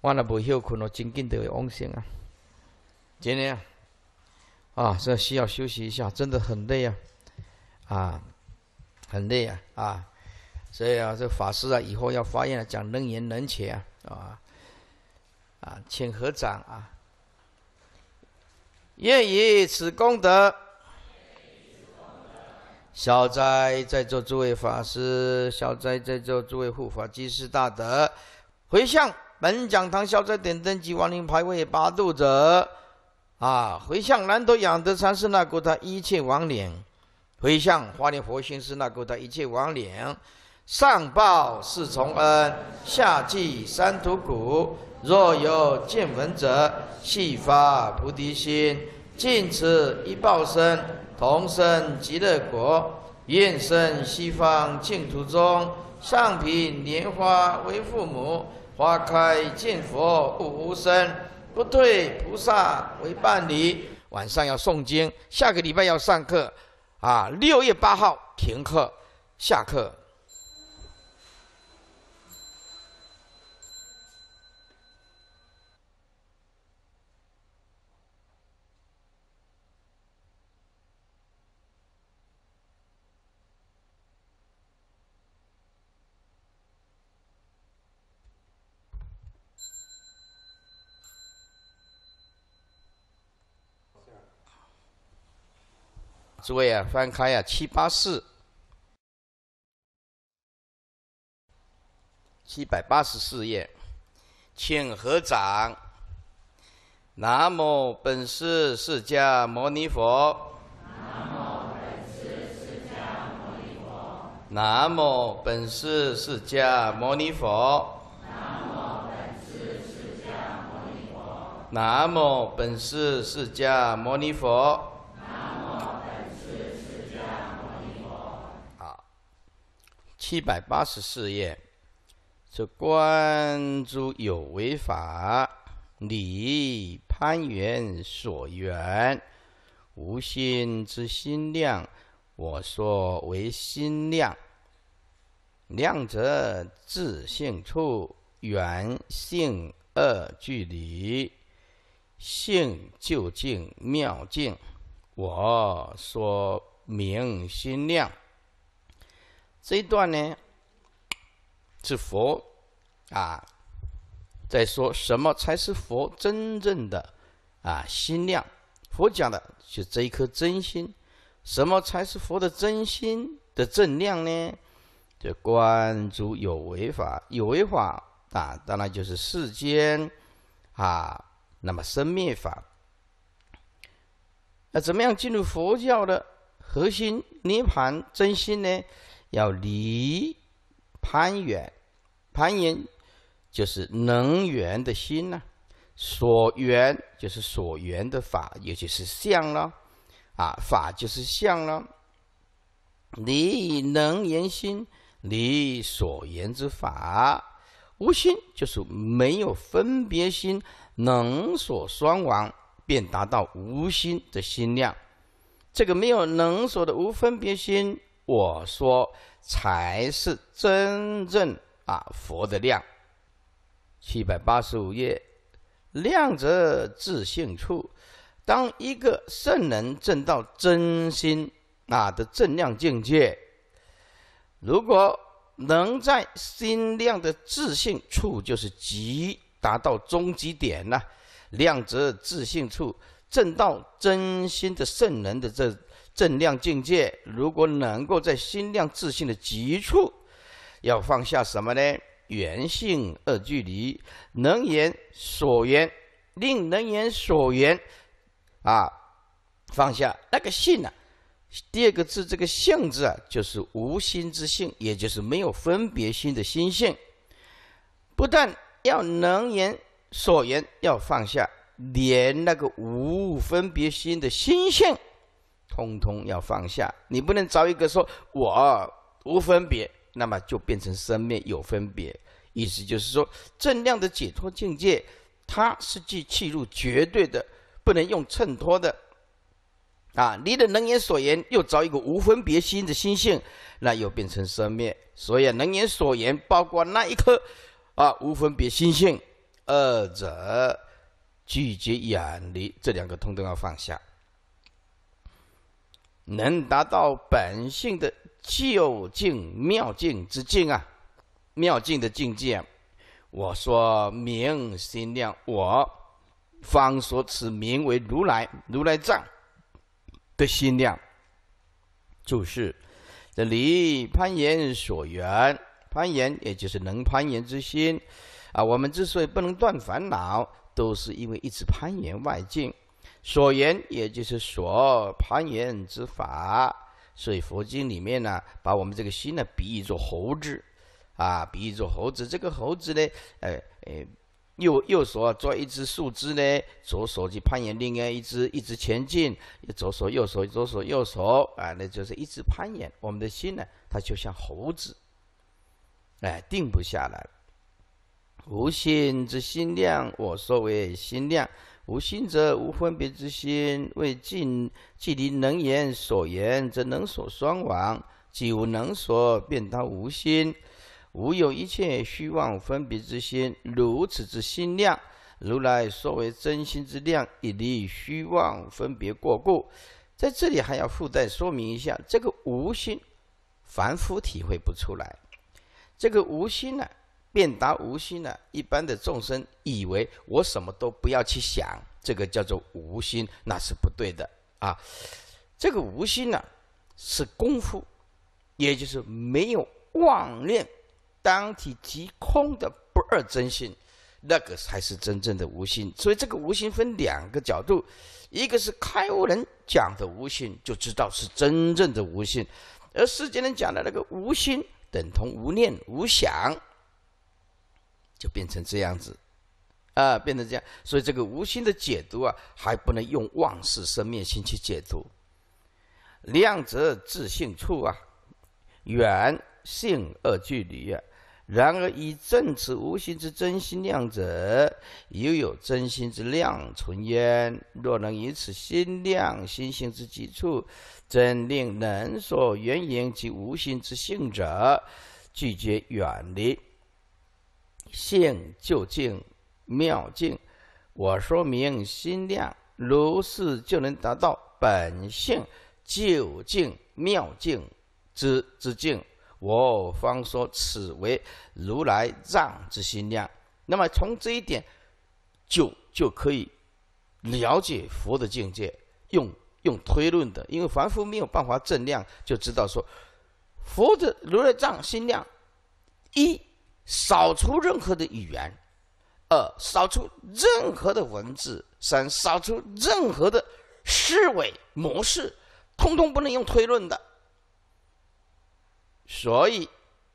我那不休困了，紧紧得要安生啊。今天。啊，这需要休息一下，真的很累啊，啊，很累啊，啊，所以啊，这法师啊，以后要发言讲能言能且啊，啊，啊，请合掌啊，愿以此功德，消灾在座诸位法师，消灾在座诸位护法，积世大德，回向本讲堂消灾点灯及亡灵牌位八度者。啊！回向南都养德禅师那国的“一切亡灵，回向华莲佛心是那国的“一切亡灵，上报四重恩，下济三途苦。若有见闻者，悉发菩提心，尽此一报身，同生极乐国，愿生西方净土中，上品莲花为父母，花开见佛悟无生。不对，菩萨为伴侣。晚上要诵经，下个礼拜要上课，啊，六月八号停课下课。诸位啊，翻开啊，七八四，七百八十四页，请合掌。南无本师释迦牟尼佛。南无本师释迦牟尼佛。南无本师释迦牟尼佛。南无本师释迦牟尼佛。七百八十四页，这观诸有为法，理攀缘所缘，无心之心量，我说为心量。量则自性处，缘性二距离，性究竟妙境，我说明心量。这一段呢，是佛啊在说什么才是佛真正的啊心量？佛讲的就是这一颗真心。什么才是佛的真心的正量呢？就观诸有为法，有为法啊，当然就是世间啊，那么生灭法。那怎么样进入佛教的核心涅盘真心呢？要离攀缘，攀缘就是能源的心呢；所缘就是所缘的法，也就是相了。啊，法就是相了。离能言心，离所言之法，无心就是没有分别心，能所双亡，便达到无心的心量。这个没有能所的无分别心。我说，才是真正啊佛的量。七百八十五页，亮则自信处。当一个圣人证到真心啊的正量境界，如果能在心量的自信处，就是极达到终极点呐，亮则自信处，证到真心的圣人的这。正量境界，如果能够在心量自信的极处，要放下什么呢？原性二距离，能言所言，令能言所言，啊，放下那个性呢？第二个字这个性字啊，就是无心之性，也就是没有分别心的心性。不但要能言所言要放下，连那个无分别心的心性。通通要放下，你不能找一个说“我无分别”，那么就变成生灭有分别。意思就是说，正量的解脱境界，它是即契入绝对的，不能用衬托的。啊，离的能言所言，又找一个无分别心的心性，那又变成生灭。所以啊，能言所言包括那一颗啊无分别心性，二者拒绝远离，这两个通通要放下。能达到本性的究竟妙境之境啊，妙境的境界啊，我说明心量，我方说此名为如来如来藏的心量。注释：这里攀岩所缘，攀岩也就是能攀岩之心啊。我们之所以不能断烦恼，都是因为一直攀岩外境。所言，也就是所攀岩之法。所以佛经里面呢，把我们这个心呢比喻作猴子，啊，比喻作猴子。这个猴子呢，哎哎，右右手抓一只树枝呢，左手去攀岩，另外一只一直前进，左手右手左手右手啊，那就是一直攀岩。我们的心呢，它就像猴子，哎，定不下来。无心之心量，我说为心量。无心者无分别之心，为尽即离能言所言，则能所双亡；既无能所，便当无心，无有一切虚妄分别之心。如此之心量，如来说为真心之量，以离虚妄分别过故。在这里还要附带说明一下，这个无心，凡夫体会不出来。这个无心呢？便达无心呢？一般的众生以为我什么都不要去想，这个叫做无心，那是不对的啊。这个无心呢，是功夫，也就是没有妄念，当体即空的不二真心，那个才是真正的无心。所以这个无心分两个角度，一个是开悟人讲的无心，就知道是真正的无心；而世间人讲的那个无心，等同无念、无想。变成这样子，啊，变成这样，所以这个无心的解读啊，还不能用妄事生灭心去解读。量则自性处啊，远性而距离啊。然而以证此无心之真心量者，犹有真心之量存焉。若能以此心量心性之基础，真令能所缘言及无心之性者，拒绝远离。性就净妙境，我说明心量，如是就能达到本性就竟妙境之之境。我方说此为如来藏之心量。那么从这一点就就可以了解佛的境界，用用推论的，因为凡夫没有办法正量，就知道说佛的如来藏心量一。扫出任何的语言，二扫出任何的文字，三扫出任何的思维模式，通通不能用推论的。所以，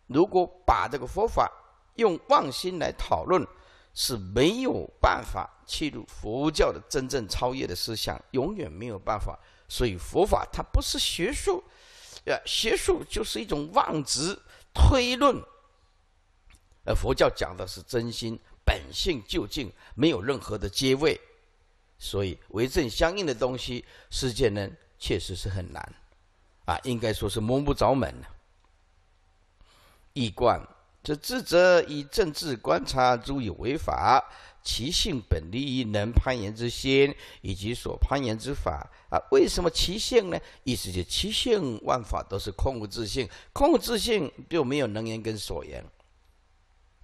如果把这个佛法用妄心来讨论，是没有办法切入佛教的真正超越的思想，永远没有办法。所以，佛法它不是学术，呃，学术就是一种妄执推论。而佛教讲的是真心本性究竟，没有任何的阶位，所以为证相应的东西，世间呢确实是很难，啊，应该说是摸不着门呢。易观，这智者以政治观察诸有为法，其性本立于能攀缘之心以及所攀缘之法啊？为什么其性呢？意思是其性万法都是空无自性，空无自性就没有能言跟所言，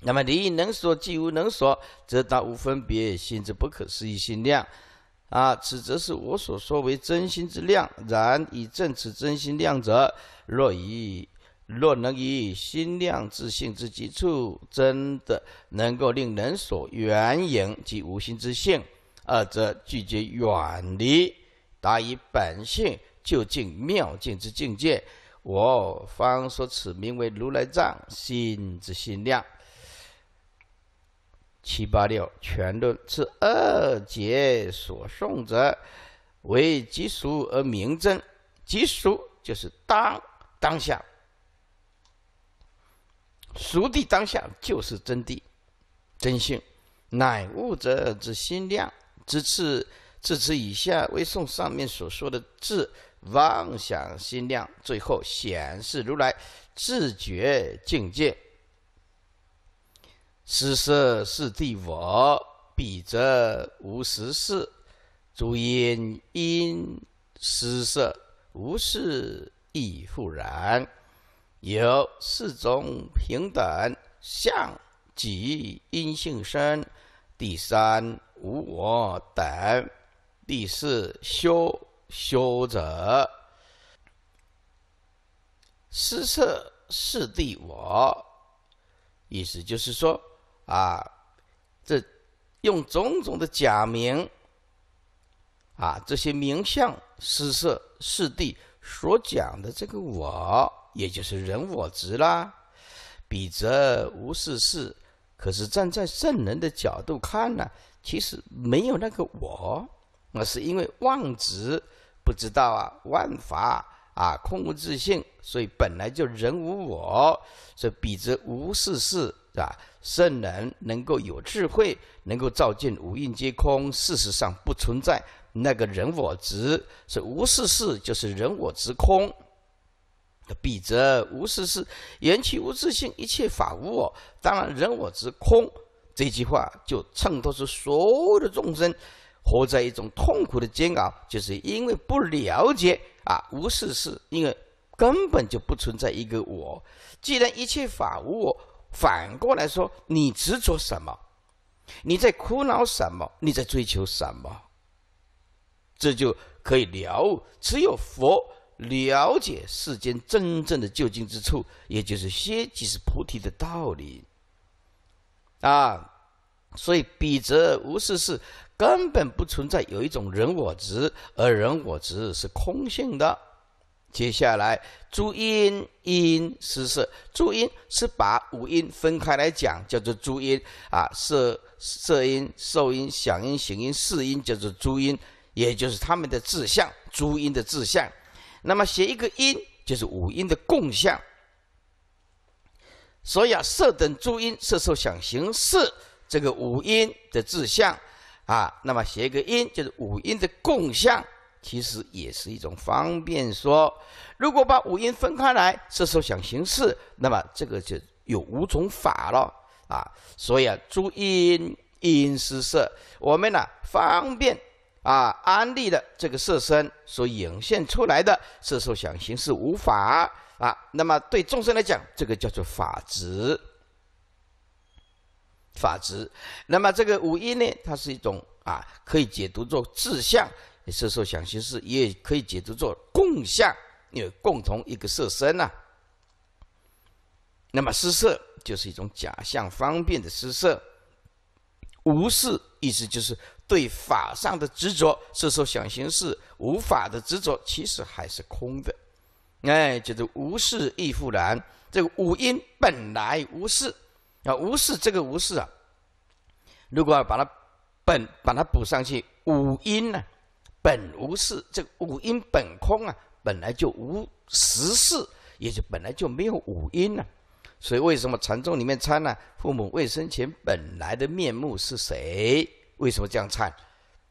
那么离能所，即无能所，则达无分别心之不可思议心量，啊，此则是我所说为真心之量。然以证此真心量者，若以若能以心量之性之基础，真的能够令人所缘影及无心之性，二者拒绝远离，达以本性究竟妙境之境界。我方说此名为如来藏心之心量。七八六全论是二节所送者，为即俗而明正，即俗就是当当下，熟地当下就是真谛、真性，乃悟者之心量。至次，至此以下为送上面所说的智妄想心量，最后显示如来自觉境界。失色是地我，彼则无失色，主因因失色，无是亦复然。有四种平等相，即因性生。第三无我等，第四修修者。施舍是地我，意思就是说。啊，这用种种的假名啊，这些名相、施设、事谛所讲的这个我，也就是人我执啦，彼则无事事。可是站在圣人的角度看呢，其实没有那个我，那是因为妄执，不知道啊，万法啊，空无自性，所以本来就人无我，所以彼则无事事，是吧？圣人能够有智慧，能够照见五蕴皆空。事实上不存在那个人我执，是无事事，就是人我执空。彼则无事事，缘起无自性，一切法无我。当然，人我执空这句话就衬托出所有的众生，活在一种痛苦的煎熬，就是因为不了解啊，无事事，因为根本就不存在一个我。既然一切法无我。反过来说，你执着什么？你在苦恼什么？你在追求什么？这就可以了悟。只有佛了解世间真正的究竟之处，也就是“歇即是菩提”的道理。啊，所以彼则无事事，根本不存在有一种人我执，而人我执是空性的。接下来，诸音音是色。诸音是把五音分开来讲，叫做诸音啊，色色音、受音、响音、行音、色音，叫做诸音，也就是他们的志向。诸音的志向，那么写一个音，就是五音的共相。所以啊，色等诸音、色受想行识，这个五音的志向啊。那么写一个音，就是五音的共相。其实也是一种方便说，如果把五音分开来，这时候想行事，那么这个就有五种法了啊。所以啊，诸因因是色，我们呢方便啊，安利的这个色身所显现出来的色受想行事无法啊。那么对众生来讲，这个叫做法执，法执。那么这个五音呢，它是一种啊，可以解读作志向，色受想行识也可以解读作共相，为共同一个色身呐。那么施色就是一种假象方便的施色，无事意思就是对法上的执着，色受想行识无法的执着，其实还是空的。哎，就是无事亦复然，这个五音本来无事啊，无事这个无事啊，如果把它本把它补上去，五音呢？本无事，这个五阴本空啊，本来就无实事，也就本来就没有五阴啊。所以为什么禅宗里面参呢？父母未生前本来的面目是谁？为什么这样参？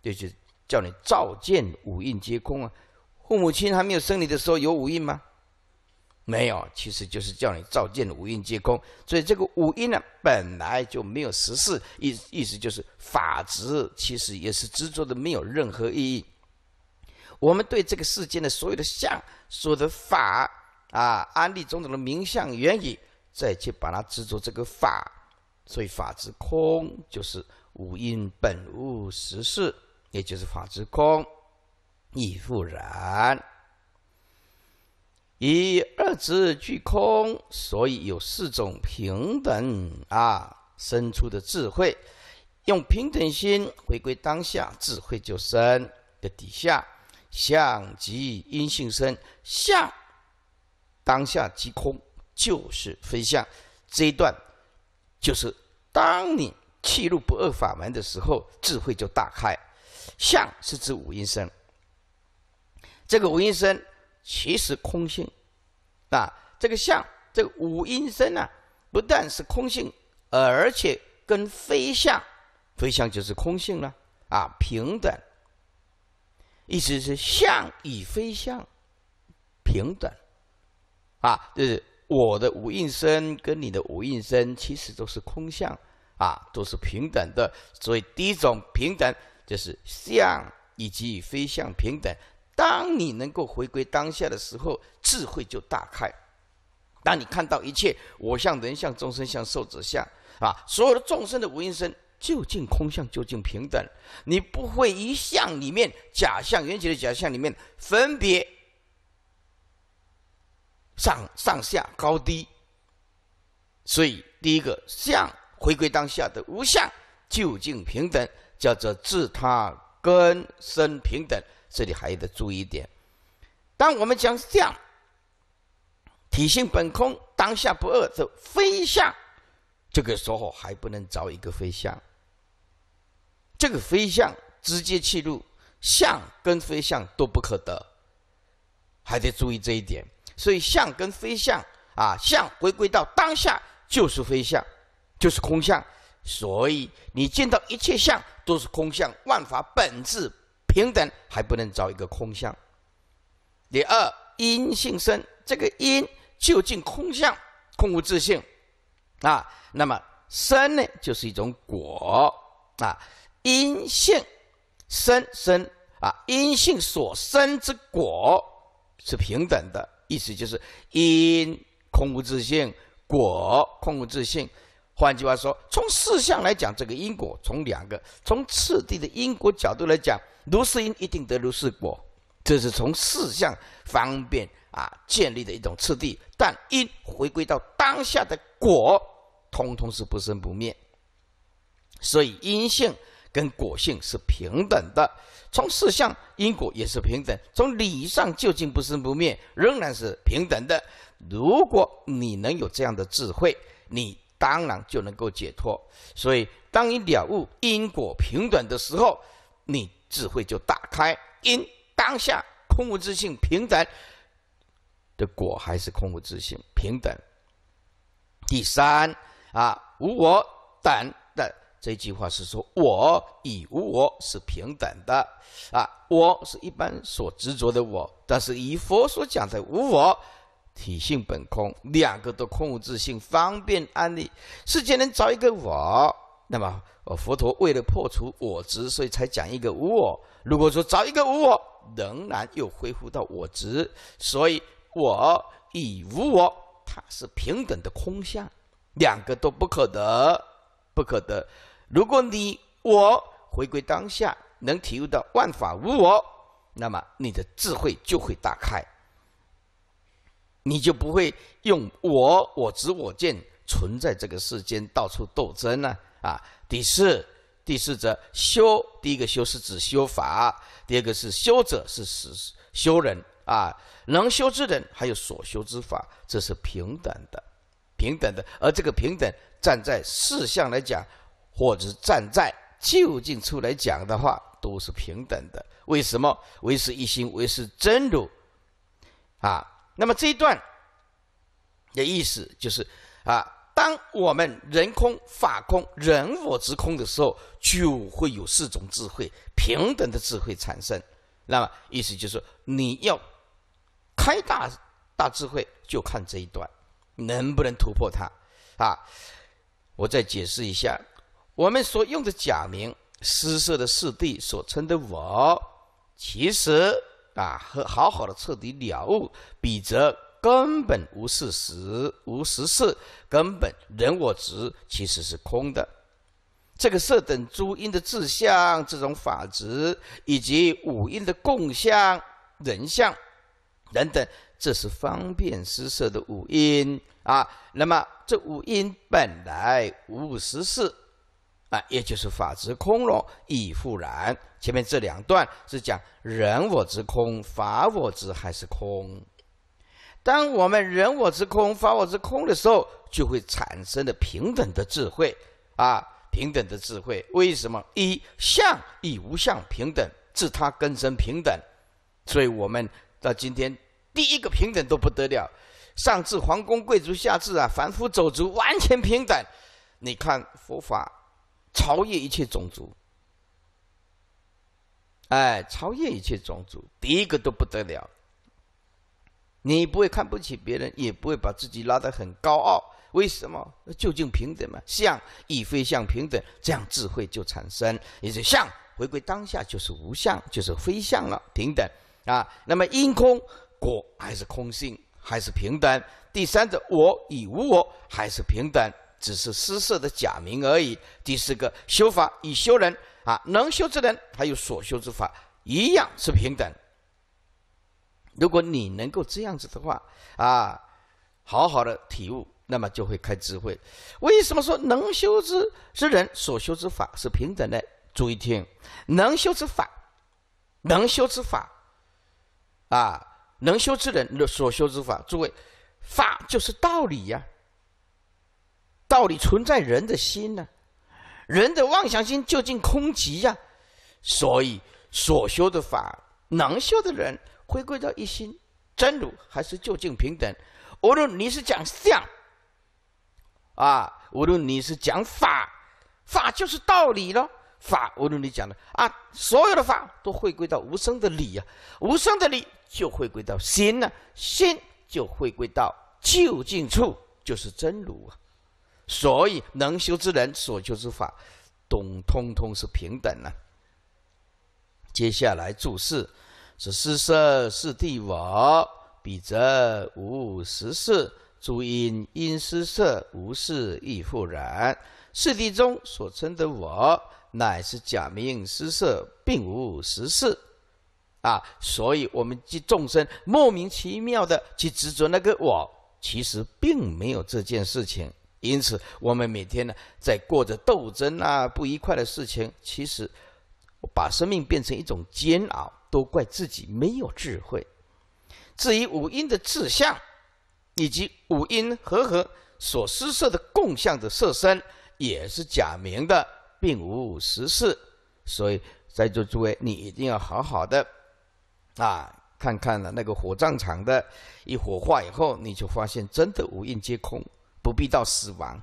就是叫你照见五蕴皆空啊。父母亲还没有生你的时候有五蕴吗？没有，其实就是叫你照见五蕴皆空。所以这个五蕴呢，本来就没有实事，意意思就是法执，其实也是执着的没有任何意义。我们对这个世间的所有的相、所有的法啊，安立种种的名相原理，再去把它制作这个法，所以法之空就是五音本无实事，也就是法之空，亦复然。以二执俱空，所以有四种平等啊生出的智慧，用平等心回归当下，智慧就生的底下。相即因性生，相当下即空，就是非相。这一段就是当你弃入不二法门的时候，智慧就大开。相是指五阴身，这个五阴身其实空性啊。这个相，这个五阴身呢，不但是空性，而且跟非相，非相就是空性了啊，平等。意思是相与非相平等，啊，就是我的无应身跟你的无应身其实都是空相，啊，都是平等的。所以第一种平等就是相以及非相平等。当你能够回归当下的时候，智慧就大开。当你看到一切我相人相众生相寿者相啊，所有的众生的无应身。究竟空相究竟平等，你不会一相里面假相缘起的假相里面分别上上下高低。所以第一个相回归当下的无相究竟平等，叫做自他根生平等。这里还得注意一点，当我们讲相体性本空，当下不二，就非相。这个时候还不能找一个非相，这个非相直接切入，相跟非相都不可得，还得注意这一点。所以相跟非相啊，相回归到当下就是非相，就是空相。所以你见到一切相都是空相，万法本质平等，还不能找一个空相。第二因性生，这个因究竟空相，空无自性。啊，那么生呢，就是一种果啊，因性生生啊，因性所生之果是平等的，意思就是因空无自性，果空无自性。换句话说，从四象来讲，这个因果从两个从次第的因果角度来讲，如是因一定得如是果，这是从四象方便。啊，建立的一种次第，但因回归到当下的果，通通是不生不灭，所以因性跟果性是平等的。从事相因果也是平等，从理上究竟不生不灭，仍然是平等的。如果你能有这样的智慧，你当然就能够解脱。所以，当你了悟因果平等的时候，你智慧就大开。因当下空无自性平等。的果还是空无自性平等。第三啊，无我等的这句话是说，我以无我是平等的啊。我是一般所执着的我，但是以佛所讲的无我，体性本空，两个都空无自性，方便安利世间能找一个我，那么佛陀为了破除我执，所以才讲一个无我。如果说找一个无我，仍然又恢复到我执，所以。我以无我，它是平等的空相，两个都不可得，不可得。如果你我回归当下，能体悟到万法无我，那么你的智慧就会打开，你就不会用我我执我见存在这个世间到处斗争呢、啊，第四第四则修，第一个修是指修法，第二个是修者是修人。啊，能修之人，还有所修之法，这是平等的，平等的。而这个平等，站在事相来讲，或者是站在究竟处来讲的话，都是平等的。为什么？为是一心，为是真如，啊。那么这一段的意思就是，啊，当我们人空、法空、人我之空的时候，就会有四种智慧、平等的智慧产生。那么意思就是，你要。开大大智慧，就看这一段能不能突破它啊！我再解释一下，我们所用的假名、施设的四谛所称的我，其实啊和好好的彻底了悟，比则根本无事实、无实事，根本人我执其实是空的。这个色等诸因的志相、这种法执，以及五因的共相、人相。等等，这是方便施舍的五因啊。那么这五因本来五十四，啊，也就是法执空了，亦复然。前面这两段是讲人我之空、法我之还是空。当我们人我之空、法我之空的时候，就会产生了平等的智慧啊，平等的智慧。为什么？一相与无相平等，自他根生平等，所以我们。到今天，第一个平等都不得了，上至皇宫贵族，下至啊凡夫走卒，完全平等。你看佛法超越一切种族，哎，超越一切种族，第一个都不得了。你不会看不起别人，也不会把自己拉得很高傲。为什么？究竟平等嘛，相亦非相平等，这样智慧就产生。也就相回归当下，就是无相，就是非相了，平等。啊，那么因空果还是空性，还是平等？第三者，我与无我还是平等，只是施设的假名而已。第四个，修法与修人啊，能修之人还有所修之法，一样是平等。如果你能够这样子的话啊，好好的体悟，那么就会开智慧。为什么说能修之之人，所修之法是平等的？注意听，能修之法，能修之法。啊，能修之人所修之法，诸位，法就是道理呀。道理存在人的心呢，人的妄想心究竟空寂呀。所以所修的法，能修的人回归到一心，真如还是究竟平等。无论你是讲相，啊，无论你是讲法，法就是道理喽。法，无论你讲的啊，所有的法都回归到无声的理呀。无声的理就回归到心呢，心就回归到究竟处，就是真如啊。所以，能修之人所修之法，懂通通是平等呢。接下来注释是：施舍是地我，彼则无实四，诸因因施舍，无事亦复然。四谛中所称的我。乃是假名施色，并无实事，啊，所以我们及众生莫名其妙的去执着那个我，其实并没有这件事情。因此，我们每天呢，在过着斗争啊，不愉快的事情，其实把生命变成一种煎熬，都怪自己没有智慧。至于五音的志相，以及五音和合所施设的共相的色身，也是假名的。并无实事，所以在座诸位，你一定要好好的啊，看看了那个火葬场的，一火化以后，你就发现真的无印皆空，不必到死亡，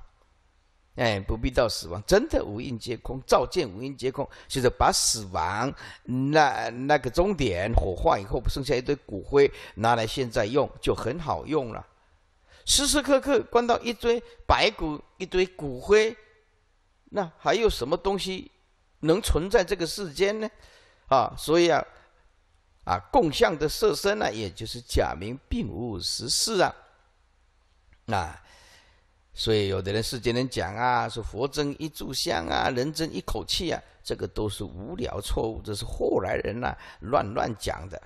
哎，不必到死亡，真的无印皆空，照见无印皆空，就是把死亡那那个终点火化以后，剩下一堆骨灰，拿来现在用就很好用了，时时刻刻关到一堆白骨，一堆骨灰。那还有什么东西能存在这个世间呢？啊，所以啊，啊，共相的色身呢，也就是假名，并无实事啊。那所以有的人世间人讲啊，说佛争一炷香啊，人争一口气啊，这个都是无聊错误，这是后来人呐乱乱讲的。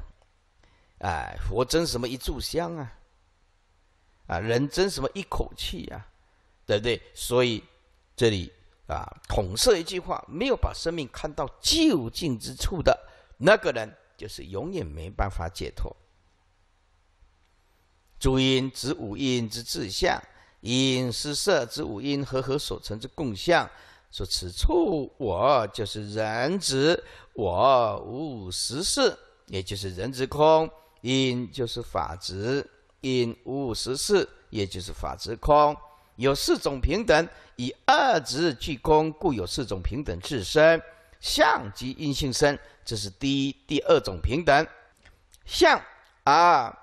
哎，佛争什么一炷香啊？啊，人争什么一口气呀？对不对？所以这里。啊，统摄一句话，没有把生命看到究竟之处的那个人，就是永远没办法解脱。主因指五因之志相，因是色之五因和合所成之共相。说此处我就是人之我，五五十四，也就是人之空；因就是法之因，五五十四，也就是法之空。有四种平等，以二执俱空，故有四种平等自身相即因性生，这是第一、第二种平等。相啊，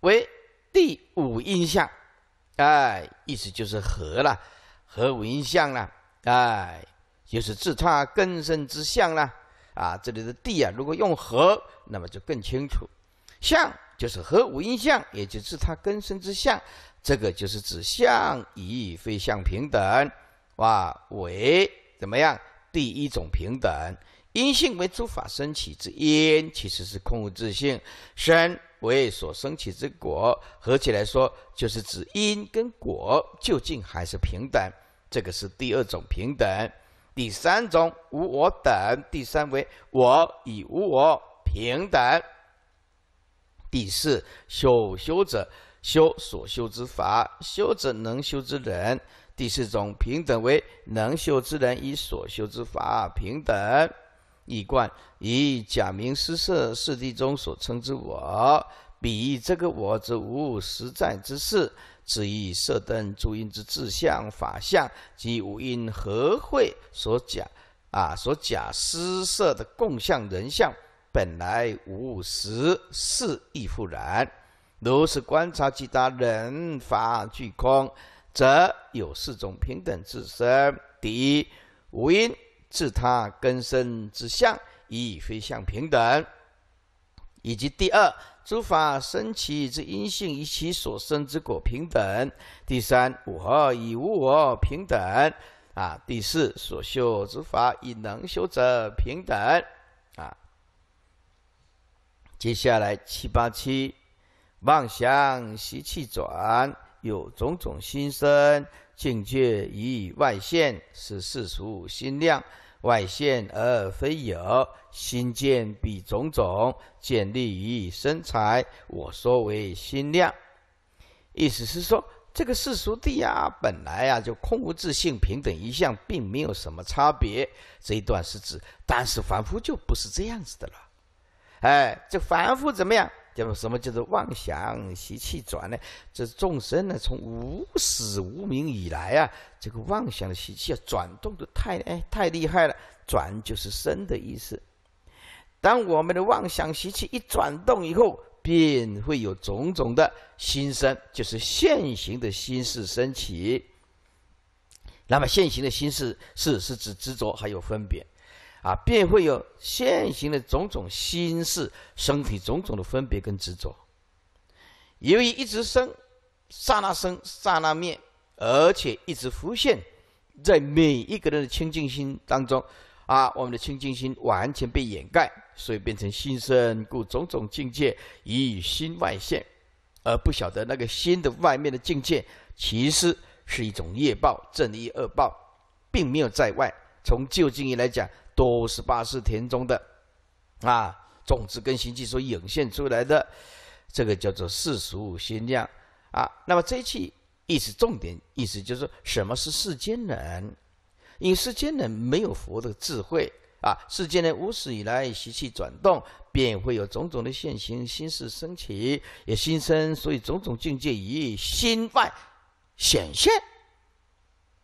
为第五因相。哎，意思就是和了，和五因相了。哎，就是自他根生之相了。啊，这里的地啊，如果用和，那么就更清楚。相。就是合无因相，也就是它根生之相，这个就是指相以非相平等，哇，为怎么样？第一种平等，因性为诸法生起之因，其实是空无自性，身为所生起之果，合起来说就是指因跟果究竟还是平等，这个是第二种平等。第三种无我等，第三为我与无我平等。第四修修者，修所修之法，修者能修之人。第四种平等为能修之人与所修之法平等。一贯以假名施舍，四地中所称之我，比这个我之无实在之事，只以色灯诸因之志相法相及无因合会所假，啊，所假施舍的共相人相。本来无实，是亦复然。如是观察，其他人法俱空，则有四种平等之身：第一，无因自他根生之相，亦非相平等；以及第二，诸法生起之因性与其所生之果平等；第三，我已无我平等；啊，第四，所修之法以能修者平等。接下来七八七，妄想习气转，有种种心生境界，以外现是世俗心量，外现而非有心见比种种建立于身材，我说为心量。意思是说，这个世俗地啊，本来呀就空无自性，平等一向，并没有什么差别。这一段是指，但是凡夫就不是这样子的了。哎，这反复怎么样？叫什么？叫做妄想习气转呢？这众生呢，从无始无明以来啊，这个妄想的习气啊，转动的太哎太厉害了。转就是生的意思。当我们的妄想习气一转动以后，便会有种种的心生，就是现行的心事升起。那么现行的心事是是指执着还有分别。啊，便会有现行的种种心事，身体种种的分别跟执着。由于一直生，刹那生，刹那灭，而且一直浮现在每一个人的清净心当中，啊，我们的清净心完全被掩盖，所以变成心生，故种种境界以心外现，而不晓得那个心的外面的境界，其实是一种业报，正业、恶报，并没有在外。从旧经义来讲，都是八世田中的，啊，种子跟心迹所涌现出来的，这个叫做世俗心量啊。那么这一期意思重点意思就是什么是世间人？因世间人没有佛的智慧啊，世间人无始以来习气转动，便会有种种的现行心事升起，也心生，所以种种境界以心外显现。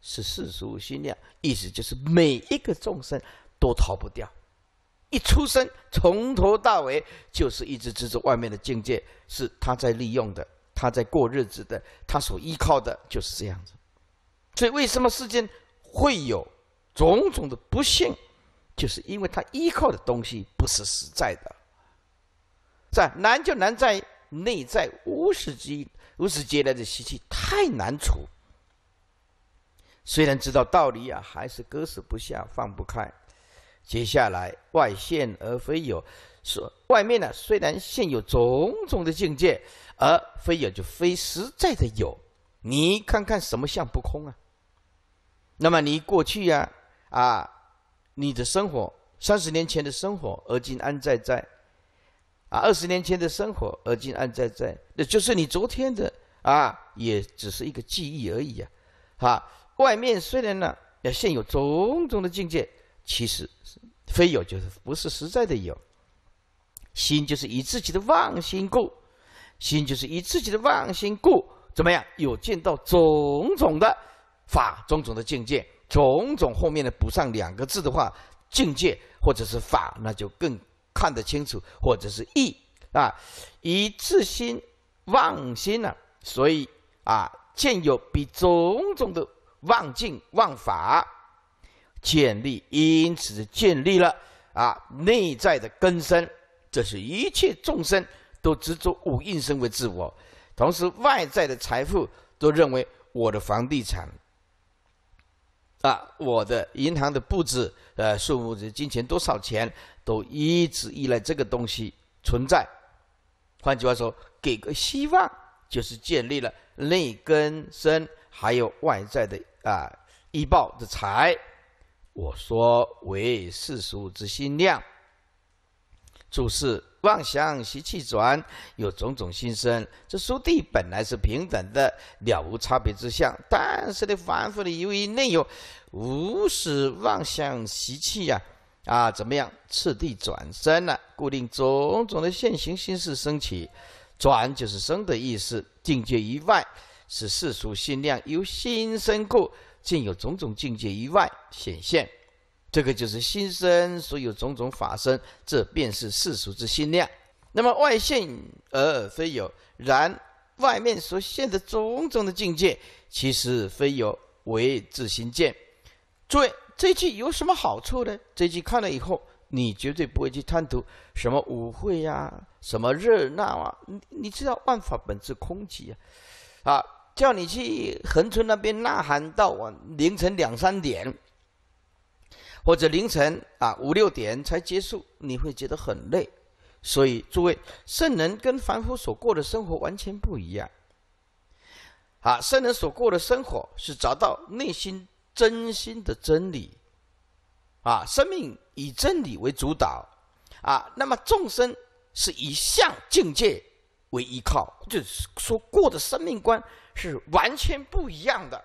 是世俗心念，意思就是每一个众生都逃不掉，一出生从头到尾就是一直执着外面的境界，是他在利用的，他在过日子的，他所依靠的就是这样子。所以为什么世间会有种种的不幸，就是因为他依靠的东西不是实在的。在难就难在内在无始之无始劫来的习气太难除。虽然知道道理啊，还是割舍不下、放不开。接下来，外现而非有，说外面呢，虽然现有种种的境界，而非有就非实在的有。你看看什么相不空啊？那么你过去呀，啊，你的生活，三十年前的生活，而今安在在？啊，二十年前的生活，而今安在在？那就是你昨天的啊，也只是一个记忆而已呀，哈。外面虽然呢，要现有种种的境界，其实非有就是不是实在的有。心就是以自己的妄心故，心就是以自己的妄心故，怎么样有见到种种的法、种种的境界？种种后面的补上两个字的话，境界或者是法，那就更看得清楚，或者是意啊，以自心妄心呢，所以啊，见有比种种的。忘境忘法建立，因此建立了啊内在的根深，这是一切众生都执着五蕴身为自我，同时外在的财富都认为我的房地产啊，我的银行的布置，呃，数目、金钱多少钱都一直依赖这个东西存在。换句话说，给个希望就是建立了内根深，还有外在的。啊！一报之财，我说为世俗之心量。注释：妄想习气转有种种心生。这书地本来是平等的，了无差别之相。但是呢，凡夫的由于内有无始妄想习气呀，啊，怎么样次第转生了，固定种种的现行心事升起，转就是生的意思。境界以外。是世俗心量由心生故，竟有种种境界以外显现，这个就是心生所有种种法生，这便是世俗之心量。那么外现而非有，然外面所现的种种的境界，其实非有为自心见。诸位，这句有什么好处呢？这句看了以后，你绝对不会去贪图什么舞会呀，什么热闹啊。你你知道万法本质空寂啊，啊。叫你去恒村那边呐喊，到凌晨两三点，或者凌晨啊五六点才结束，你会觉得很累。所以，诸位，圣人跟凡夫所过的生活完全不一样。啊，圣人所过的生活是找到内心真心的真理，啊，生命以真理为主导，啊，那么众生是以向境界为依靠，就是说过的生命观。是完全不一样的。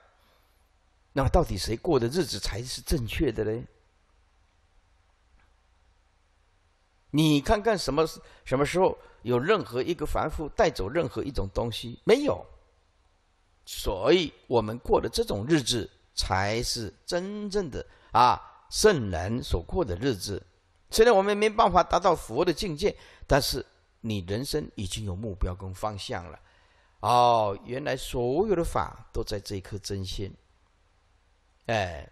那么，到底谁过的日子才是正确的呢？你看看什么什么时候有任何一个凡夫带走任何一种东西没有？所以我们过的这种日子才是真正的啊圣人所过的日子。虽然我们没办法达到佛的境界，但是你人生已经有目标跟方向了。哦，原来所有的法都在这一颗真心。哎，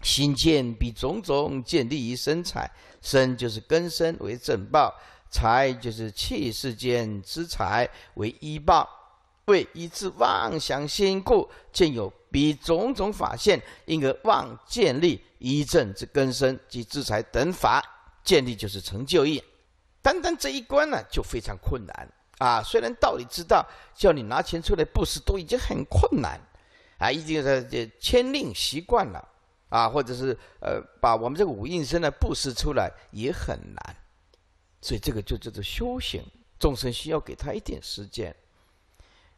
心建比种种建立于生财，生就是根深为正报，财就是气世间之财为依报。为一次妄想心故，见有比种种法现，因而妄建立一正之根深及制财等法。建立就是成就业，单单这一关呢，就非常困难。啊，虽然道理知道，叫你拿钱出来布施都已经很困难，啊，已经是这签令习惯了，啊，或者是呃，把我们这个五印身呢布施出来也很难，所以这个就叫做修行，众生需要给他一点时间，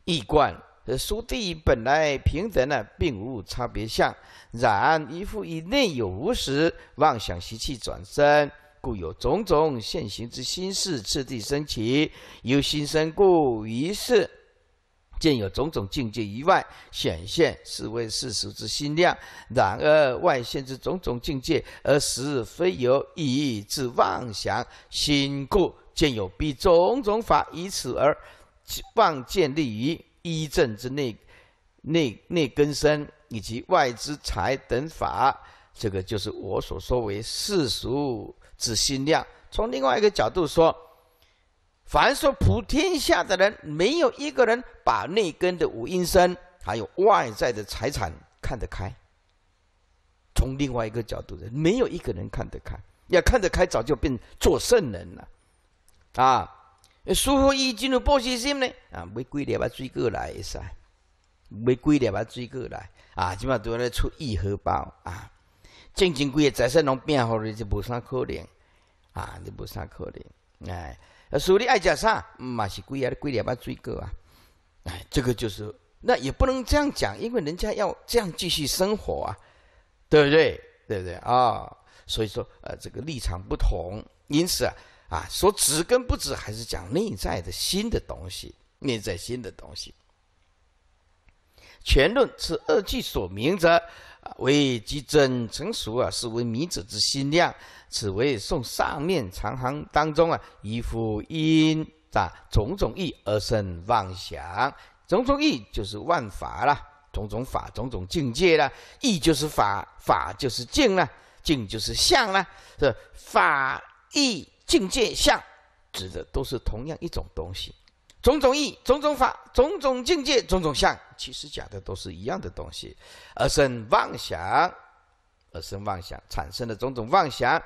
易观，呃，殊地本来平等呢，并无差别相，然一复以内有无时妄想习气转生。故有种种现行之心事次第升起，由心生故于事，见有种种境界以外显现，是为世俗之心量。然而外现之种种境界，而是非由意之妄想心故，见有彼种种法，以此而妄建立于一正之内、内内根身以及外之财等法。这个就是我所说为世俗。自心量，从另外一个角度说，凡说普天下的人，没有一个人把内根的五阴身，还有外在的财产看得开。从另外一个角度的，没有一个人看得开，要看得开，早就变做圣人了。啊，舒服一进入波斯心呢，啊，没规律把追过来啊，没规律把追过来，啊，起码都要出一荷包啊。正经规的在神侬变好了就无啥可怜，啊，就无啥可怜，哎，那所以你爱食啥，嗯，嘛是贵啊，你贵了也最多啊，哎，这个就是，那也不能这样讲，因为人家要这样继续生活啊，对不对？对不对？啊，所以说，呃，这个立场不同，因此啊，啊，说值跟不值，还是讲内在的新的东西，内在新的东西，权论是二句所明者。为即真成熟啊，是为迷子之心量。此为送上面长行当中啊，一副因，啊种种义而生妄想。种种义就是万法啦，种种法、种种境界啦，义就是法，法就是境啦，境就是相啦，这法义境界相，指的都是同样一种东西。种种义、种种法、种种境界、种种相，其实讲的都是一样的东西，而生妄想，而生妄想产生的种种妄想。